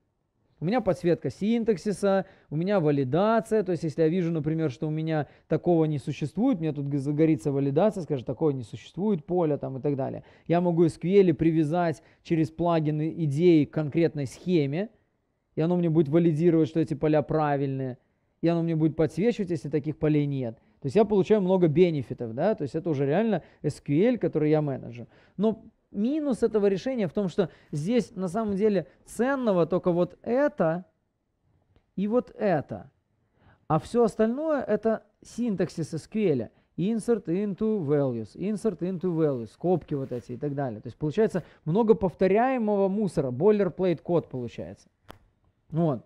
У меня подсветка синтаксиса, у меня валидация, то есть если я вижу, например, что у меня такого не существует, мне тут загорится валидация, скажет, такого не существует, поле там и так далее. Я могу SQL привязать через плагины идеи к конкретной схеме, и оно мне будет валидировать, что эти поля правильные, и оно мне будет подсвечивать, если таких полей нет. То есть я получаю много бенефитов, да, то есть это уже реально SQL, который я менеджер. Но минус этого решения в том, что здесь на самом деле ценного только вот это и вот это. А все остальное это синтаксис SQL. Insert into values, insert into values, скобки вот эти и так далее. То есть получается много повторяемого мусора, boilerplate код получается. Ну вот.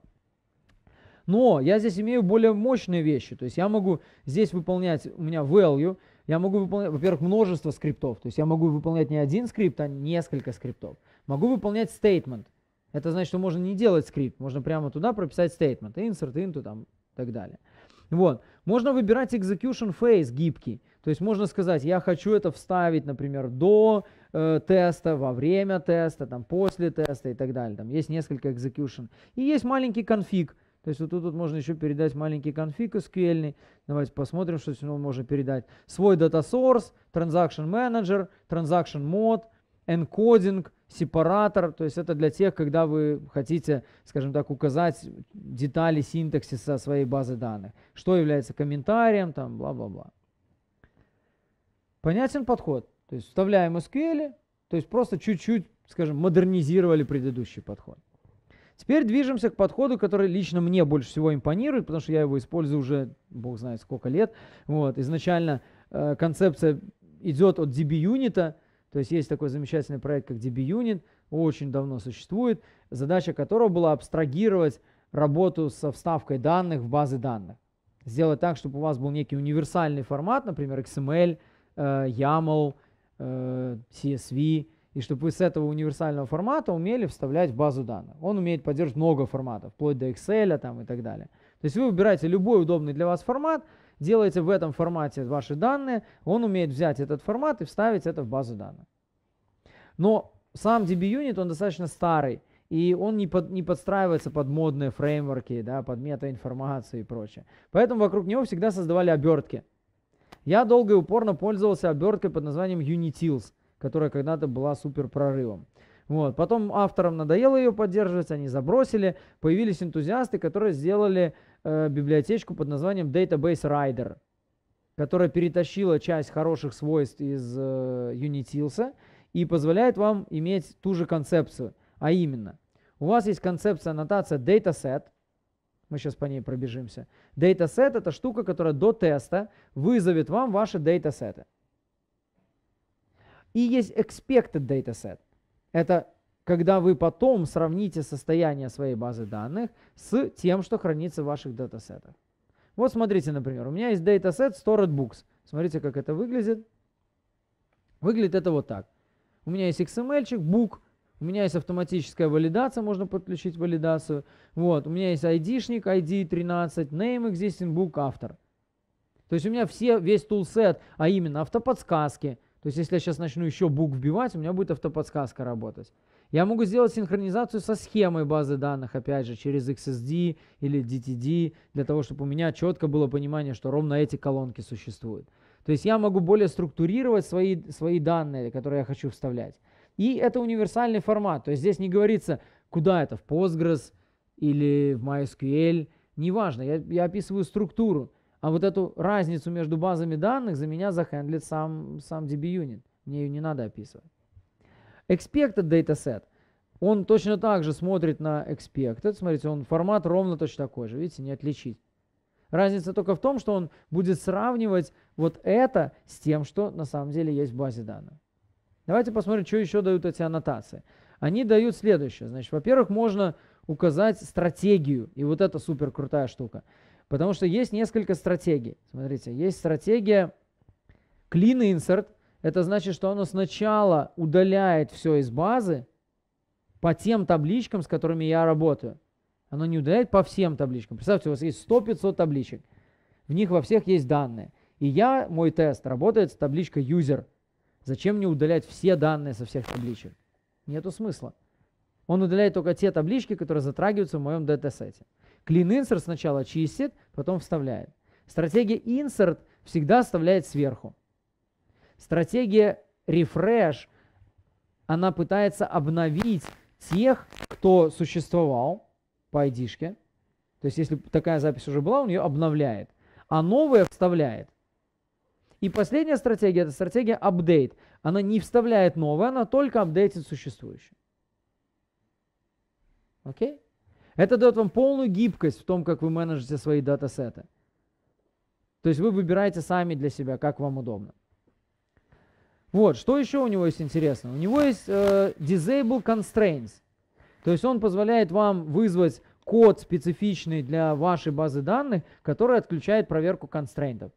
Но я здесь имею более мощные вещи. То есть я могу здесь выполнять, у меня value, я могу выполнять, во-первых, множество скриптов. То есть я могу выполнять не один скрипт, а несколько скриптов. Могу выполнять statement. Это значит, что можно не делать скрипт, можно прямо туда прописать statement, insert, into там, и так далее. Вот. Можно выбирать execution phase гибкий. То есть можно сказать, я хочу это вставить, например, до э, теста, во время теста, там, после теста и так далее. Там есть несколько execution. И есть маленький конфиг. То есть вот тут вот можно еще передать маленький конфиг SQL. ный Давайте посмотрим, что сюда можно передать. Свой data source, transaction manager, transaction mode, encoding, сепаратор. То есть это для тех, когда вы хотите, скажем так, указать детали синтаксиса своей базы данных. Что является комментарием, там, бла-бла-бла. Понятен подход? То есть вставляем SQL, то есть просто чуть-чуть, скажем, модернизировали предыдущий подход. Теперь движемся к подходу, который лично мне больше всего импонирует, потому что я его использую уже, бог знает сколько лет. Вот. Изначально э, концепция идет от DB-юнита, то есть есть такой замечательный проект, как DB-юнит, очень давно существует, задача которого была абстрагировать работу со вставкой данных в базы данных. Сделать так, чтобы у вас был некий универсальный формат, например, XML эм – YAML, э, CSV, э, и чтобы вы с этого универсального формата умели вставлять в базу данных. Он умеет поддерживать много форматов, вплоть до Excel там, и так далее. То есть вы выбираете любой удобный для вас формат, делаете в этом формате ваши данные, он умеет взять этот формат и вставить это в базу данных. Но сам DB-юнит, он достаточно старый, и он не, под, не подстраивается под модные фреймворки, да, под метаинформацию и прочее. Поэтому вокруг него всегда создавали обертки – я долго и упорно пользовался оберткой под названием Unitils, которая когда-то была супер прорывом. Вот. Потом авторам надоело ее поддерживать, они забросили. Появились энтузиасты, которые сделали э, библиотечку под названием Database Rider, которая перетащила часть хороших свойств из э, Unitils'а и позволяет вам иметь ту же концепцию. А именно, у вас есть концепция аннотация dataset, мы сейчас по ней пробежимся. Дейтасет – это штука, которая до теста вызовет вам ваши дейтасеты. И есть expected dataset. Это когда вы потом сравните состояние своей базы данных с тем, что хранится в ваших датасетах. Вот смотрите, например, у меня есть датасет Stored Books. Смотрите, как это выглядит. Выглядит это вот так. У меня есть XML-чик, book, у меня есть автоматическая валидация, можно подключить валидацию. Вот, у меня есть ID-шник, ID 13, name existing book автор. То есть у меня все, весь тулсет, а именно автоподсказки. То есть если я сейчас начну еще бук вбивать, у меня будет автоподсказка работать. Я могу сделать синхронизацию со схемой базы данных, опять же, через XSD или DTD, для того, чтобы у меня четко было понимание, что ровно эти колонки существуют. То есть я могу более структурировать свои, свои данные, которые я хочу вставлять. И это универсальный формат. То есть здесь не говорится, куда это, в Postgres или в MySQL, неважно, я, я описываю структуру. А вот эту разницу между базами данных за меня захендлит сам, сам DB-юнит. Мне ее не надо описывать. Expected dataset. Он точно так же смотрит на expected. Смотрите, он формат ровно точно такой же. Видите, не отличить. Разница только в том, что он будет сравнивать вот это с тем, что на самом деле есть в базе данных. Давайте посмотрим, что еще дают эти аннотации. Они дают следующее. Значит, во-первых, можно указать стратегию. И вот это супер крутая штука. Потому что есть несколько стратегий. Смотрите, есть стратегия clean insert. Это значит, что оно сначала удаляет все из базы по тем табличкам, с которыми я работаю. Оно не удаляет по всем табличкам. Представьте, у вас есть 100-500 табличек. В них во всех есть данные. И я, мой тест, работает с табличкой user – Зачем мне удалять все данные со всех табличек? Нету смысла. Он удаляет только те таблички, которые затрагиваются в моем датасете. Clean insert сначала чистит, потом вставляет. Стратегия insert всегда вставляет сверху. Стратегия refresh, она пытается обновить тех, кто существовал по айдишке. То есть, если такая запись уже была, он ее обновляет. А новая вставляет. И последняя стратегия, это стратегия Update. Она не вставляет новое, она только апдейтит существующее. Окей? Это дает вам полную гибкость в том, как вы менеджите свои датасеты. То есть вы выбираете сами для себя, как вам удобно. Вот, что еще у него есть интересно? У него есть э, Disable Constraints. То есть он позволяет вам вызвать код специфичный для вашей базы данных, который отключает проверку констрейнтов.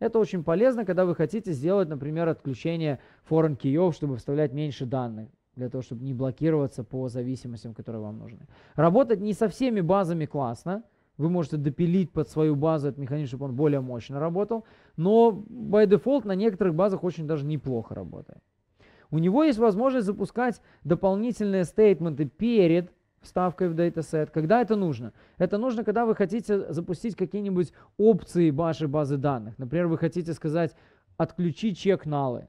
Это очень полезно, когда вы хотите сделать, например, отключение foreign key, чтобы вставлять меньше данных для того, чтобы не блокироваться по зависимостям, которые вам нужны. Работать не со всеми базами классно. Вы можете допилить под свою базу этот механизм, чтобы он более мощно работал. Но by default на некоторых базах очень даже неплохо работает. У него есть возможность запускать дополнительные стейтменты перед вставкой в датасет. Когда это нужно? Это нужно, когда вы хотите запустить какие-нибудь опции вашей базы данных. Например, вы хотите сказать, отключи чек налы.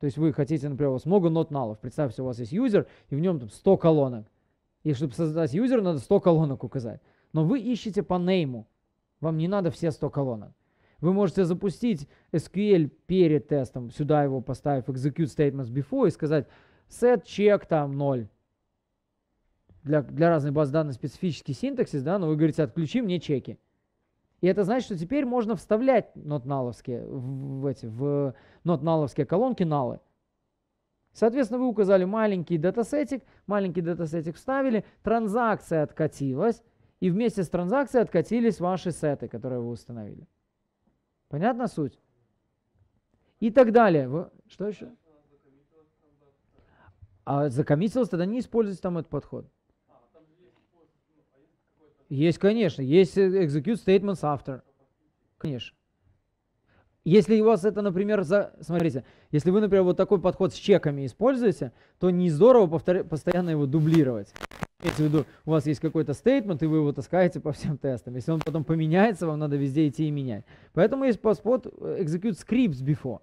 То есть вы хотите, например, у вас много нот налов. Представьте, у вас есть юзер, и в нем там 100 колонок. И чтобы создать юзер, надо 100 колонок указать. Но вы ищете по нейму. Вам не надо все 100 колонок. Вы можете запустить SQL перед тестом, сюда его поставив execute statements before и сказать set check там 0 для, для разной баз данных специфический синтаксис, да, но вы говорите, отключи мне чеки. И это значит, что теперь можно вставлять нотналовские в, в эти, в нотналовские колонки налы. Соответственно, вы указали маленький датасетик, маленький датасетик вставили, транзакция откатилась, и вместе с транзакцией откатились ваши сеты, которые вы установили. Понятна суть? И так далее. что еще? А закоммитилось, тогда не используйте там этот подход. Есть, конечно. Есть э, execute statements after. Конечно. Если у вас это, например, за... смотрите, если вы, например, вот такой подход с чеками используете, то не здорово повтор... постоянно его дублировать. Имейте в виду, у вас есть какой-то statement и вы его таскаете по всем тестам. Если он потом поменяется, вам надо везде идти и менять. Поэтому есть подход э, execute scripts before.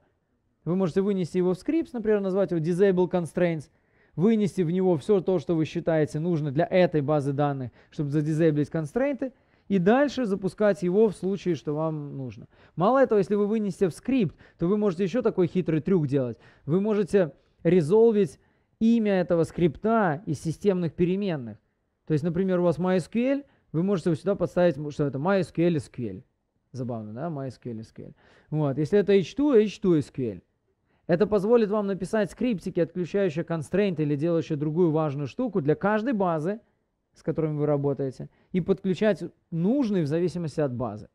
Вы можете вынести его в scripts, например, назвать его disable constraints – вынести в него все то, что вы считаете нужно для этой базы данных, чтобы задизейблить констрейнты, и дальше запускать его в случае, что вам нужно. Мало этого, если вы вынесете в скрипт, то вы можете еще такой хитрый трюк делать. Вы можете резолвить имя этого скрипта из системных переменных. То есть, например, у вас MySQL, вы можете сюда подставить, что это MySQL SQL. Забавно, да? MySQL SQL. Вот. Если это H2, H2 SQL. Это позволит вам написать скриптики, отключающие constraint или делающие другую важную штуку для каждой базы, с которыми вы работаете, и подключать нужный в зависимости от базы.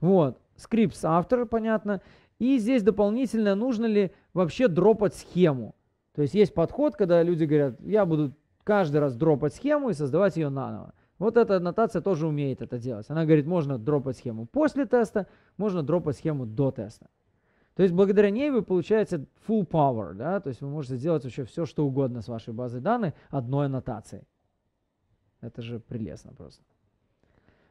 Вот, scripts автор, понятно. И здесь дополнительно, нужно ли вообще дропать схему. То есть есть подход, когда люди говорят, я буду каждый раз дропать схему и создавать ее наново. Вот эта аннотация тоже умеет это делать. Она говорит, можно дропать схему после теста, можно дропать схему до теста. То есть благодаря ней вы получаете full power, да, то есть вы можете сделать вообще все, что угодно с вашей базой данных одной аннотацией. Это же прелестно просто.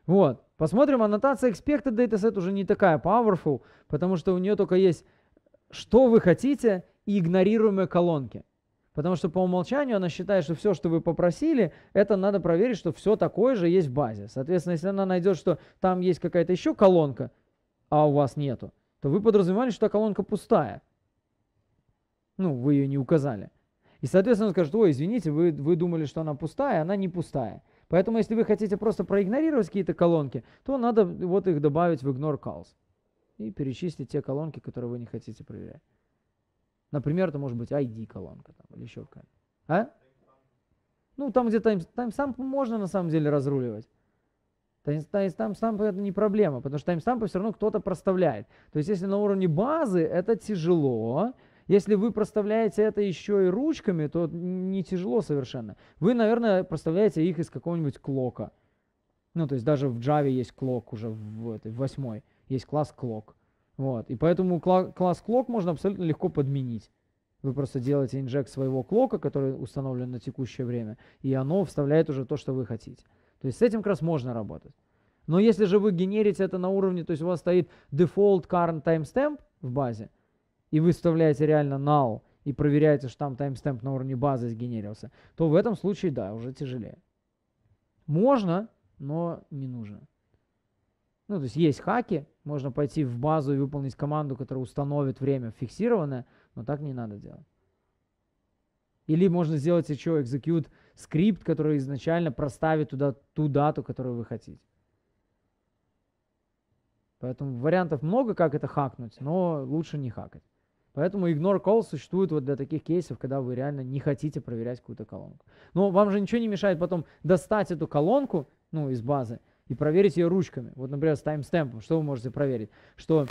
Вот, посмотрим, аннотация Expected Dataset уже не такая powerful, потому что у нее только есть что вы хотите и игнорируемые колонки. Потому что по умолчанию она считает, что все, что вы попросили, это надо проверить, что все такое же есть в базе. Соответственно, если она найдет, что там есть какая-то еще колонка, а у вас нету, то вы подразумевали, что колонка пустая. Ну, вы ее не указали. И, соответственно, он скажет, ой, извините, вы, вы думали, что она пустая, она не пустая. Поэтому, если вы хотите просто проигнорировать какие-то колонки, то надо вот их добавить в ignore calls. И перечислить те колонки, которые вы не хотите проверять. Например, это может быть ID колонка там, или еще какая-то. А? Ну, там где тайм, сам можно на самом деле разруливать. Таймстамп -тайм это не проблема, потому что таймстампы все равно кто-то проставляет. То есть если на уровне базы, это тяжело. Если вы проставляете это еще и ручками, то не тяжело совершенно. Вы, наверное, проставляете их из какого-нибудь клока. Ну, то есть даже в Java есть клок уже в, этой, восьмой. Есть класс клок. Вот. И поэтому кла- класс клок можно абсолютно легко подменить. Вы просто делаете инжект своего клока, который установлен на текущее время, и оно вставляет уже то, что вы хотите. То есть с этим как раз можно работать. Но если же вы генерите это на уровне, то есть у вас стоит default current timestamp в базе, и вы вставляете реально now, и проверяете, что там timestamp на уровне базы сгенерился, то в этом случае, да, уже тяжелее. Можно, но не нужно. Ну, то есть есть хаки, можно пойти в базу и выполнить команду, которая установит время фиксированное, но так не надо делать. Или можно сделать еще execute скрипт, который изначально проставит туда ту дату, которую вы хотите. Поэтому вариантов много, как это хакнуть, но лучше не хакать. Поэтому ignore call существует вот для таких кейсов, когда вы реально не хотите проверять какую-то колонку. Но вам же ничего не мешает потом достать эту колонку ну, из базы и проверить ее ручками. Вот, например, с таймстемпом. Что вы можете проверить? Что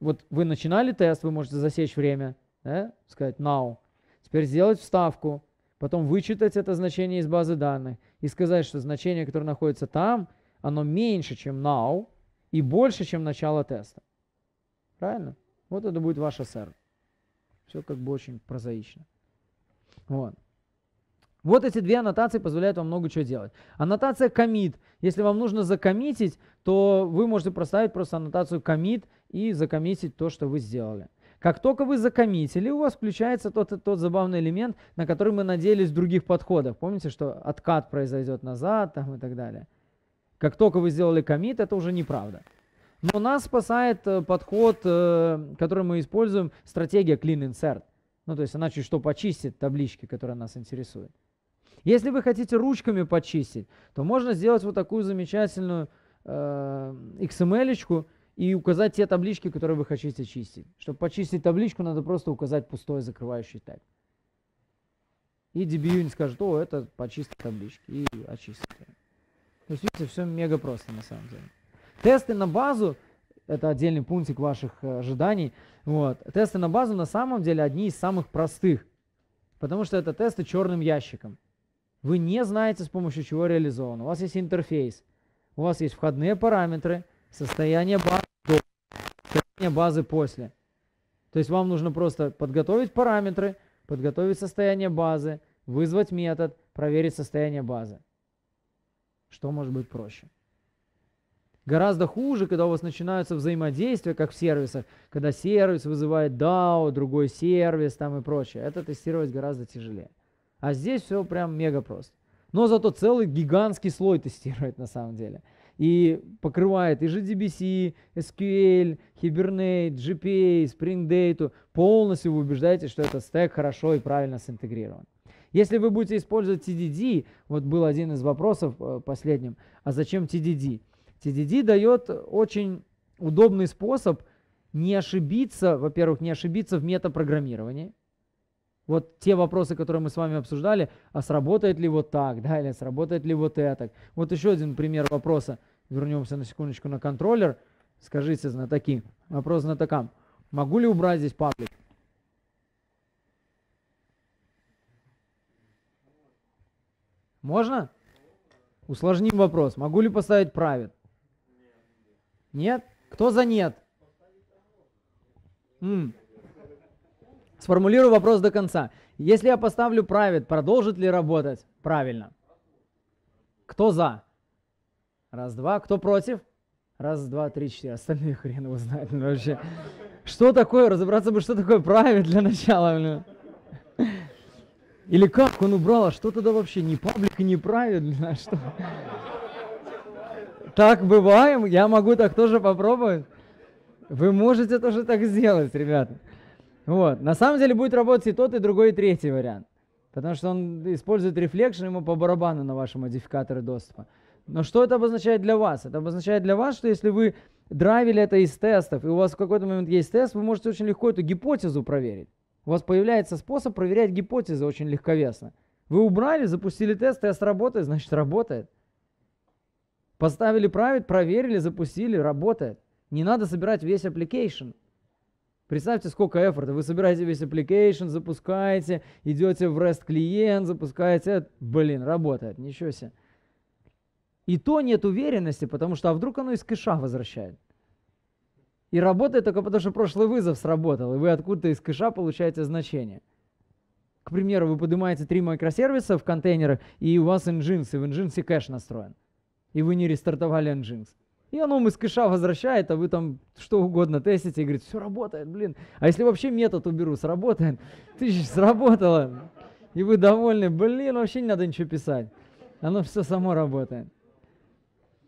вот вы начинали тест, вы можете засечь время, да? сказать now, Теперь сделать вставку, потом вычитать это значение из базы данных и сказать, что значение, которое находится там, оно меньше, чем now, и больше, чем начало теста. Правильно? Вот это будет ваш SR. Все как бы очень прозаично. Вот. Вот эти две аннотации позволяют вам много чего делать. Аннотация commit. Если вам нужно закоммитить, то вы можете проставить просто аннотацию commit и закоммитить то, что вы сделали. Как только вы закоммитили, у вас включается тот, тот забавный элемент, на который мы надеялись в других подходах. Помните, что откат произойдет назад там, и так далее. Как только вы сделали комит, это уже неправда. Но нас спасает э, подход, э, который мы используем, стратегия Clean Insert. Ну, то есть она чуть что почистит таблички, которые нас интересуют. Если вы хотите ручками почистить, то можно сделать вот такую замечательную э, XML-очку, и указать те таблички, которые вы хотите чистить. Чтобы почистить табличку, надо просто указать пустой закрывающий тег. И DBU не скажет, о, это почистка таблички, и очистит. То есть, видите, все мега просто на самом деле. Тесты на базу, это отдельный пунктик ваших э, ожиданий, вот. Тесты на базу на самом деле одни из самых простых, потому что это тесты черным ящиком. Вы не знаете, с помощью чего реализовано. У вас есть интерфейс, у вас есть входные параметры, состояние базы, состояние базы после. То есть вам нужно просто подготовить параметры, подготовить состояние базы, вызвать метод, проверить состояние базы. Что может быть проще? Гораздо хуже, когда у вас начинаются взаимодействия, как в сервисах, когда сервис вызывает DAO, другой сервис там и прочее. Это тестировать гораздо тяжелее. А здесь все прям мега просто. Но зато целый гигантский слой тестировать на самом деле и покрывает и JDBC, SQL, Hibernate, GPA, Spring Data. Полностью вы убеждаете, что этот стек хорошо и правильно синтегрирован. Если вы будете использовать TDD, вот был один из вопросов э, последним, а зачем TDD? TDD дает очень удобный способ не ошибиться, во-первых, не ошибиться в метапрограммировании, вот те вопросы, которые мы с вами обсуждали, а сработает ли вот так, да, или сработает ли вот это. Вот еще один пример вопроса. Вернемся на секундочку на контроллер. Скажите, знатоки, вопрос знатокам. Могу ли убрать здесь паблик? Можно? Усложним вопрос. Могу ли поставить правит? Нет? Кто за нет? М -м. Сформулирую вопрос до конца. Если я поставлю правит, продолжит ли работать? Правильно. Кто за? Раз, два. Кто против? Раз, два, три, четыре. Остальные хрен его знает ну, вообще. Что такое? Разобраться бы, что такое правит для начала. Блин. Или как он убрал, а что тогда вообще? Не паблик и не правит? А что? Так бываем, я могу так тоже попробовать. Вы можете тоже так сделать, ребята. Вот. На самом деле будет работать и тот, и другой, и третий вариант. Потому что он использует рефлекшн, ему по барабану на ваши модификаторы доступа. Но что это обозначает для вас? Это обозначает для вас, что если вы драйвили это из тестов, и у вас в какой-то момент есть тест, вы можете очень легко эту гипотезу проверить. У вас появляется способ проверять гипотезы очень легковесно. Вы убрали, запустили тест, тест работает, значит работает. Поставили правит, проверили, запустили, работает. Не надо собирать весь application. Представьте, сколько эфорта. Вы собираете весь application, запускаете, идете в REST клиент, запускаете. Блин, работает, ничего себе. И то нет уверенности, потому что а вдруг оно из кэша возвращает. И работает только потому, что прошлый вызов сработал, и вы откуда-то из кэша получаете значение. К примеру, вы поднимаете три микросервиса в контейнерах, и у вас Nginx, и в Nginx кэш настроен. И вы не рестартовали Nginx. И оно вам из кэша возвращает, а вы там что угодно тестите и говорит, все работает, блин. А если вообще метод уберу, сработает? Ты же сработало. И вы довольны, блин, вообще не надо ничего писать. Оно все само работает.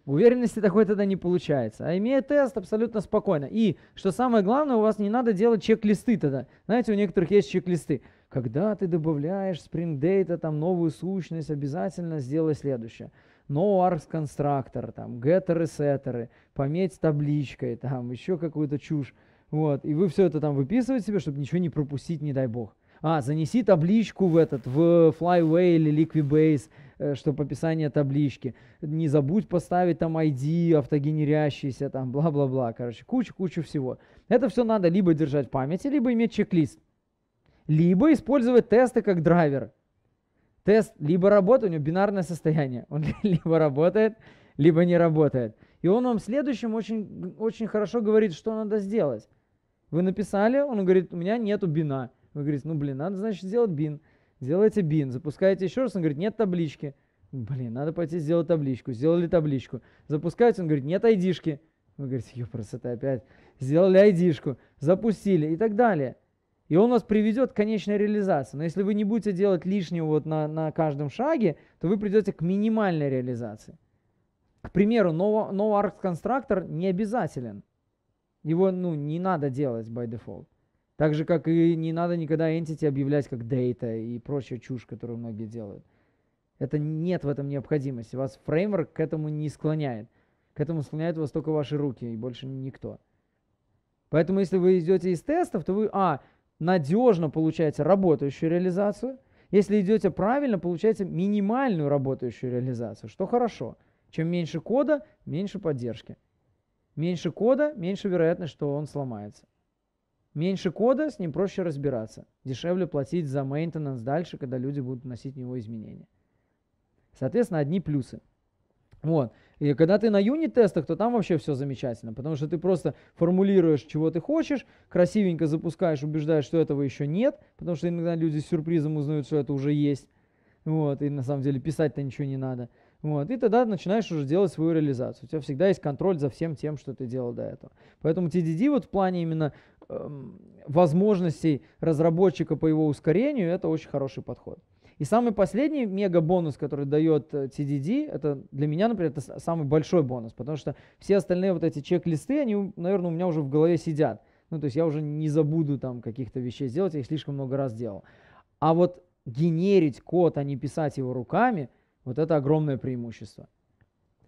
Уверенности такой тогда не получается. А имея тест, абсолютно спокойно. И, что самое главное, у вас не надо делать чек-листы тогда. Знаете, у некоторых есть чек-листы. Когда ты добавляешь Spring Data, там новую сущность, обязательно сделай следующее no args constructor, там, getтеры, сеттеры, пометь табличкой, там, еще какую-то чушь. Вот, и вы все это там выписываете себе, чтобы ничего не пропустить, не дай бог. А, занеси табличку в этот, в Flyway или Liquibase, э, чтобы описание таблички. Не забудь поставить там ID, автогенерящийся, там, бла-бла-бла. Короче, куча-куча всего. Это все надо либо держать в памяти, либо иметь чек-лист. Либо использовать тесты как драйвер тест либо работает, у него бинарное состояние, он либо работает, либо не работает. И он вам следующим очень, очень хорошо говорит, что надо сделать. Вы написали, он говорит, у меня нету бина. Вы говорите, ну блин, надо значит сделать бин. Делаете бин, запускаете еще раз, он говорит, нет таблички. Блин, надо пойти сделать табличку. Сделали табличку. Запускаете, он говорит, нет айдишки. Вы говорите, ёпрст, это опять. Сделали айдишку, запустили и так далее. И он вас приведет к конечной реализации. Но если вы не будете делать лишнего вот на, на каждом шаге, то вы придете к минимальной реализации. К примеру, no, no Arcs Constructor не обязателен. Его ну, не надо делать by default. Так же, как и не надо никогда entity объявлять как data и прочая чушь, которую многие делают. Это нет в этом необходимости. Вас фреймворк к этому не склоняет. К этому склоняют вас только ваши руки и больше никто. Поэтому, если вы идете из тестов, то вы, а, надежно получаете работающую реализацию. Если идете правильно, получаете минимальную работающую реализацию, что хорошо. Чем меньше кода, меньше поддержки. Меньше кода, меньше вероятность, что он сломается. Меньше кода, с ним проще разбираться. Дешевле платить за мейнтенанс дальше, когда люди будут вносить в него изменения. Соответственно, одни плюсы. Вот. И когда ты на юнит-тестах, то там вообще все замечательно, потому что ты просто формулируешь, чего ты хочешь, красивенько запускаешь, убеждаешь, что этого еще нет, потому что иногда люди с сюрпризом узнают, что это уже есть. Вот, и на самом деле писать-то ничего не надо. Вот, и тогда начинаешь уже делать свою реализацию. У тебя всегда есть контроль за всем тем, что ты делал до этого. Поэтому TDD вот в плане именно э, возможностей разработчика по его ускорению, это очень хороший подход. И самый последний мега-бонус, который дает TDD, э, это для меня, например, это самый большой бонус, потому что все остальные вот эти чек-листы, они, наверное, у меня уже в голове сидят. Ну, то есть я уже не забуду там каких-то вещей сделать, я их слишком много раз делал. А вот генерить код, а не писать его руками, вот это огромное преимущество.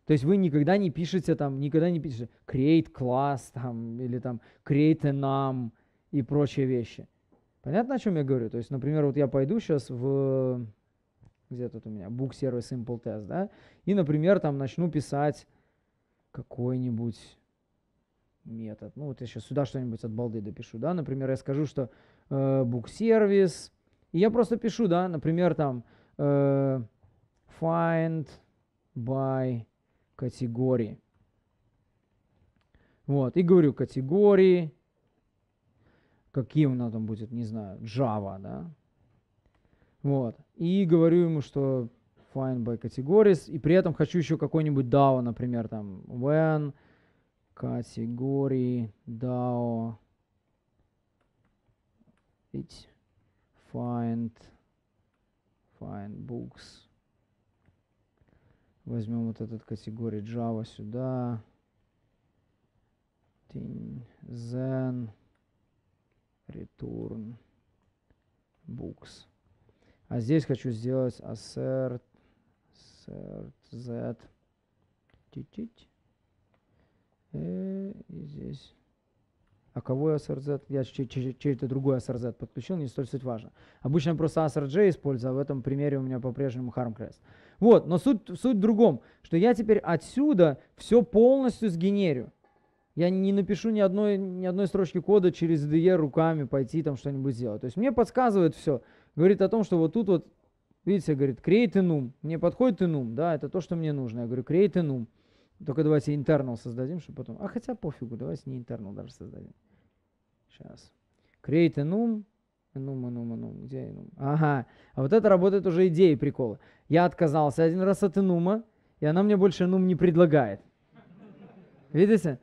То есть вы никогда не пишете там, никогда не пишете create class там, или там create enum и прочие вещи. Понятно, о чем я говорю? То есть, например, вот я пойду сейчас в... Где тут у меня? Book Service Simple Test, да? И, например, там начну писать какой-нибудь метод. Ну, вот я сейчас сюда что-нибудь от балды допишу, да? Например, я скажу, что э, Book Service... И я просто пишу, да, например, там э, find by категории. Вот, и говорю категории, какие у нас там будет, не знаю, Java, да. Вот. И говорю ему, что find by categories, и при этом хочу еще какой-нибудь DAO, например, там when category DAO it find find books. Возьмем вот этот категорий Java сюда. Zen return books. А здесь хочу сделать assert, assert z. Чуть-чуть. Э, и здесь. А кого я SRZ? Я чей-то другой z подключил, не столь суть важно. Обычно просто assert j использую, а в этом примере у меня по-прежнему Harmcrest. Вот, но суть, суть в другом, что я теперь отсюда все полностью сгенерю я не напишу ни одной, ни одной строчки кода через IDE руками пойти там что-нибудь сделать. То есть мне подсказывает все. Говорит о том, что вот тут вот, видите, говорит, create enum. Мне подходит enum, да, это то, что мне нужно. Я говорю, create enum. Только давайте internal создадим, чтобы потом... А хотя пофигу, давайте не internal даже создадим. Сейчас. Create enum. Enum, enum, enum. Где enum? Ага. А вот это работает уже идеей прикола. Я отказался один раз от enum, и она мне больше enum не предлагает. Видите?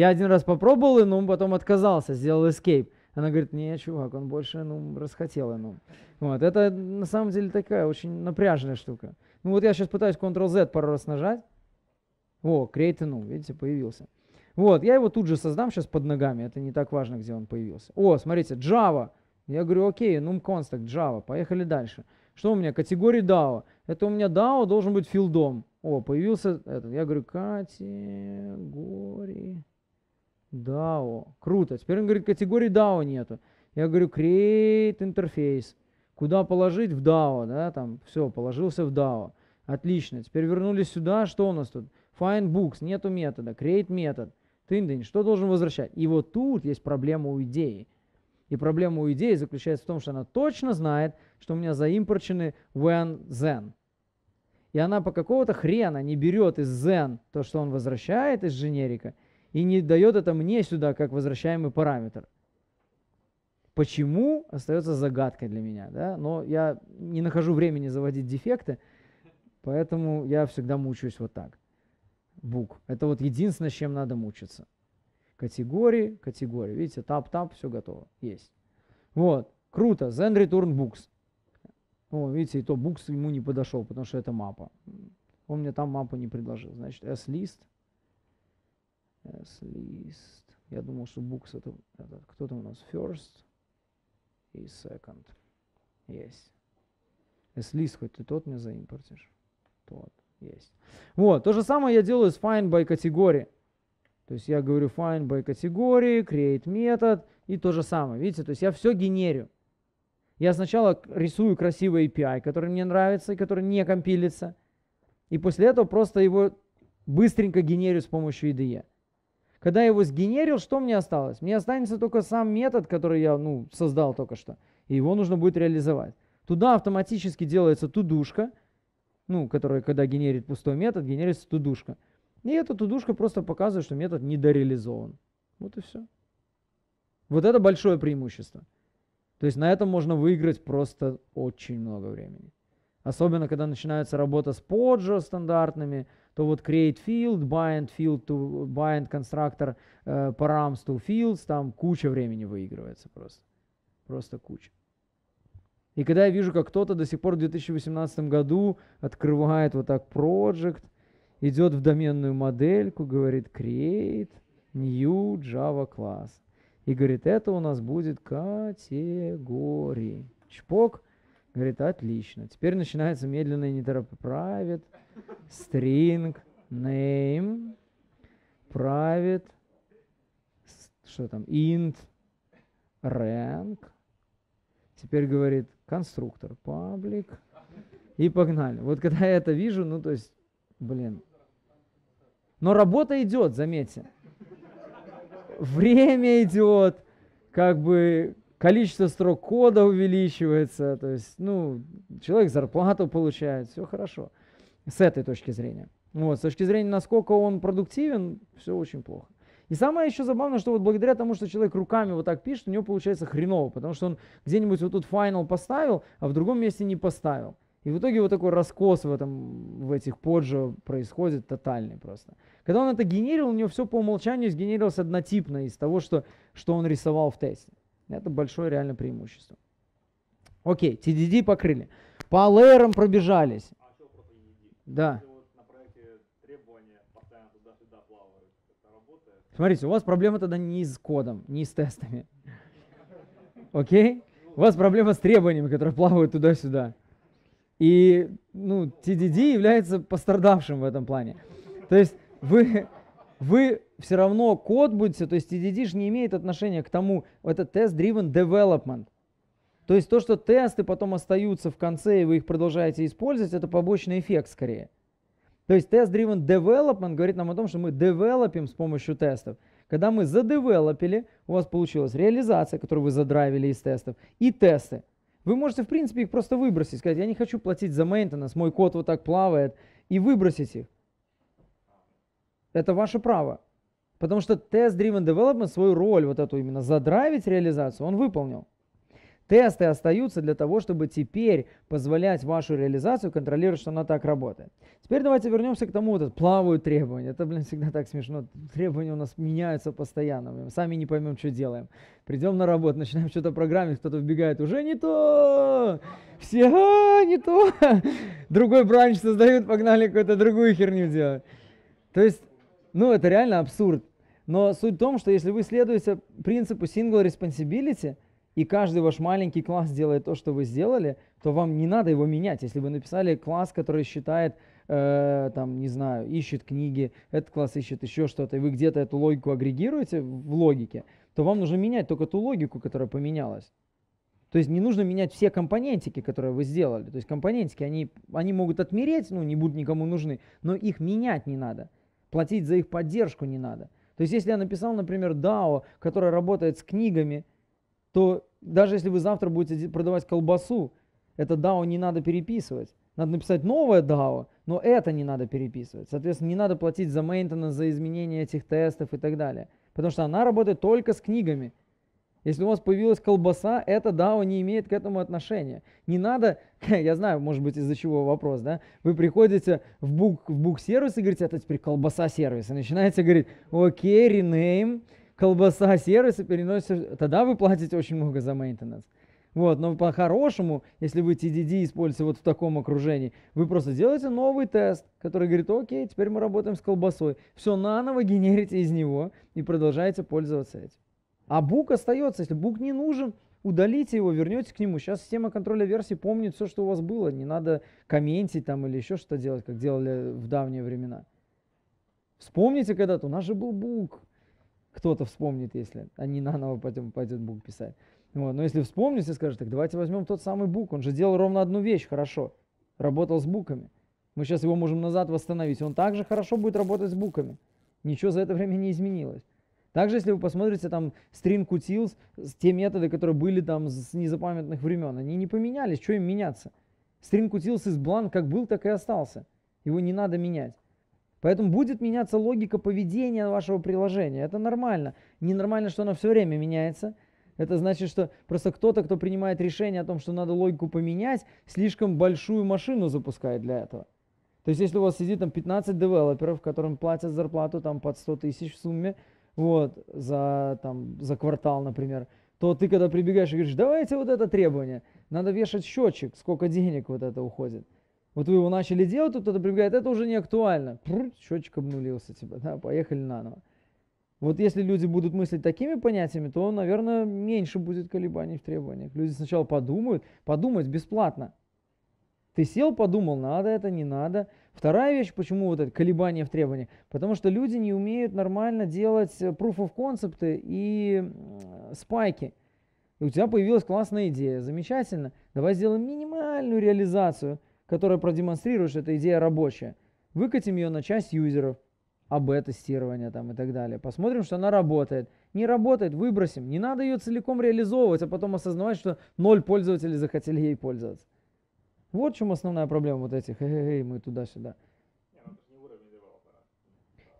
Я один раз попробовал Энум, потом отказался, сделал Escape. Она говорит, не, чувак, он больше ну, расхотел ну. Вот, это на самом деле такая очень напряженная штука. Ну вот я сейчас пытаюсь Ctrl-Z пару раз нажать. О, Create ну, видите, появился. Вот, я его тут же создам сейчас под ногами, это не так важно, где он появился. О, смотрите, Java. Я говорю, окей, num construct, Java, поехали дальше. Что у меня? категория DAO. Это у меня DAO должен быть филдом. О, появился этот. Я говорю, категории DAO. Круто. Теперь он говорит, категории DAO нету. Я говорю, create интерфейс. Куда положить? В DAO, да, там, все, положился в DAO. Отлично. Теперь вернулись сюда. Что у нас тут? Find books. Нету метода. Create метод. Тындень. Что должен возвращать? И вот тут есть проблема у идеи. И проблема у идеи заключается в том, что она точно знает, что у меня заимпорчены when, then. И она по какого-то хрена не берет из then то, что он возвращает из генерика и не дает это мне сюда как возвращаемый параметр. Почему остается загадкой для меня, да? но я не нахожу времени заводить дефекты, поэтому я всегда мучаюсь вот так. Бук. Это вот единственное, с чем надо мучиться. Категории, категории. Видите, тап-тап, все готово. Есть. Вот. Круто. Zen Return Books. О, видите, и то Books ему не подошел, потому что это мапа. Он мне там мапу не предложил. Значит, S-лист. S list. Я думал, что books это, это кто там у нас first и second. Есть. S list хоть ты тот мне заимпортишь. Тот. Есть. Вот. То же самое я делаю с find by категории. То есть я говорю find by категории, create метод и то же самое. Видите, то есть я все генерю. Я сначала рисую красивый API, который мне нравится и который не компилится. И после этого просто его быстренько генерю с помощью IDE. Когда я его сгенерил, что мне осталось? Мне останется только сам метод, который я ну, создал только что. И его нужно будет реализовать. Туда автоматически делается тудушка, ну, которая, когда генерит пустой метод, генерится тудушка. И эта тудушка просто показывает, что метод недореализован. Вот и все. Вот это большое преимущество. То есть на этом можно выиграть просто очень много времени. Особенно, когда начинается работа с поджо стандартными, то вот create field, bind field to bind constructor э, params to fields, там куча времени выигрывается просто. Просто куча. И когда я вижу, как кто-то до сих пор в 2018 году открывает вот так project, идет в доменную модельку, говорит create new Java class. И говорит, это у нас будет категории. Чпок – Говорит, отлично. Теперь начинается медленный неторопливый private, string, name, private, что там, int, rank. Теперь говорит конструктор public. И погнали. Вот когда я это вижу, ну то есть, блин. Но работа идет, заметьте. Время идет, как бы количество строк кода увеличивается, то есть, ну, человек зарплату получает, все хорошо с этой точки зрения. Вот, с точки зрения, насколько он продуктивен, все очень плохо. И самое еще забавное, что вот благодаря тому, что человек руками вот так пишет, у него получается хреново, потому что он где-нибудь вот тут final поставил, а в другом месте не поставил. И в итоге вот такой раскос в, этом, в этих поджо происходит тотальный просто. Когда он это генерил, у него все по умолчанию сгенерилось однотипно из того, что, что он рисовал в тесте. Это большое реально преимущество. Окей, TDD покрыли. По лейерам пробежались. А что про TDD? Да. Смотрите, у вас проблема тогда не с кодом, не с тестами. Окей? У вас проблема с требованиями, которые плавают туда-сюда. И ну, TDD является пострадавшим в этом плане. То есть вы, вы все равно код будете, то есть TDD же не имеет отношения к тому, это Test Driven Development. То есть то, что тесты потом остаются в конце, и вы их продолжаете использовать, это побочный эффект скорее. То есть Test Driven Development говорит нам о том, что мы девелопим с помощью тестов. Когда мы задевелопили, у вас получилась реализация, которую вы задравили из тестов, и тесты. Вы можете, в принципе, их просто выбросить, сказать, я не хочу платить за мейнтенанс, мой код вот так плавает, и выбросить их. Это ваше право. Потому что тест-driven development свою роль, вот эту именно задравить реализацию, он выполнил. Тесты остаются для того, чтобы теперь позволять вашу реализацию контролировать, что она так работает. Теперь давайте вернемся к тому, вот плавают требования. Это, блин, всегда так смешно. Требования у нас меняются постоянно. Мы сами не поймем, что делаем. Придем на работу, начинаем что-то программить, кто-то вбегает, уже не то! Все, а, не то! Другой бранч создают, погнали какую-то другую херню делать. То есть ну, это реально абсурд. Но суть в том, что если вы следуете принципу single responsibility, и каждый ваш маленький класс делает то, что вы сделали, то вам не надо его менять. Если вы написали класс, который считает, э, там, не знаю, ищет книги, этот класс ищет еще что-то, и вы где-то эту логику агрегируете в логике, то вам нужно менять только ту логику, которая поменялась. То есть не нужно менять все компонентики, которые вы сделали. То есть компонентики, они, они могут отмереть, ну, не будут никому нужны, но их менять не надо платить за их поддержку не надо. То есть если я написал, например, DAO, которая работает с книгами, то даже если вы завтра будете продавать колбасу, это DAO не надо переписывать. Надо написать новое DAO, но это не надо переписывать. Соответственно, не надо платить за мейнтенанс, за изменение этих тестов и так далее. Потому что она работает только с книгами. Если у вас появилась колбаса, это дао не имеет к этому отношения. Не надо, я знаю, может быть, из-за чего вопрос, да? Вы приходите в бук, в бук сервис и говорите, это теперь колбаса сервис. И начинаете говорить, окей, ренейм, колбаса сервис, и переносится. Тогда вы платите очень много за мейнтенанс. Вот, но по-хорошему, если вы TDD используете вот в таком окружении, вы просто делаете новый тест, который говорит, окей, теперь мы работаем с колбасой. Все наново генерите из него и продолжаете пользоваться этим. А бук остается, если бук не нужен, удалите его, вернете к нему. Сейчас система контроля версий помнит все, что у вас было. Не надо комментить там или еще что делать, как делали в давние времена. Вспомните когда-то, у нас же был бук. Кто-то вспомнит, если они наново потом пойдет бук писать. Вот. Но если вспомните, скажет, так давайте возьмем тот самый бук. Он же делал ровно одну вещь хорошо. Работал с буками. Мы сейчас его можем назад восстановить. Он также хорошо будет работать с буками. Ничего за это время не изменилось. Также, если вы посмотрите там стрим Кутилс, те методы, которые были там с незапамятных времен, они не поменялись, что им меняться? Стрим Кутилс из бланк как был, так и остался. Его не надо менять. Поэтому будет меняться логика поведения вашего приложения. Это нормально. Ненормально, что она все время меняется. Это значит, что просто кто-то, кто принимает решение о том, что надо логику поменять, слишком большую машину запускает для этого. То есть, если у вас сидит там 15 девелоперов, которым платят зарплату там под 100 тысяч в сумме, вот, за, там, за квартал, например, то ты когда прибегаешь и говоришь, давайте вот это требование, надо вешать счетчик, сколько денег вот это уходит. Вот вы его начали делать, тут кто-то прибегает, это уже не актуально. счетчик обнулился тебя, типа, да, поехали наново. Вот если люди будут мыслить такими понятиями, то, наверное, меньше будет колебаний в требованиях. Люди сначала подумают, подумать бесплатно. Ты сел, подумал, надо это, не надо, Вторая вещь, почему вот это колебание в требовании, потому что люди не умеют нормально делать э, proof of concept и спайки. И у тебя появилась классная идея, замечательно. Давай сделаем минимальную реализацию, которая продемонстрирует, что эта идея рабочая. Выкатим ее на часть юзеров, АБ-тестирование там и так далее. Посмотрим, что она работает. Не работает, выбросим. Не надо ее целиком реализовывать, а потом осознавать, что ноль пользователей захотели ей пользоваться. Вот в чем основная проблема вот этих, эй, мы туда-сюда. Ну,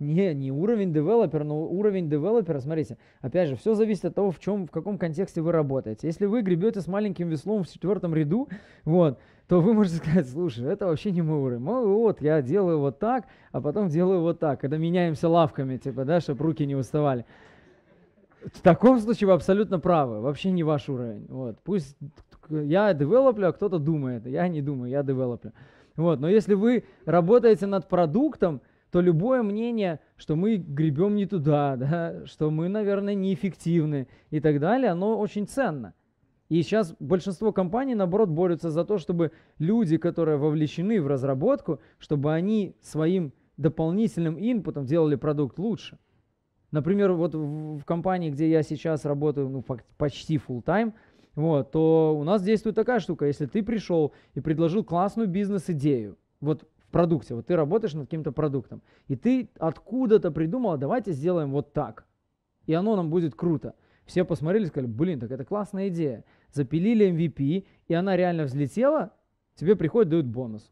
не, не уровень девелопера, но уровень девелопера, смотрите, опять же, все зависит от того, в чем, в каком контексте вы работаете. Если вы гребете с маленьким веслом в четвертом ряду, вот, то вы можете сказать, слушай, это вообще не мой уровень. Ну, вот, я делаю вот так, а потом делаю вот так, когда меняемся лавками, типа, да, чтобы руки не уставали. В таком случае вы абсолютно правы, вообще не ваш уровень. Вот. Пусть я девелоплю, а кто-то думает. Я не думаю, я девелоплю. Вот, но если вы работаете над продуктом, то любое мнение, что мы гребем не туда, да, что мы, наверное, неэффективны и так далее, оно очень ценно. И сейчас большинство компаний, наоборот, борются за то, чтобы люди, которые вовлечены в разработку, чтобы они своим дополнительным инпутом делали продукт лучше. Например, вот в компании, где я сейчас работаю ну, почти full time, вот, то у нас действует такая штука. Если ты пришел и предложил классную бизнес-идею, вот в продукте, вот ты работаешь над каким-то продуктом, и ты откуда-то придумал, давайте сделаем вот так, и оно нам будет круто. Все посмотрели и сказали, блин, так это классная идея. Запилили MVP, эм и она реально взлетела, тебе приходит, дают бонус.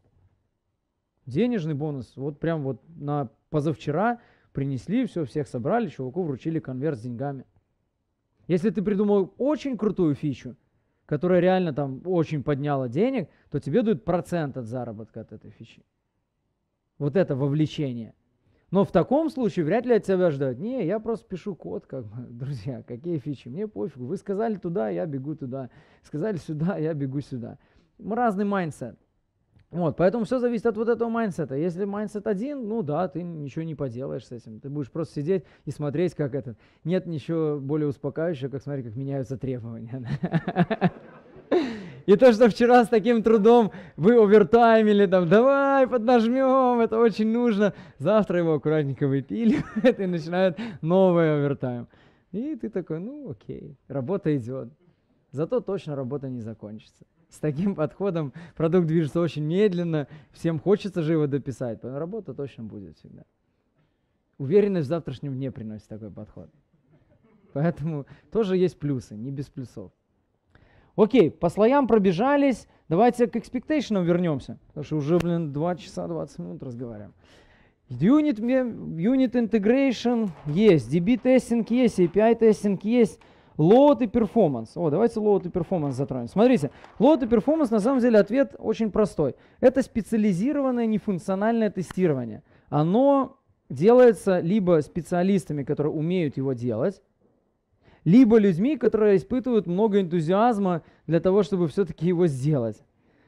Денежный бонус, вот прям вот на позавчера принесли, все, всех собрали, чуваку вручили конверт с деньгами. Если ты придумал очень крутую фичу, которая реально там очень подняла денег, то тебе дают процент от заработка от этой фичи. Вот это вовлечение. Но в таком случае вряд ли от тебя ждать. Не, я просто пишу код, как бы, друзья, какие фичи, мне пофиг. Вы сказали туда, я бегу туда. Сказали сюда, я бегу сюда. Мы Разный майндсет. Вот, поэтому все зависит от вот этого майндсета. Если майндсет один, ну да, ты ничего не поделаешь с этим. Ты будешь просто сидеть и смотреть, как это. Нет ничего более успокаивающего, как смотреть, как меняются требования. И то, что вчера с таким трудом вы овертаймили, там, давай поднажмем, это очень нужно. Завтра его аккуратненько выпиливают и начинает новый овертайм. И ты такой, ну окей, работа идет. Зато точно работа не закончится с таким подходом продукт движется очень медленно, всем хочется живо дописать, но работа точно будет всегда. Уверенность в завтрашнем дне приносит такой подход. Поэтому тоже есть плюсы, не без плюсов. Окей, по слоям пробежались. Давайте к expectation вернемся. Потому что уже, блин, 2 часа 20 минут разговариваем. Unit, unit integration есть, DB тестинг есть, API тестинг есть. Лот и перформанс. О, давайте лот и перформанс затронем. Смотрите, лот и перформанс на самом деле ответ очень простой. Это специализированное нефункциональное тестирование. Оно делается либо специалистами, которые умеют его делать, либо людьми, которые испытывают много энтузиазма для того, чтобы все-таки его сделать.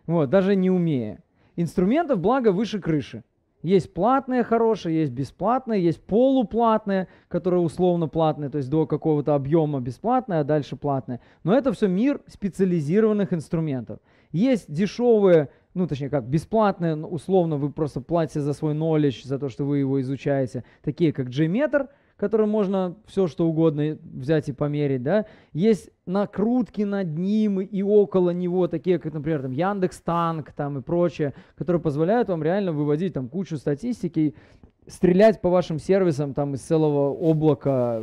Вот, даже не умея. Инструментов, благо, выше крыши. Есть платные хорошие, есть бесплатные, есть полуплатные, которые условно платные, то есть до какого-то объема бесплатные, а дальше платные. Но это все мир специализированных инструментов. Есть дешевые, ну точнее как бесплатные, ну, условно вы просто платите за свой knowledge, за то, что вы его изучаете, такие как G-метр – которым можно все что угодно взять и померить, да. Есть накрутки над ним и около него, такие как, например, там Яндекс Танк там и прочее, которые позволяют вам реально выводить там кучу статистики стрелять по вашим сервисам там из целого облака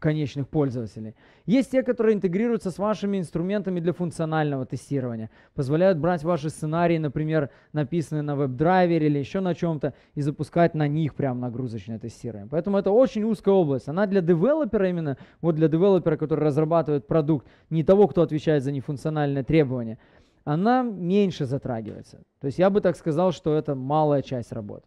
конечных пользователей. Есть те, которые интегрируются с вашими инструментами для функционального тестирования, позволяют брать ваши сценарии, например, написанные на веб-драйвере или еще на чем-то, и запускать на них прям нагрузочное тестирование. Поэтому это очень узкая область. Она для девелопера именно, вот для девелопера, который разрабатывает продукт, не того, кто отвечает за нефункциональные требования, она меньше затрагивается. То есть я бы так сказал, что это малая часть работы.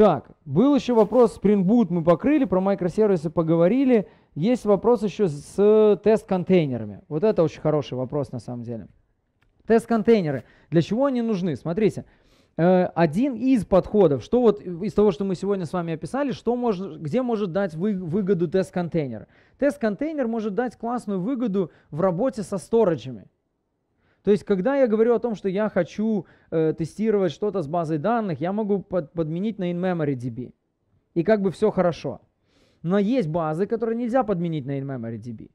Так, был еще вопрос Spring Boot мы покрыли, про микросервисы поговорили. Есть вопрос еще с тест-контейнерами. Вот это очень хороший вопрос на самом деле. Тест-контейнеры. Для чего они нужны? Смотрите, э, один из подходов, что вот э, из того, что мы сегодня с вами описали, что может, где может дать вы, выгоду тест-контейнер. Тест-контейнер может дать классную выгоду в работе со сторожами. То есть, когда я говорю о том, что я хочу э, тестировать что-то с базой данных, я могу под, подменить на in-memory DB. И как бы все хорошо. Но есть базы, которые нельзя подменить на in-memory DB.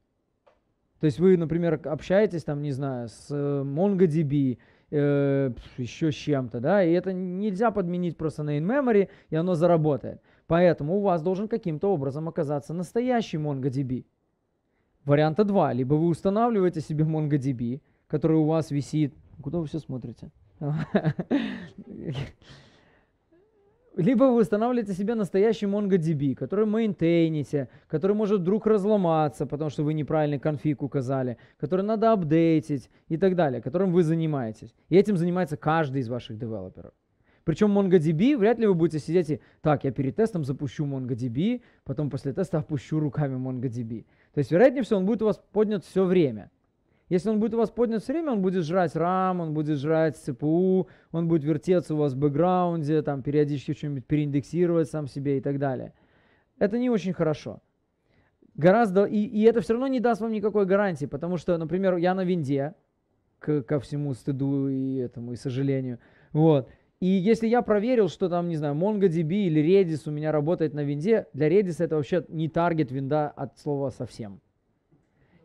То есть вы, например, общаетесь там, не знаю, с э, MongoDB, э, еще с чем-то, да, и это нельзя подменить просто на in-memory, и оно заработает. Поэтому у вас должен каким-то образом оказаться настоящий MongoDB. Варианта два. Либо вы устанавливаете себе MongoDB, который у вас висит. Куда вы все смотрите? Либо вы устанавливаете себе настоящий MongoDB, который мейнтейните, который может вдруг разломаться, потому что вы неправильный конфиг указали, который надо апдейтить и так далее, которым вы занимаетесь. И этим занимается каждый из ваших девелоперов. Причем MongoDB, вряд ли вы будете сидеть и, так, я перед тестом запущу MongoDB, потом после теста опущу руками MongoDB. То есть, вероятнее всего, он будет у вас поднят все время. Если он будет у вас поднят все время, он будет жрать RAM, он будет жрать CPU, он будет вертеться у вас в бэкграунде, там периодически что-нибудь переиндексировать сам себе и так далее. Это не очень хорошо. Гораздо, и, и это все равно не даст вам никакой гарантии, потому что, например, я на винде, к, ко всему стыду и этому, и сожалению, вот, и если я проверил, что там, не знаю, MongoDB или Redis у меня работает на винде, для Redis это вообще не таргет винда от слова совсем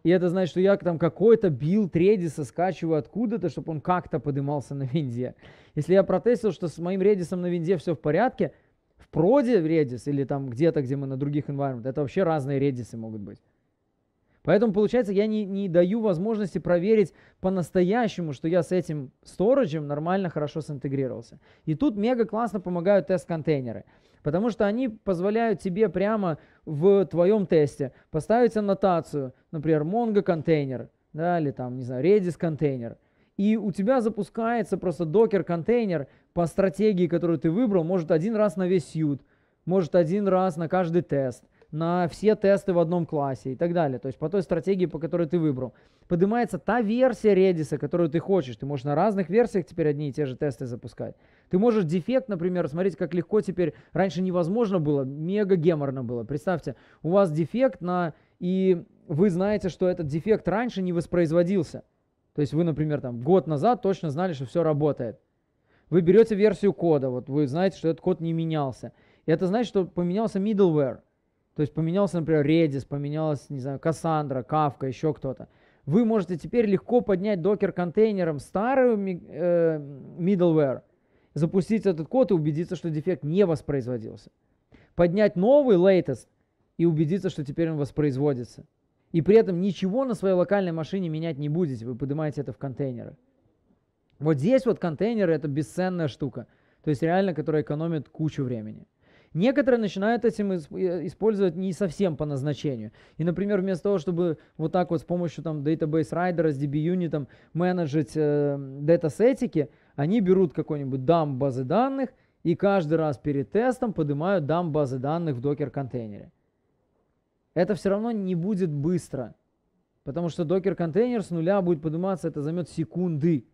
и это значит, что я там какой-то бил редиса скачиваю откуда-то, чтобы он как-то поднимался на винде. Если я протестил, что с моим редисом на винде все в порядке, в проде в редис или там где-то, где мы на других environment, это вообще разные редисы могут быть. Поэтому, получается, я не, не даю возможности проверить по-настоящему, что я с этим сториджем нормально, хорошо синтегрировался. И тут мега классно помогают тест-контейнеры. Потому что они позволяют тебе прямо в твоем тесте поставить аннотацию, например, Mongo контейнер, да, или там, не знаю, Redis контейнер. И у тебя запускается просто докер контейнер по стратегии, которую ты выбрал, может один раз на весь сьют, может один раз на каждый тест на все тесты в одном классе и так далее. То есть по той стратегии, по которой ты выбрал. Поднимается та версия Redis, которую ты хочешь. Ты можешь на разных версиях теперь одни и те же тесты запускать. Ты можешь дефект, например, смотрите, как легко теперь, раньше невозможно было, мега геморно было. Представьте, у вас дефект на, и вы знаете, что этот дефект раньше не воспроизводился. То есть вы, например, там год назад точно знали, что все работает. Вы берете версию кода, вот вы знаете, что этот код не менялся. И это значит, что поменялся middleware. То есть поменялся, например, Redis, поменялась, не знаю, Cassandra, Kafka, еще кто-то. Вы можете теперь легко поднять докер контейнером старую э, middleware, запустить этот код и убедиться, что дефект не воспроизводился. Поднять новый latest и убедиться, что теперь он воспроизводится. И при этом ничего на своей локальной машине менять не будете, вы поднимаете это в контейнеры. Вот здесь вот контейнеры это бесценная штука, то есть реально, которая экономит кучу времени. Некоторые начинают этим э, использовать не совсем по назначению. И, например, вместо того, чтобы вот так вот с помощью там Database Rider с DB-юнитом менеджить э, они берут какой-нибудь дам базы данных и каждый раз перед тестом поднимают дам базы данных в докер-контейнере. Это все равно не будет быстро, потому что докер-контейнер с нуля будет подниматься, это займет секунды.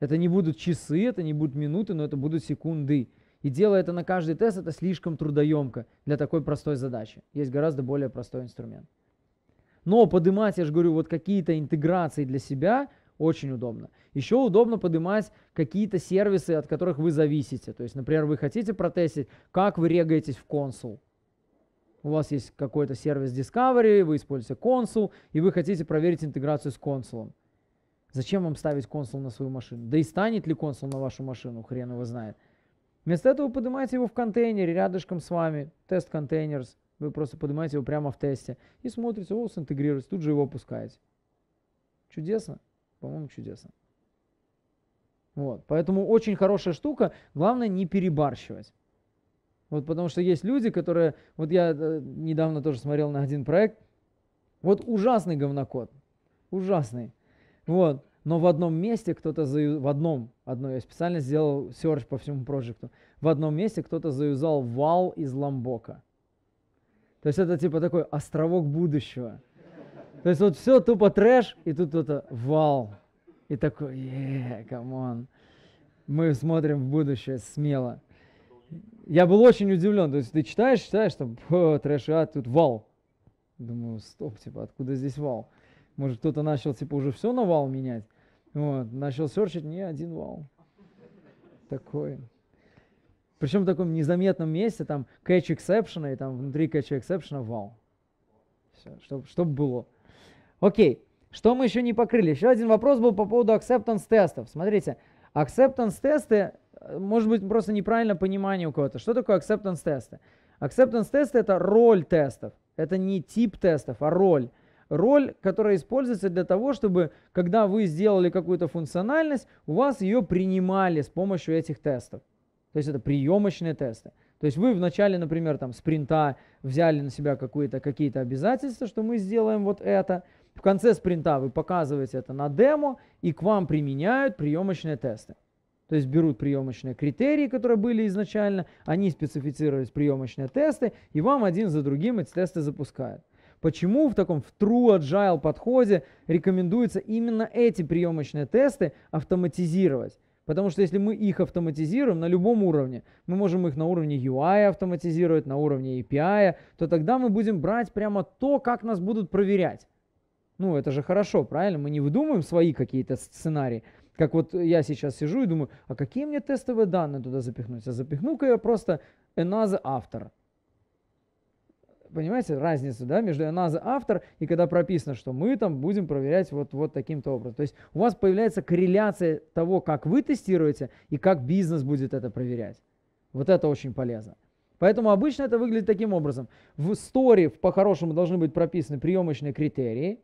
Это не будут часы, это не будут минуты, но это будут секунды. И делая это на каждый тест, это слишком трудоемко для такой простой задачи. Есть гораздо более простой инструмент. Но поднимать, я же говорю, вот какие-то интеграции для себя очень удобно. Еще удобно поднимать какие-то сервисы, от которых вы зависите. То есть, например, вы хотите протестить, как вы регаетесь в консул. У вас есть какой-то сервис Discovery, вы используете консул, и вы хотите проверить интеграцию с консулом. Зачем вам ставить консул на свою машину? Да и станет ли консул на вашу машину, хрен его знает. Вместо этого поднимаете его в контейнере рядышком с вами, тест контейнер, Вы просто поднимаете его прямо в тесте и смотрите, о, синтегрируется, тут же его опускаете. Чудесно? По-моему, чудесно. Вот. Поэтому очень хорошая штука. Главное не перебарщивать. Вот потому что есть люди, которые... Вот я э, недавно тоже смотрел на один проект. Вот ужасный говнокод. Ужасный. Вот но в одном месте кто-то заюз... в одном, одно я специально сделал серч по всему проекту, в одном месте кто-то заюзал вал из ламбока. То есть это типа такой островок будущего. То есть вот все тупо трэш, и тут кто-то вал. И такой, е камон. Мы смотрим в будущее смело. Я был очень удивлен. То есть ты читаешь, читаешь, там трэш, а тут вал. Думаю, стоп, типа, откуда здесь вал? Может, кто-то начал, типа, уже все на вал менять. Вот, начал серчить, не один вал. Такой. Причем в таком незаметном месте, там, catch exception, и там внутри catch exception вал. Все, чтоб, чтоб было. Окей, что мы еще не покрыли? Еще один вопрос был по поводу acceptance тестов. Смотрите, acceptance тесты, э, может быть, просто неправильно понимание у кого-то. Что такое acceptance тесты? Acceptance тесты это роль тестов. Это не тип тестов, а роль роль, которая используется для того, чтобы, когда вы сделали какую-то функциональность, у вас ее принимали с помощью этих тестов. То есть это приемочные тесты. То есть вы в начале, например, там, спринта взяли на себя какие-то обязательства, что мы сделаем вот это. В конце спринта вы показываете это на демо, и к вам применяют приемочные тесты. То есть берут приемочные критерии, которые были изначально, они специфицировались приемочные тесты, и вам один за другим эти тесты запускают. Почему в таком в True Agile подходе рекомендуется именно эти приемочные тесты автоматизировать? Потому что если мы их автоматизируем на любом уровне, мы можем их на уровне UI автоматизировать, на уровне API, то тогда мы будем брать прямо то, как нас будут проверять. Ну, это же хорошо, правильно? Мы не выдумываем свои какие-то сценарии. Как вот я сейчас сижу и думаю, а какие мне тестовые данные туда запихнуть? А запихну-ка я просто another автор. Понимаете разницу, да, между за автор и когда прописано, что мы там будем проверять вот, вот таким-то образом. То есть у вас появляется корреляция того, как вы тестируете и как бизнес будет это проверять. Вот это очень полезно. Поэтому обычно это выглядит таким образом. В истории, по-хорошему должны быть прописаны приемочные критерии.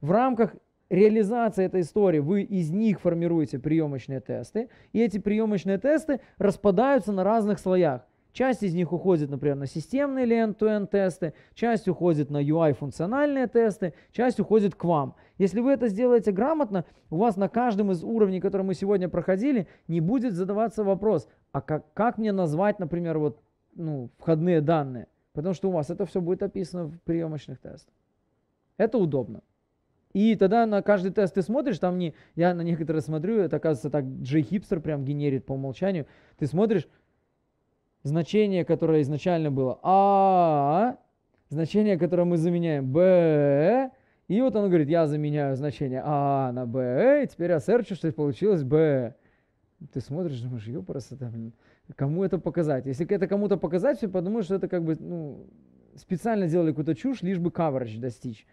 В рамках реализации этой истории вы из них формируете приемочные тесты. И эти приемочные тесты распадаются на разных слоях. Часть из них уходит, например, на системные или end-to-end тесты, часть уходит на UI-функциональные тесты, часть уходит к вам. Если вы это сделаете грамотно, у вас на каждом из уровней, которые мы сегодня проходили, не будет задаваться вопрос, а как, как мне назвать, например, вот, ну, входные данные? Потому что у вас это все будет описано в приемочных тестах. Это удобно. И тогда на каждый тест ты смотришь, там не, я на некоторые смотрю, это оказывается так, Джей Хипстер прям генерит по умолчанию. Ты смотришь, значение, которое изначально было А, значение, которое мы заменяем Б, и вот он говорит, я заменяю значение А на Б, и теперь осерчу, что получилось Б. Ты смотришь, думаешь, просто там, кому это показать? Если это кому-то показать, все подумают, что это как бы, ну, специально делали какую-то чушь, лишь бы coverage достичь.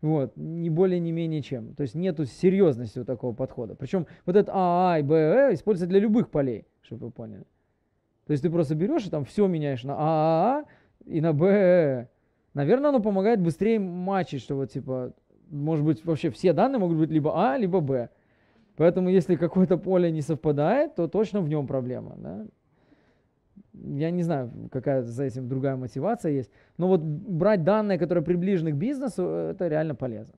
Вот, не более, не менее чем. То есть нету серьезности у такого подхода. Причем вот этот а, а и б э используется для любых полей, чтобы вы поняли. То есть ты просто берешь и там все меняешь на ААА а а и на Б. Э э. Наверное, оно помогает быстрее матчить, что вот типа, может быть, вообще все данные могут быть либо А, либо Б. Поэтому если какое-то поле не совпадает, то точно в нем проблема. Да? Я не знаю, какая за этим другая мотивация есть. Но вот брать данные, которые приближены к бизнесу, это реально полезно.